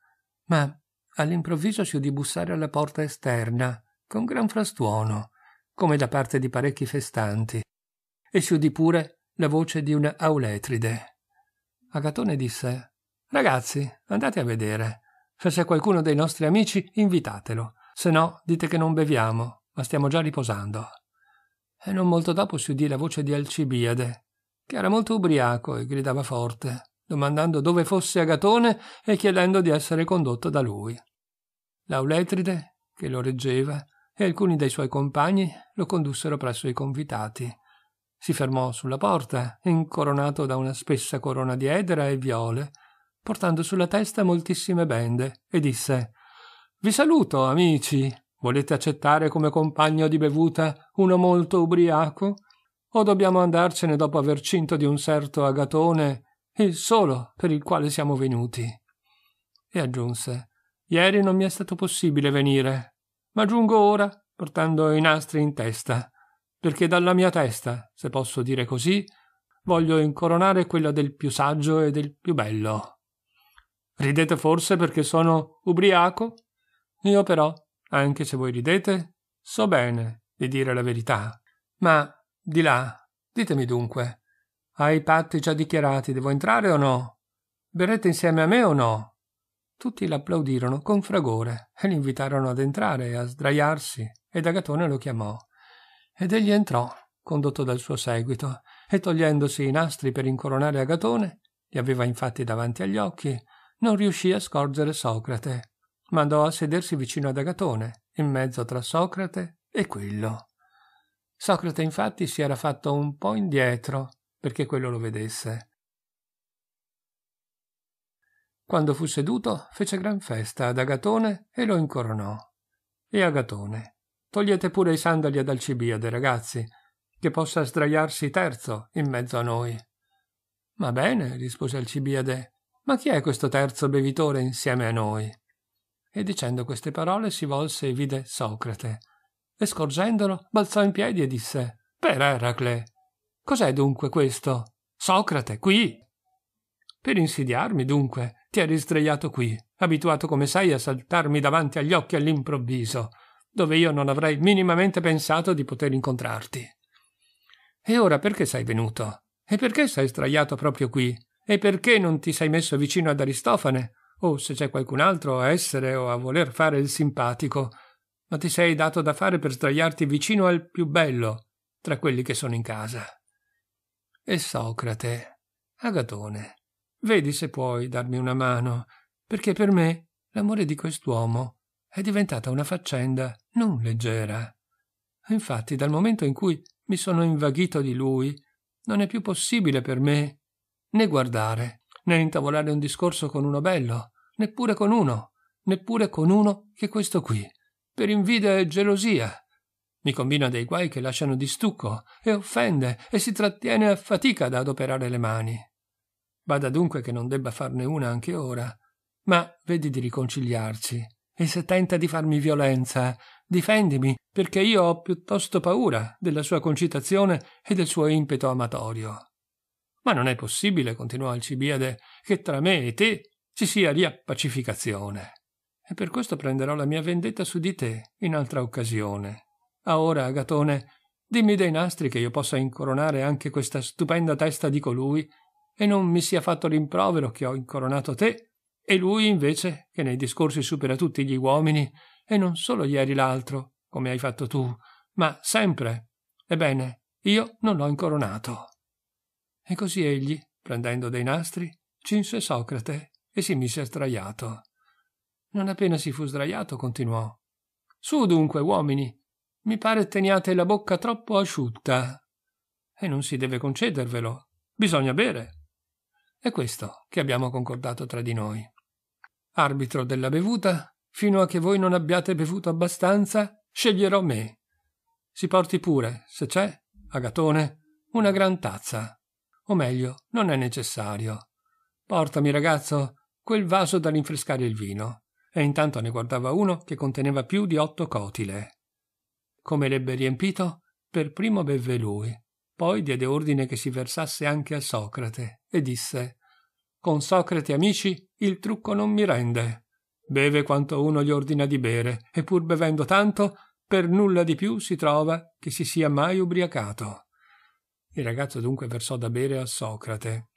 ma all'improvviso si udì bussare alla porta esterna, con gran frastuono, come da parte di parecchi festanti, e si udì pure la voce di un auletride. Agatone disse Ragazzi, andate a vedere. Se c'è qualcuno dei nostri amici, invitatelo, se no dite che non beviamo ma stiamo già riposando. E non molto dopo si udì la voce di Alcibiade, che era molto ubriaco e gridava forte, domandando dove fosse Agatone e chiedendo di essere condotto da lui. L'Auletride, che lo reggeva, e alcuni dei suoi compagni lo condussero presso i convitati. Si fermò sulla porta, incoronato da una spessa corona di edera e viole, portando sulla testa moltissime bende, e disse Vi saluto, amici. Volete accettare come compagno di bevuta uno molto ubriaco? O dobbiamo andarcene dopo aver cinto di un certo agatone il solo per il quale siamo venuti? E aggiunse Ieri non mi è stato possibile venire, ma giungo ora portando i nastri in testa, perché dalla mia testa, se posso dire così, voglio incoronare quella del più saggio e del più bello. Ridete forse perché sono ubriaco? Io però anche se voi ridete, so bene di dire la verità. Ma di là, ditemi dunque, ai patti già dichiarati devo entrare o no? Berrete insieme a me o no? Tutti l'applaudirono con fragore e l'invitarono ad entrare e a sdraiarsi, ed Agatone lo chiamò. Ed egli entrò, condotto dal suo seguito, e togliendosi i nastri per incoronare Agatone, li aveva infatti davanti agli occhi, non riuscì a scorgere Socrate, mandò a sedersi vicino ad Agatone, in mezzo tra Socrate e quello. Socrate infatti si era fatto un po' indietro perché quello lo vedesse. Quando fu seduto, fece gran festa ad Agatone e lo incoronò. E Agatone, togliete pure i sandali ad Alcibiade, ragazzi, che possa sdraiarsi terzo in mezzo a noi. Ma bene, rispose Alcibiade, ma chi è questo terzo bevitore insieme a noi? E dicendo queste parole si volse e vide Socrate. E scorgendolo balzò in piedi e disse Per Eracle, cos'è dunque questo? Socrate, qui! Per insidiarmi, dunque, ti eri sdraiato qui, abituato come sei a saltarmi davanti agli occhi all'improvviso, dove io non avrei minimamente pensato di poter incontrarti. E ora perché sei venuto? E perché sei sdraiato proprio qui? E perché non ti sei messo vicino ad Aristofane? o oh, se c'è qualcun altro a essere o a voler fare il simpatico, ma ti sei dato da fare per sdraiarti vicino al più bello tra quelli che sono in casa. E Socrate, Agatone, vedi se puoi darmi una mano, perché per me l'amore di quest'uomo è diventata una faccenda non leggera. Infatti, dal momento in cui mi sono invaghito di lui, non è più possibile per me né guardare né intavolare un discorso con uno bello, neppure con uno, neppure con uno che questo qui, per invidia e gelosia. Mi combina dei guai che lasciano di stucco e offende e si trattiene a fatica ad adoperare le mani. Bada dunque che non debba farne una anche ora, ma vedi di riconciliarci. E se tenta di farmi violenza, difendimi, perché io ho piuttosto paura della sua concitazione e del suo impeto amatorio. Ma non è possibile, continuò Alcibiade, che tra me e te ci sia pacificazione. E per questo prenderò la mia vendetta su di te in altra occasione. ora, Agatone, dimmi dei nastri che io possa incoronare anche questa stupenda testa di colui, e non mi sia fatto rimprovero che ho incoronato te, e lui invece, che nei discorsi supera tutti gli uomini, e non solo ieri l'altro, come hai fatto tu, ma sempre. Ebbene, io non l'ho incoronato. E così egli, prendendo dei nastri, cinse Socrate e si mise sdraiato. Non appena si fu sdraiato, continuò. Su dunque, uomini, mi pare teniate la bocca troppo asciutta. E non si deve concedervelo. Bisogna bere. È questo che abbiamo concordato tra di noi. Arbitro della bevuta, fino a che voi non abbiate bevuto abbastanza, sceglierò me. Si porti pure, se c'è, Agatone, una gran tazza. O meglio, non è necessario. Portami, ragazzo, quel vaso da rinfrescare il vino. E intanto ne guardava uno che conteneva più di otto cotile. Come l'ebbe riempito, per primo bevve lui, poi diede ordine che si versasse anche a Socrate, e disse Con Socrate, amici, il trucco non mi rende. Beve quanto uno gli ordina di bere, e pur bevendo tanto, per nulla di più si trova che si sia mai ubriacato. Il ragazzo dunque versò da bere a Socrate.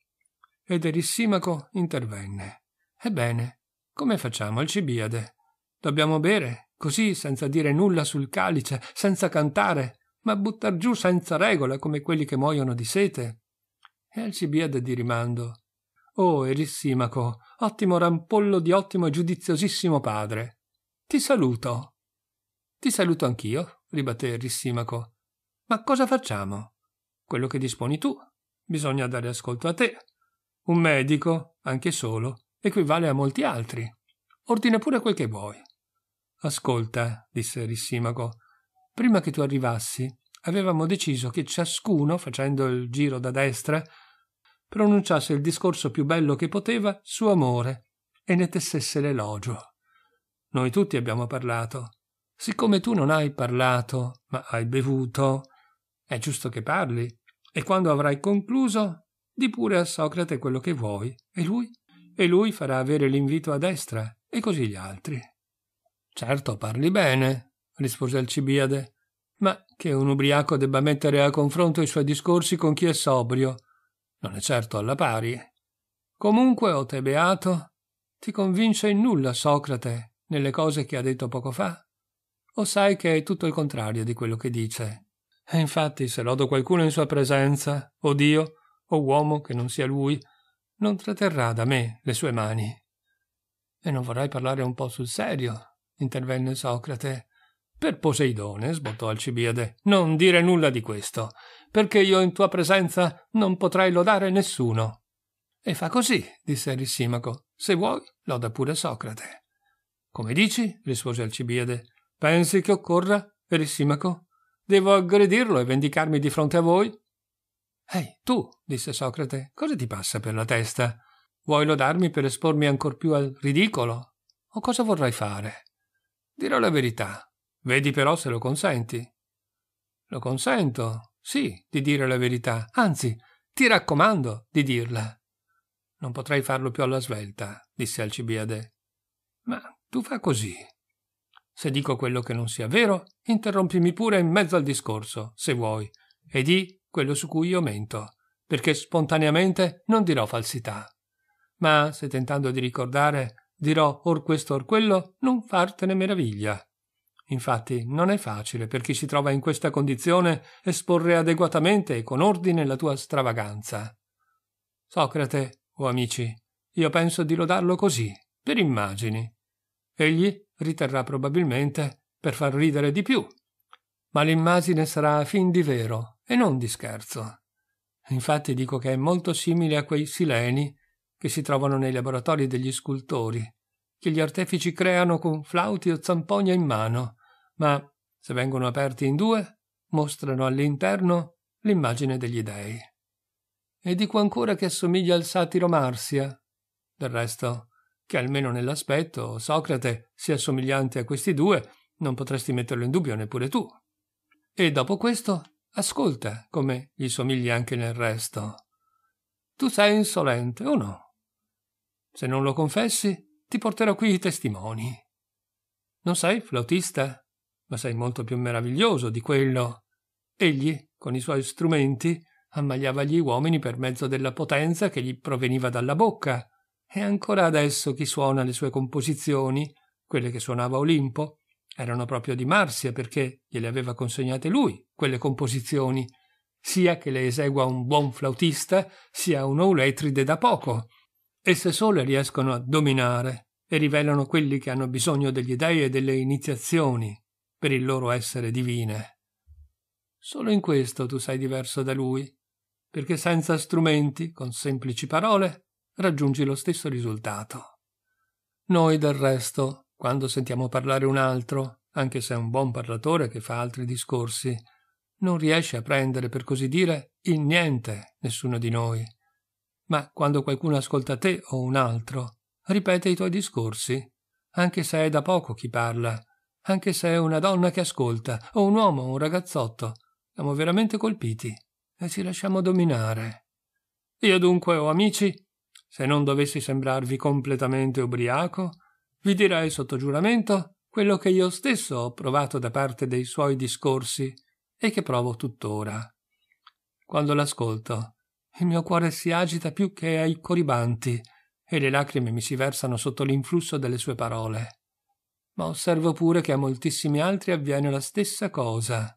Ed Erissimaco intervenne. Ebbene, come facciamo, Alcibiade? Dobbiamo bere, così, senza dire nulla sul calice, senza cantare, ma buttar giù senza regola come quelli che muoiono di sete? E Alcibiade di rimando. Oh, Erissimaco, ottimo rampollo di ottimo e giudiziosissimo padre. Ti saluto. Ti saluto anch'io, ribatté Erissimaco. Ma cosa facciamo? quello che disponi tu. Bisogna dare ascolto a te. Un medico, anche solo, equivale a molti altri. Ordina pure quel che vuoi. Ascolta, disse Rissimaco, prima che tu arrivassi avevamo deciso che ciascuno, facendo il giro da destra, pronunciasse il discorso più bello che poteva su amore e ne tessesse l'elogio. Noi tutti abbiamo parlato. Siccome tu non hai parlato, ma hai bevuto, è giusto che parli. E quando avrai concluso, di pure a Socrate quello che vuoi. E lui? E lui farà avere l'invito a destra, e così gli altri. Certo, parli bene, rispose Alcibiade. Ma che un ubriaco debba mettere a confronto i suoi discorsi con chi è sobrio, non è certo alla pari. Comunque, o te beato, ti convince in nulla Socrate nelle cose che ha detto poco fa? O sai che è tutto il contrario di quello che dice? E eh, infatti, se lodo qualcuno in sua presenza, o Dio, o uomo che non sia lui, non tratterrà da me le sue mani. E non vorrai parlare un po' sul serio? intervenne Socrate. Per Poseidone, sbottò Alcibiade, non dire nulla di questo, perché io in tua presenza non potrai lodare nessuno. E fa così, disse Arissimaco. Se vuoi, loda pure Socrate. Come dici? rispose Alcibiade. Pensi che occorra, Arissimaco? Devo aggredirlo e vendicarmi di fronte a voi? Ehi, tu, disse Socrate, cosa ti passa per la testa? Vuoi lodarmi per espormi ancor più al ridicolo? O cosa vorrai fare? Dirò la verità. Vedi però se lo consenti. Lo consento, sì, di dire la verità. Anzi, ti raccomando di dirla. Non potrei farlo più alla svelta, disse Alcibiade. Ma tu fa così. Se dico quello che non sia vero, interrompimi pure in mezzo al discorso, se vuoi, e di quello su cui io mento, perché spontaneamente non dirò falsità. Ma se tentando di ricordare dirò or questo or quello, non fartene meraviglia. Infatti non è facile per chi si trova in questa condizione esporre adeguatamente e con ordine la tua stravaganza. Socrate, o oh amici, io penso di lodarlo così, per immagini. Egli riterrà probabilmente per far ridere di più, ma l'immagine sarà fin di vero e non di scherzo. Infatti dico che è molto simile a quei sileni che si trovano nei laboratori degli scultori, che gli artefici creano con flauti o zampogna in mano, ma, se vengono aperti in due, mostrano all'interno l'immagine degli dei. E dico ancora che assomiglia al satiro Marsia. Del resto, che almeno nell'aspetto Socrate sia somigliante a questi due, non potresti metterlo in dubbio neppure tu. E dopo questo, ascolta come gli somigli anche nel resto. Tu sei insolente o no? Se non lo confessi, ti porterò qui i testimoni. Non sei flautista, ma sei molto più meraviglioso di quello. Egli, con i suoi strumenti, ammagliava gli uomini per mezzo della potenza che gli proveniva dalla bocca, e ancora adesso chi suona le sue composizioni, quelle che suonava Olimpo, erano proprio di Marsia perché gliele aveva consegnate lui, quelle composizioni, sia che le esegua un buon flautista, sia un Ouletride da poco. Esse sole riescono a dominare e rivelano quelli che hanno bisogno degli dei e delle iniziazioni per il loro essere divine. Solo in questo tu sei diverso da lui, perché senza strumenti, con semplici parole, raggiungi lo stesso risultato. Noi del resto, quando sentiamo parlare un altro, anche se è un buon parlatore che fa altri discorsi, non riesce a prendere, per così dire, in niente nessuno di noi. Ma quando qualcuno ascolta te o un altro, ripete i tuoi discorsi, anche se è da poco chi parla, anche se è una donna che ascolta, o un uomo o un ragazzotto, siamo veramente colpiti e ci lasciamo dominare. Io dunque ho amici se non dovessi sembrarvi completamente ubriaco, vi direi sotto giuramento quello che io stesso ho provato da parte dei suoi discorsi e che provo tuttora. Quando l'ascolto, il mio cuore si agita più che ai coribanti e le lacrime mi si versano sotto l'influsso delle sue parole. Ma osservo pure che a moltissimi altri avviene la stessa cosa.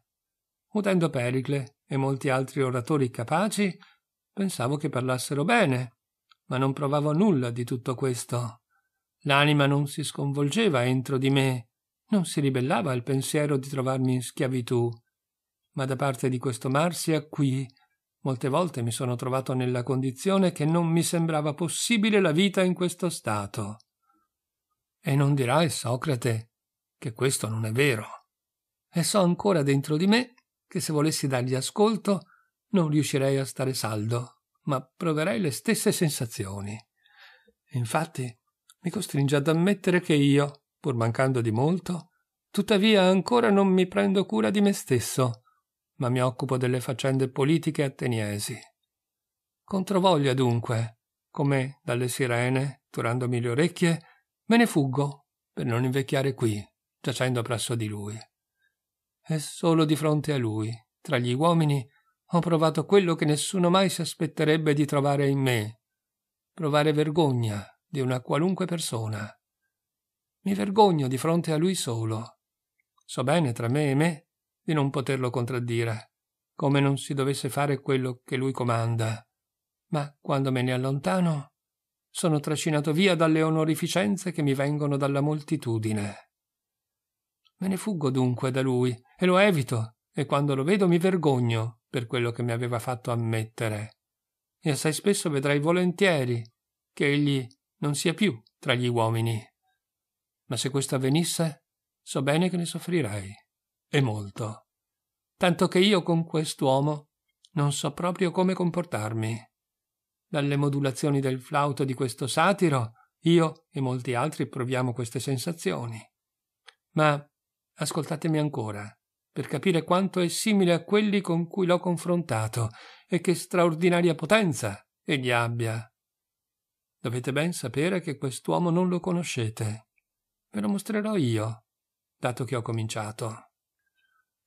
Udendo Pericle e molti altri oratori capaci, pensavo che parlassero bene ma non provavo nulla di tutto questo. L'anima non si sconvolgeva entro di me, non si ribellava al pensiero di trovarmi in schiavitù. Ma da parte di questo Marsia qui molte volte mi sono trovato nella condizione che non mi sembrava possibile la vita in questo stato. E non dirai, Socrate, che questo non è vero. E so ancora dentro di me che se volessi dargli ascolto non riuscirei a stare saldo ma proverei le stesse sensazioni. Infatti, mi costringe ad ammettere che io, pur mancando di molto, tuttavia ancora non mi prendo cura di me stesso, ma mi occupo delle faccende politiche ateniesi. Controvoglia dunque, come dalle sirene, turandomi le orecchie, me ne fuggo per non invecchiare qui, giacendo presso di lui. È solo di fronte a lui, tra gli uomini, ho provato quello che nessuno mai si aspetterebbe di trovare in me. Provare vergogna di una qualunque persona. Mi vergogno di fronte a lui solo. So bene tra me e me di non poterlo contraddire, come non si dovesse fare quello che lui comanda. Ma quando me ne allontano, sono trascinato via dalle onorificenze che mi vengono dalla moltitudine. Me ne fuggo dunque da lui e lo evito, e quando lo vedo mi vergogno per quello che mi aveva fatto ammettere, e assai spesso vedrai volentieri che egli non sia più tra gli uomini. Ma se questo avvenisse, so bene che ne soffrirai, e molto, tanto che io con quest'uomo non so proprio come comportarmi. Dalle modulazioni del flauto di questo satiro, io e molti altri proviamo queste sensazioni. Ma ascoltatemi ancora per capire quanto è simile a quelli con cui l'ho confrontato e che straordinaria potenza egli abbia. Dovete ben sapere che quest'uomo non lo conoscete. Ve lo mostrerò io, dato che ho cominciato.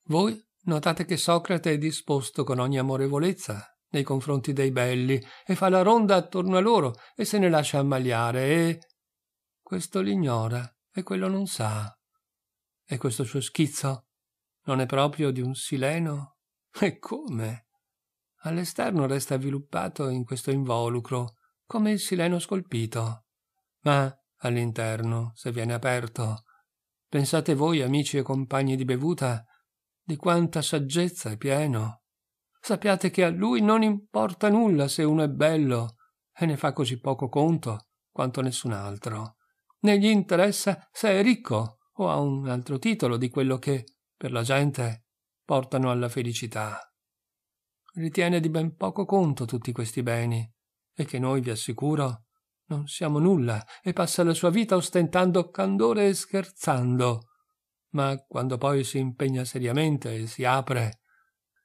Voi notate che Socrate è disposto con ogni amorevolezza nei confronti dei belli e fa la ronda attorno a loro e se ne lascia ammaliare e questo l'ignora e quello non sa. E questo suo schizzo non è proprio di un sileno? E come? All'esterno resta avviluppato in questo involucro, come il sileno scolpito. Ma all'interno, se viene aperto, pensate voi, amici e compagni di bevuta, di quanta saggezza è pieno. Sappiate che a lui non importa nulla se uno è bello e ne fa così poco conto quanto nessun altro. Ne gli interessa se è ricco o ha un altro titolo di quello che per la gente portano alla felicità. Ritiene di ben poco conto tutti questi beni, e che noi, vi assicuro, non siamo nulla, e passa la sua vita ostentando candore e scherzando. Ma quando poi si impegna seriamente e si apre,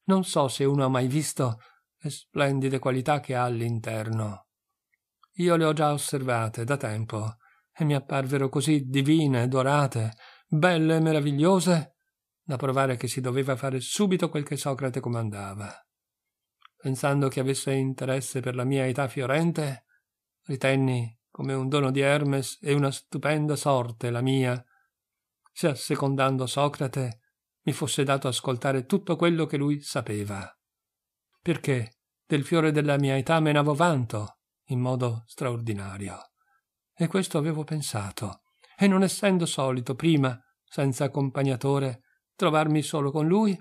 non so se uno ha mai visto le splendide qualità che ha all'interno. Io le ho già osservate da tempo, e mi apparvero così divine, dorate, belle e meravigliose, da provare che si doveva fare subito quel che Socrate comandava. Pensando che avesse interesse per la mia età fiorente, ritenni, come un dono di Hermes e una stupenda sorte la mia, se assecondando Socrate mi fosse dato ascoltare tutto quello che lui sapeva. Perché del fiore della mia età menavo vanto in modo straordinario. E questo avevo pensato, e non essendo solito prima, senza accompagnatore, trovarmi solo con lui?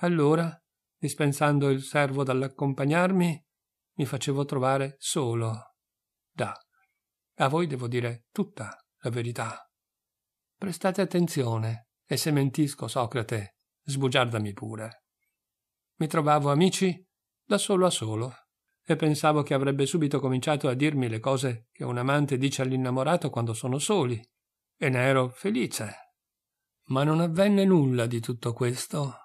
Allora, dispensando il servo dall'accompagnarmi, mi facevo trovare solo. Da. A voi devo dire tutta la verità. Prestate attenzione, e se mentisco, Socrate, sbugiardami pure. Mi trovavo, amici, da solo a solo, e pensavo che avrebbe subito cominciato a dirmi le cose che un amante dice all'innamorato quando sono soli, e ne ero felice. Ma non avvenne nulla di tutto questo.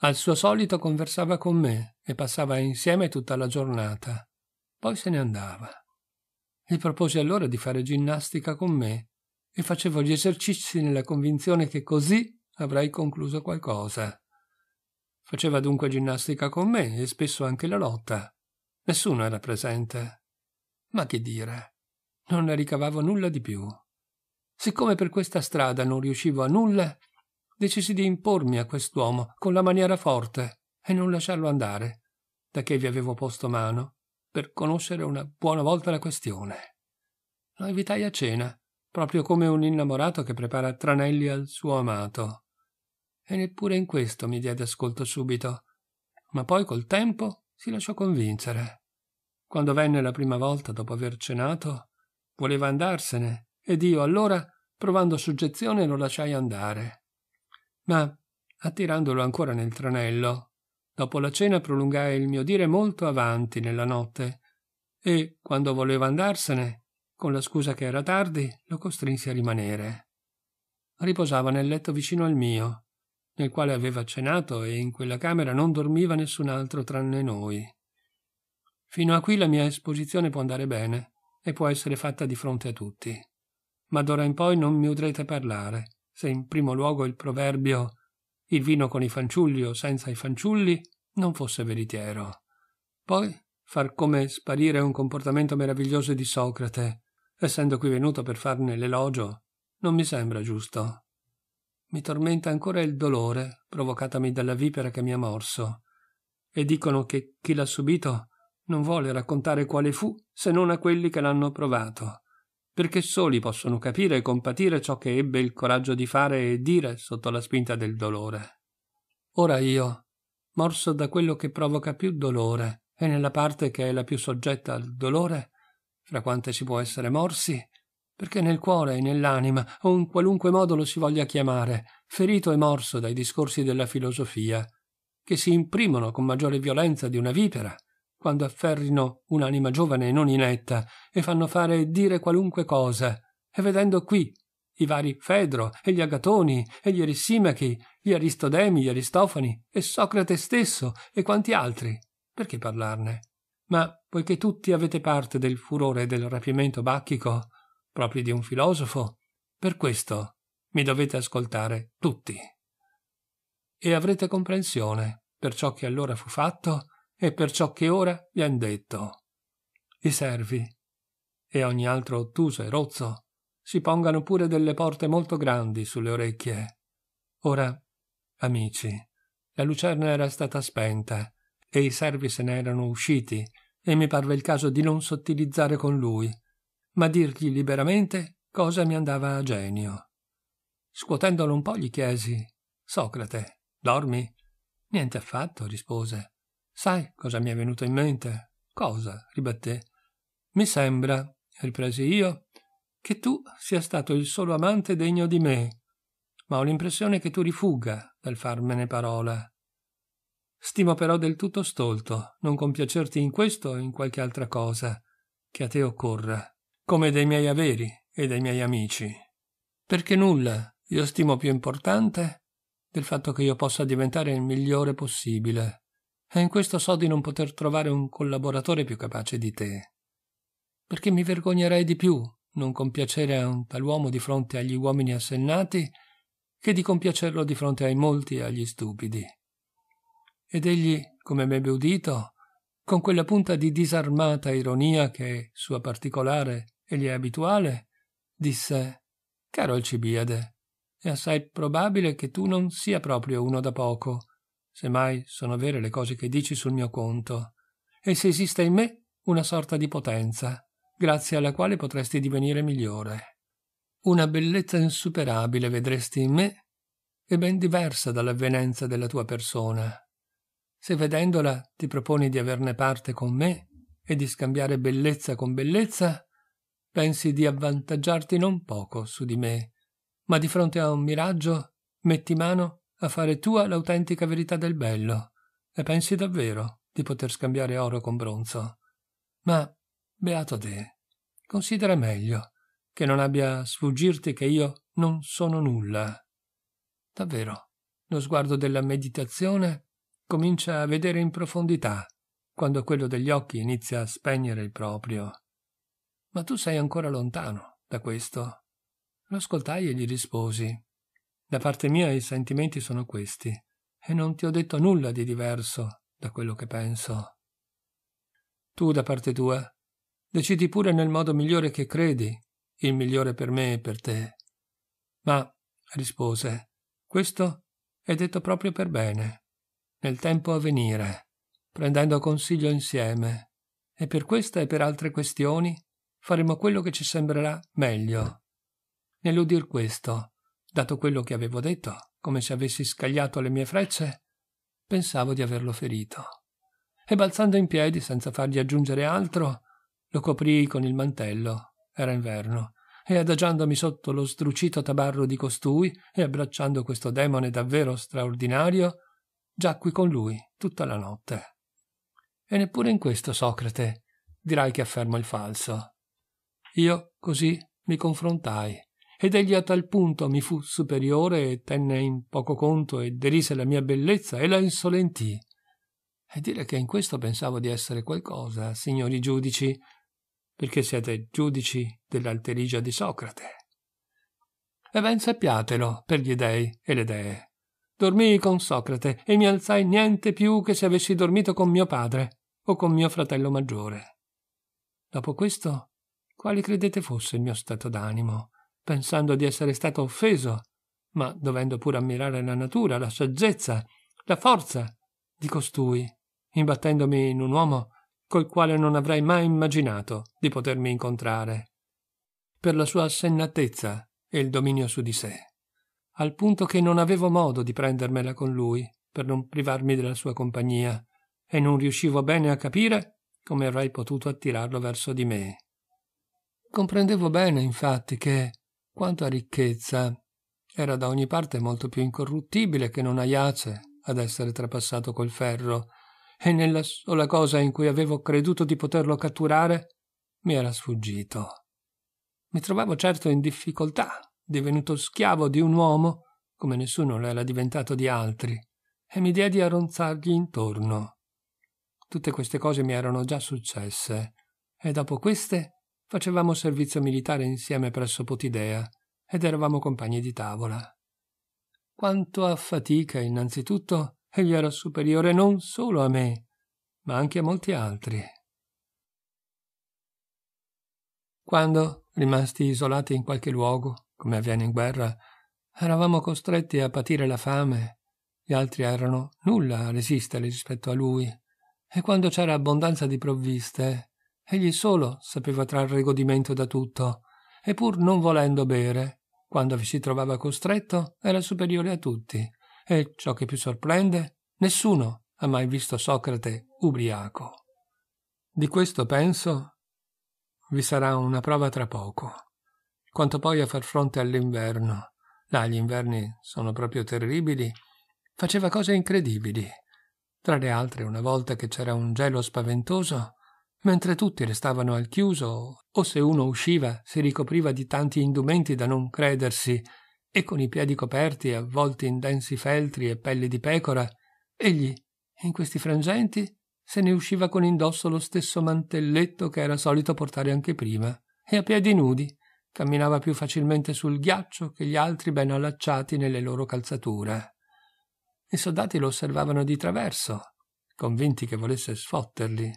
Al suo solito conversava con me e passava insieme tutta la giornata. Poi se ne andava. Gli proposi allora di fare ginnastica con me e facevo gli esercizi nella convinzione che così avrei concluso qualcosa. Faceva dunque ginnastica con me e spesso anche la lotta. Nessuno era presente. Ma che dire, non ne ricavavo nulla di più. Siccome per questa strada non riuscivo a nulla, decisi di impormi a quest'uomo con la maniera forte e non lasciarlo andare, da che vi avevo posto mano, per conoscere una buona volta la questione. Lo invitai a cena, proprio come un innamorato che prepara tranelli al suo amato. E neppure in questo mi diede ascolto subito, ma poi col tempo si lasciò convincere. Quando venne la prima volta dopo aver cenato, voleva andarsene ed io allora, provando suggezione, lo lasciai andare. Ma, attirandolo ancora nel tranello, dopo la cena prolungai il mio dire molto avanti nella notte, e, quando voleva andarsene, con la scusa che era tardi, lo costrinsi a rimanere. Riposava nel letto vicino al mio, nel quale aveva cenato e in quella camera non dormiva nessun altro tranne noi. Fino a qui la mia esposizione può andare bene e può essere fatta di fronte a tutti ma d'ora in poi non mi udrete parlare, se in primo luogo il proverbio il vino con i fanciulli o senza i fanciulli non fosse veritiero. Poi far come sparire un comportamento meraviglioso di Socrate, essendo qui venuto per farne l'elogio, non mi sembra giusto. Mi tormenta ancora il dolore provocatami dalla vipera che mi ha morso, e dicono che chi l'ha subito non vuole raccontare quale fu se non a quelli che l'hanno provato perché soli possono capire e compatire ciò che ebbe il coraggio di fare e dire sotto la spinta del dolore. Ora io, morso da quello che provoca più dolore e nella parte che è la più soggetta al dolore, fra quante si può essere morsi, perché nel cuore e nell'anima, o in qualunque modo lo si voglia chiamare, ferito e morso dai discorsi della filosofia, che si imprimono con maggiore violenza di una vipera, quando afferrino un'anima giovane e non inetta e fanno fare e dire qualunque cosa. E vedendo qui i vari Fedro e gli Agatoni e gli Erissimachi, gli Aristodemi, gli Aristofani e Socrate stesso e quanti altri. Perché parlarne? Ma poiché tutti avete parte del furore del rapimento bacchico, proprio di un filosofo, per questo mi dovete ascoltare tutti. E avrete comprensione per ciò che allora fu fatto e per ciò che ora vi han detto. I servi e ogni altro ottuso e rozzo si pongano pure delle porte molto grandi sulle orecchie. Ora, amici, la lucerna era stata spenta e i servi se ne erano usciti e mi parve il caso di non sottilizzare con lui, ma dirgli liberamente cosa mi andava a genio. Scuotendolo un po' gli chiesi Socrate, dormi? Niente affatto, rispose. Sai cosa mi è venuto in mente? Cosa? ribatté. Mi sembra, ripresi io, che tu sia stato il solo amante degno di me, ma ho l'impressione che tu rifuga dal farmene parola. Stimo però del tutto stolto non compiacerti in questo o in qualche altra cosa che a te occorra, come dei miei averi e dei miei amici. Perché nulla io stimo più importante del fatto che io possa diventare il migliore possibile e in questo so di non poter trovare un collaboratore più capace di te. Perché mi vergognerei di più non compiacere a un tal uomo di fronte agli uomini assennati che di compiacerlo di fronte ai molti e agli stupidi. Ed egli, come m'ebbe udito, con quella punta di disarmata ironia che sua particolare e gli è abituale, disse Caro Alcibiade, è assai probabile che tu non sia proprio uno da poco, Semmai sono vere le cose che dici sul mio conto, e se esiste in me una sorta di potenza, grazie alla quale potresti divenire migliore. Una bellezza insuperabile vedresti in me, e ben diversa dall'avvenenza della tua persona. Se vedendola ti proponi di averne parte con me e di scambiare bellezza con bellezza, pensi di avvantaggiarti non poco su di me, ma di fronte a un miraggio metti mano a fare tua l'autentica verità del bello, e pensi davvero di poter scambiare oro con bronzo. Ma, beato te, considera meglio che non abbia a sfuggirti che io non sono nulla. Davvero, lo sguardo della meditazione comincia a vedere in profondità, quando quello degli occhi inizia a spegnere il proprio. Ma tu sei ancora lontano da questo. Lo ascoltai e gli risposi. Da parte mia i sentimenti sono questi, e non ti ho detto nulla di diverso da quello che penso. Tu, da parte tua, decidi pure nel modo migliore che credi, il migliore per me e per te. Ma, rispose, questo è detto proprio per bene, nel tempo a venire, prendendo consiglio insieme, e per questa e per altre questioni faremo quello che ci sembrerà meglio. Nell'udir questo, Dato quello che avevo detto, come se avessi scagliato le mie frecce, pensavo di averlo ferito. E balzando in piedi, senza fargli aggiungere altro, lo coprii con il mantello. Era inverno. E adagiandomi sotto lo strucito tabarro di costui e abbracciando questo demone davvero straordinario, giacqui con lui tutta la notte. E neppure in questo, Socrate, dirai che affermo il falso. Io così mi confrontai ed egli a tal punto mi fu superiore e tenne in poco conto e derise la mia bellezza e la insolentì. E dire che in questo pensavo di essere qualcosa, signori giudici, perché siete giudici dell'alterigia di Socrate. E ben sappiatelo, per gli dei e le dee. Dormii con Socrate e mi alzai niente più che se avessi dormito con mio padre o con mio fratello maggiore. Dopo questo, quale credete fosse il mio stato d'animo? pensando di essere stato offeso, ma dovendo pur ammirare la natura, la saggezza, la forza di costui, imbattendomi in un uomo col quale non avrei mai immaginato di potermi incontrare, per la sua assennatezza e il dominio su di sé, al punto che non avevo modo di prendermela con lui per non privarmi della sua compagnia, e non riuscivo bene a capire come avrei potuto attirarlo verso di me. Comprendevo bene, infatti, che, quanto a ricchezza, era da ogni parte molto più incorruttibile che non Aiace ad essere trapassato col ferro, e nella sola cosa in cui avevo creduto di poterlo catturare mi era sfuggito. Mi trovavo certo in difficoltà, divenuto schiavo di un uomo, come nessuno lo era diventato di altri, e mi diedi a ronzargli intorno. Tutte queste cose mi erano già successe, e dopo queste Facevamo servizio militare insieme presso Potidea ed eravamo compagni di tavola. Quanto a fatica, innanzitutto, egli era superiore non solo a me, ma anche a molti altri. Quando, rimasti isolati in qualche luogo, come avviene in guerra, eravamo costretti a patire la fame, gli altri erano nulla a resistere rispetto a lui, e quando c'era abbondanza di provviste, egli solo sapeva trarre godimento da tutto, e pur non volendo bere, quando vi si trovava costretto, era superiore a tutti, e ciò che più sorprende, nessuno ha mai visto Socrate ubriaco. Di questo penso vi sarà una prova tra poco. Quanto poi a far fronte all'inverno, là gli inverni sono proprio terribili, faceva cose incredibili. Tra le altre, una volta che c'era un gelo spaventoso, mentre tutti restavano al chiuso o se uno usciva si ricopriva di tanti indumenti da non credersi e con i piedi coperti avvolti in densi feltri e pelli di pecora egli in questi frangenti se ne usciva con indosso lo stesso mantelletto che era solito portare anche prima e a piedi nudi camminava più facilmente sul ghiaccio che gli altri ben allacciati nelle loro calzature i soldati lo osservavano di traverso convinti che volesse sfotterli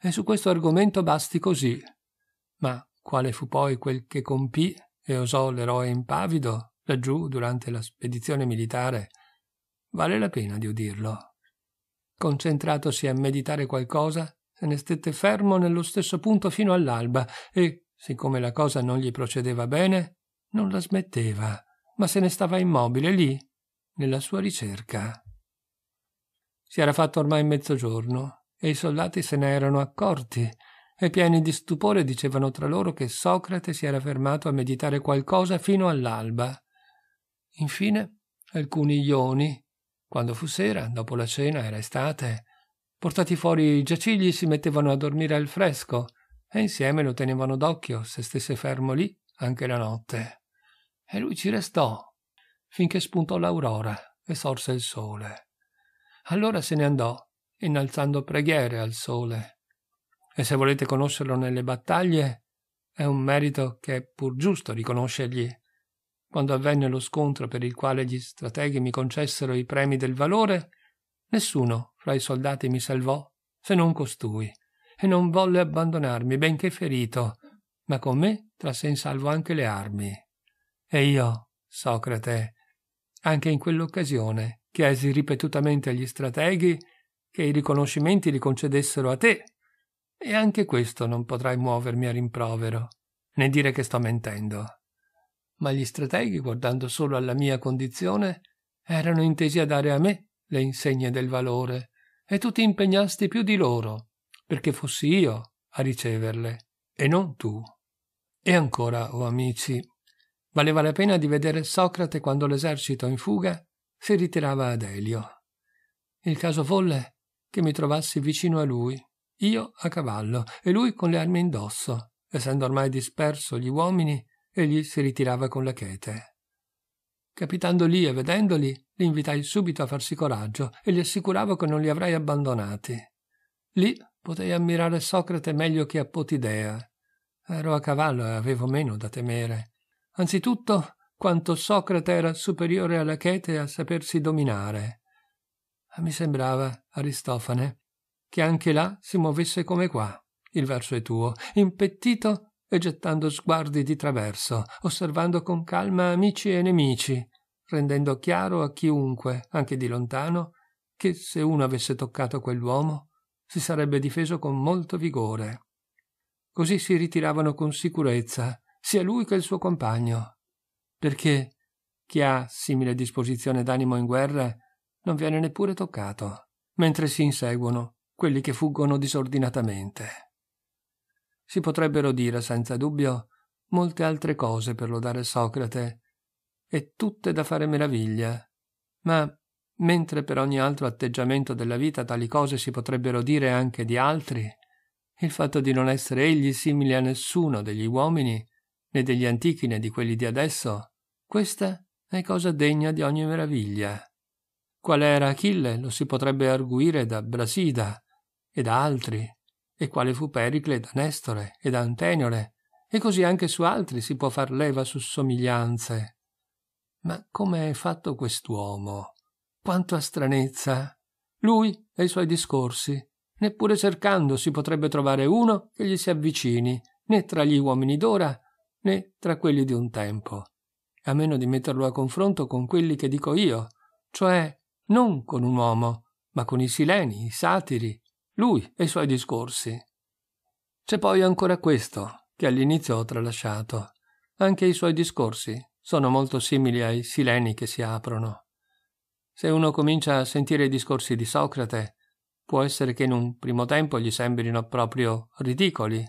e su questo argomento basti così. Ma quale fu poi quel che compì e osò l'eroe impavido laggiù durante la spedizione militare, vale la pena di udirlo. Concentratosi a meditare qualcosa, se ne stette fermo nello stesso punto fino all'alba e, siccome la cosa non gli procedeva bene, non la smetteva, ma se ne stava immobile lì, nella sua ricerca. Si era fatto ormai mezzogiorno e i soldati se ne erano accorti e pieni di stupore dicevano tra loro che Socrate si era fermato a meditare qualcosa fino all'alba. Infine, alcuni ioni, quando fu sera, dopo la cena era estate, portati fuori i giacigli si mettevano a dormire al fresco e insieme lo tenevano d'occhio se stesse fermo lì anche la notte. E lui ci restò finché spuntò l'aurora e sorse il sole. Allora se ne andò innalzando preghiere al sole. E se volete conoscerlo nelle battaglie, è un merito che è pur giusto riconoscergli. Quando avvenne lo scontro per il quale gli strateghi mi concessero i premi del valore, nessuno fra i soldati mi salvò se non costui, e non volle abbandonarmi, benché ferito, ma con me trasse in salvo anche le armi. E io, Socrate, anche in quell'occasione, chiesi ripetutamente agli strateghi che i riconoscimenti li concedessero a te. E anche questo non potrai muovermi a rimprovero, né dire che sto mentendo. Ma gli strateghi, guardando solo alla mia condizione, erano intesi a dare a me le insegne del valore, e tu ti impegnasti più di loro, perché fossi io a riceverle, e non tu. E ancora, o oh amici, valeva la pena di vedere Socrate quando l'esercito in fuga si ritirava ad Elio. Il caso volle che mi trovassi vicino a lui, io a cavallo e lui con le armi indosso, essendo ormai disperso gli uomini, egli si ritirava con la chete. Capitando lì e vedendoli, li invitai subito a farsi coraggio e gli assicuravo che non li avrei abbandonati. Lì potei ammirare Socrate meglio che a Potidea. Ero a cavallo e avevo meno da temere. Anzitutto, quanto Socrate era superiore alla chete a sapersi dominare. Ah, mi sembrava, Aristofane, che anche là si muovesse come qua. Il verso è tuo, impettito e gettando sguardi di traverso, osservando con calma amici e nemici, rendendo chiaro a chiunque, anche di lontano, che se uno avesse toccato quell'uomo, si sarebbe difeso con molto vigore. Così si ritiravano con sicurezza, sia lui che il suo compagno, perché chi ha simile disposizione d'animo in guerra non viene neppure toccato, mentre si inseguono quelli che fuggono disordinatamente. Si potrebbero dire, senza dubbio, molte altre cose per lodare Socrate, e tutte da fare meraviglia, ma mentre per ogni altro atteggiamento della vita tali cose si potrebbero dire anche di altri, il fatto di non essere egli simile a nessuno degli uomini, né degli antichi né di quelli di adesso, questa è cosa degna di ogni meraviglia. Qual era Achille lo si potrebbe arguire da Brasida e da altri, e quale fu Pericle da Nestore e da Anteniore, e così anche su altri si può far leva su somiglianze. Ma come è fatto quest'uomo? Quanto a stranezza! Lui e i suoi discorsi. Neppure cercando si potrebbe trovare uno che gli si avvicini, né tra gli uomini d'ora, né tra quelli di un tempo, a meno di metterlo a confronto con quelli che dico io, cioè non con un uomo, ma con i sileni, i satiri, lui e i suoi discorsi. C'è poi ancora questo, che all'inizio ho tralasciato. Anche i suoi discorsi sono molto simili ai sileni che si aprono. Se uno comincia a sentire i discorsi di Socrate, può essere che in un primo tempo gli sembrino proprio ridicoli.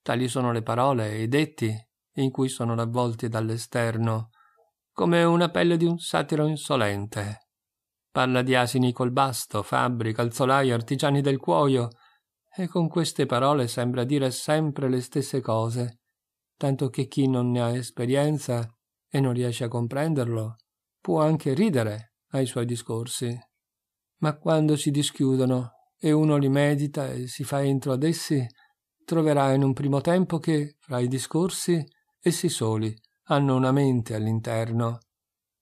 Tali sono le parole e i detti in cui sono ravvolti dall'esterno, come una pelle di un satiro insolente. Parla di asini col basto, fabbri, calzolai, artigiani del cuoio, e con queste parole sembra dire sempre le stesse cose, tanto che chi non ne ha esperienza e non riesce a comprenderlo può anche ridere ai suoi discorsi. Ma quando si dischiudono e uno li medita e si fa entro ad essi, troverà in un primo tempo che, fra i discorsi, essi soli hanno una mente all'interno,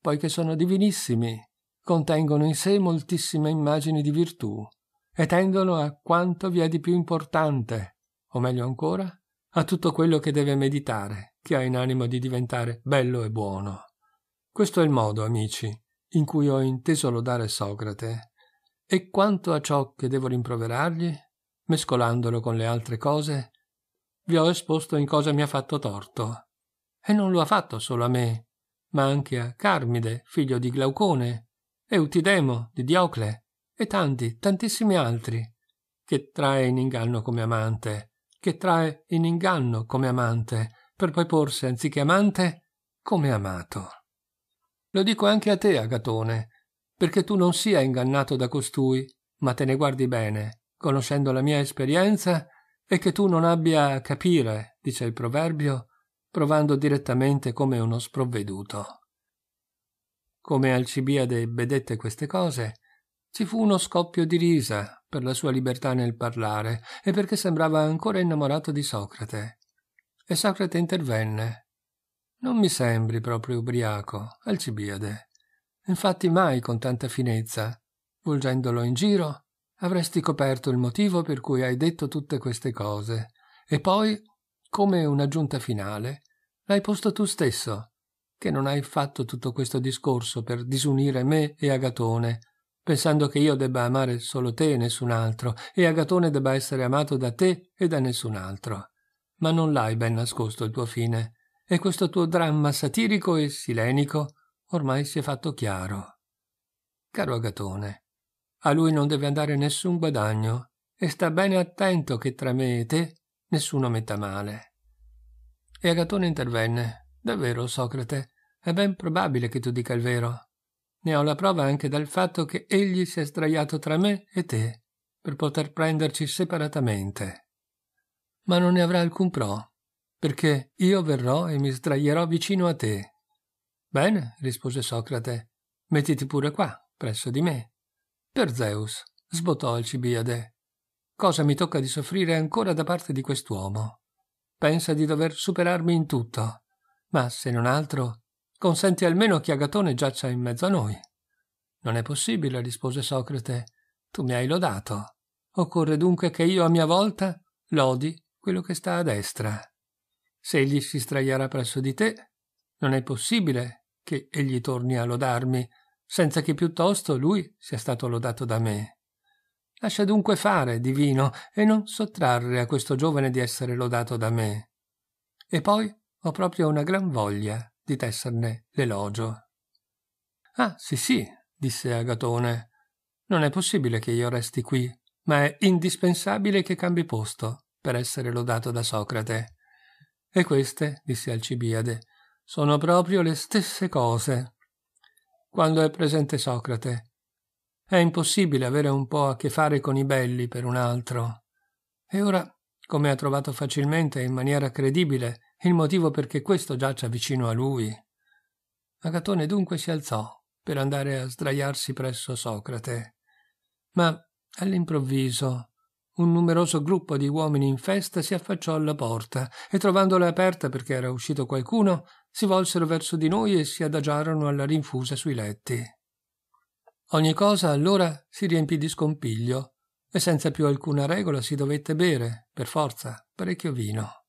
poiché sono divinissimi contengono in sé moltissime immagini di virtù e tendono a quanto vi è di più importante, o meglio ancora, a tutto quello che deve meditare, chi ha in animo di diventare bello e buono. Questo è il modo, amici, in cui ho inteso lodare Socrate. E quanto a ciò che devo rimproverargli, mescolandolo con le altre cose, vi ho esposto in cosa mi ha fatto torto. E non lo ha fatto solo a me, ma anche a Carmide, figlio di Glaucone, Eutidemo di Diocle e tanti, tantissimi altri, che trae in inganno come amante, che trae in inganno come amante, per poi porsi anziché amante come amato. Lo dico anche a te, Agatone, perché tu non sia ingannato da costui, ma te ne guardi bene, conoscendo la mia esperienza, e che tu non abbia a capire, dice il proverbio, provando direttamente come uno sprovveduto. Come Alcibiade vedette queste cose, ci fu uno scoppio di risa per la sua libertà nel parlare e perché sembrava ancora innamorato di Socrate. E Socrate intervenne. Non mi sembri proprio ubriaco, Alcibiade. Infatti mai con tanta finezza, volgendolo in giro, avresti coperto il motivo per cui hai detto tutte queste cose. E poi, come un'aggiunta finale, l'hai posto tu stesso, che non hai fatto tutto questo discorso per disunire me e Agatone, pensando che io debba amare solo te e nessun altro, e Agatone debba essere amato da te e da nessun altro. Ma non l'hai ben nascosto il tuo fine, e questo tuo dramma satirico e silenico ormai si è fatto chiaro. Caro Agatone, a lui non deve andare nessun guadagno, e sta bene attento che tra me e te nessuno metta male. E Agatone intervenne. Davvero, Socrate, è ben probabile che tu dica il vero. Ne ho la prova anche dal fatto che egli si è sdraiato tra me e te, per poter prenderci separatamente. Ma non ne avrà alcun pro, perché io verrò e mi sdraierò vicino a te. Bene, rispose Socrate, mettiti pure qua, presso di me. Per Zeus, sbottò Alcibiade. Cosa mi tocca di soffrire ancora da parte di quest'uomo? Pensa di dover superarmi in tutto, ma se non altro Consenti almeno che Agatone giaccia in mezzo a noi. Non è possibile, rispose Socrate. Tu mi hai lodato. Occorre dunque che io a mia volta lodi quello che sta a destra. Se egli si straiarà presso di te, non è possibile che egli torni a lodarmi, senza che piuttosto lui sia stato lodato da me. Lascia dunque fare, divino, e non sottrarre a questo giovane di essere lodato da me. E poi ho proprio una gran voglia di tesserne l'elogio. Ah, sì, sì, disse Agatone. Non è possibile che io resti qui, ma è indispensabile che cambi posto per essere lodato da Socrate. E queste, disse Alcibiade, sono proprio le stesse cose. Quando è presente Socrate, è impossibile avere un po' a che fare con i belli per un altro. E ora come ha trovato facilmente e in maniera credibile il motivo perché questo giaccia vicino a lui. Agatone dunque si alzò per andare a sdraiarsi presso Socrate. Ma all'improvviso un numeroso gruppo di uomini in festa si affacciò alla porta e trovandola aperta perché era uscito qualcuno, si volsero verso di noi e si adagiarono alla rinfusa sui letti. Ogni cosa allora si riempì di scompiglio e senza più alcuna regola si dovette bere, per forza, parecchio vino.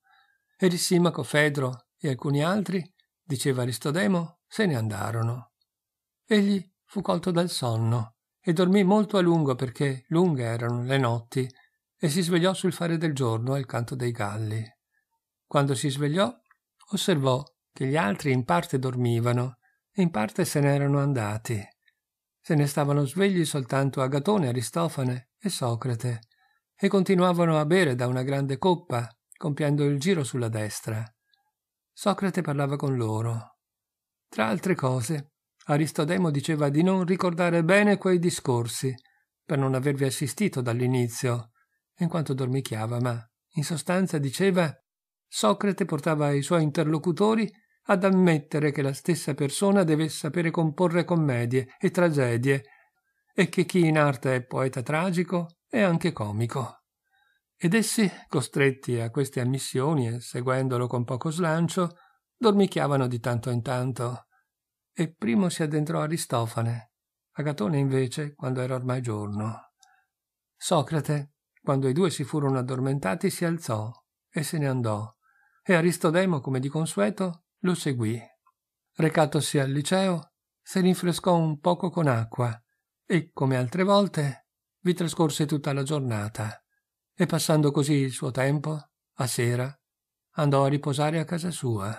Ed il simaco Fedro e alcuni altri, diceva Aristodemo, se ne andarono. Egli fu colto dal sonno e dormì molto a lungo perché lunghe erano le notti e si svegliò sul fare del giorno al canto dei galli. Quando si svegliò, osservò che gli altri in parte dormivano e in parte se n'erano andati. Se ne stavano svegli soltanto Agatone, Aristofane e Socrate, e continuavano a bere da una grande coppa, compiendo il giro sulla destra. Socrate parlava con loro. Tra altre cose, Aristodemo diceva di non ricordare bene quei discorsi, per non avervi assistito dall'inizio, in quanto dormicchiava, ma in sostanza diceva Socrate portava i suoi interlocutori ad ammettere che la stessa persona deve sapere comporre commedie e tragedie e che chi in arte è poeta tragico è anche comico. Ed essi, costretti a queste ammissioni e seguendolo con poco slancio, dormicchiavano di tanto in tanto. E primo si addentrò Aristofane, Agatone invece quando era ormai giorno. Socrate, quando i due si furono addormentati, si alzò e se ne andò, e Aristodemo, come di consueto, lo seguì. Recatosi al liceo, si rinfrescò un poco con acqua e, come altre volte, vi trascorse tutta la giornata e, passando così il suo tempo, a sera andò a riposare a casa sua.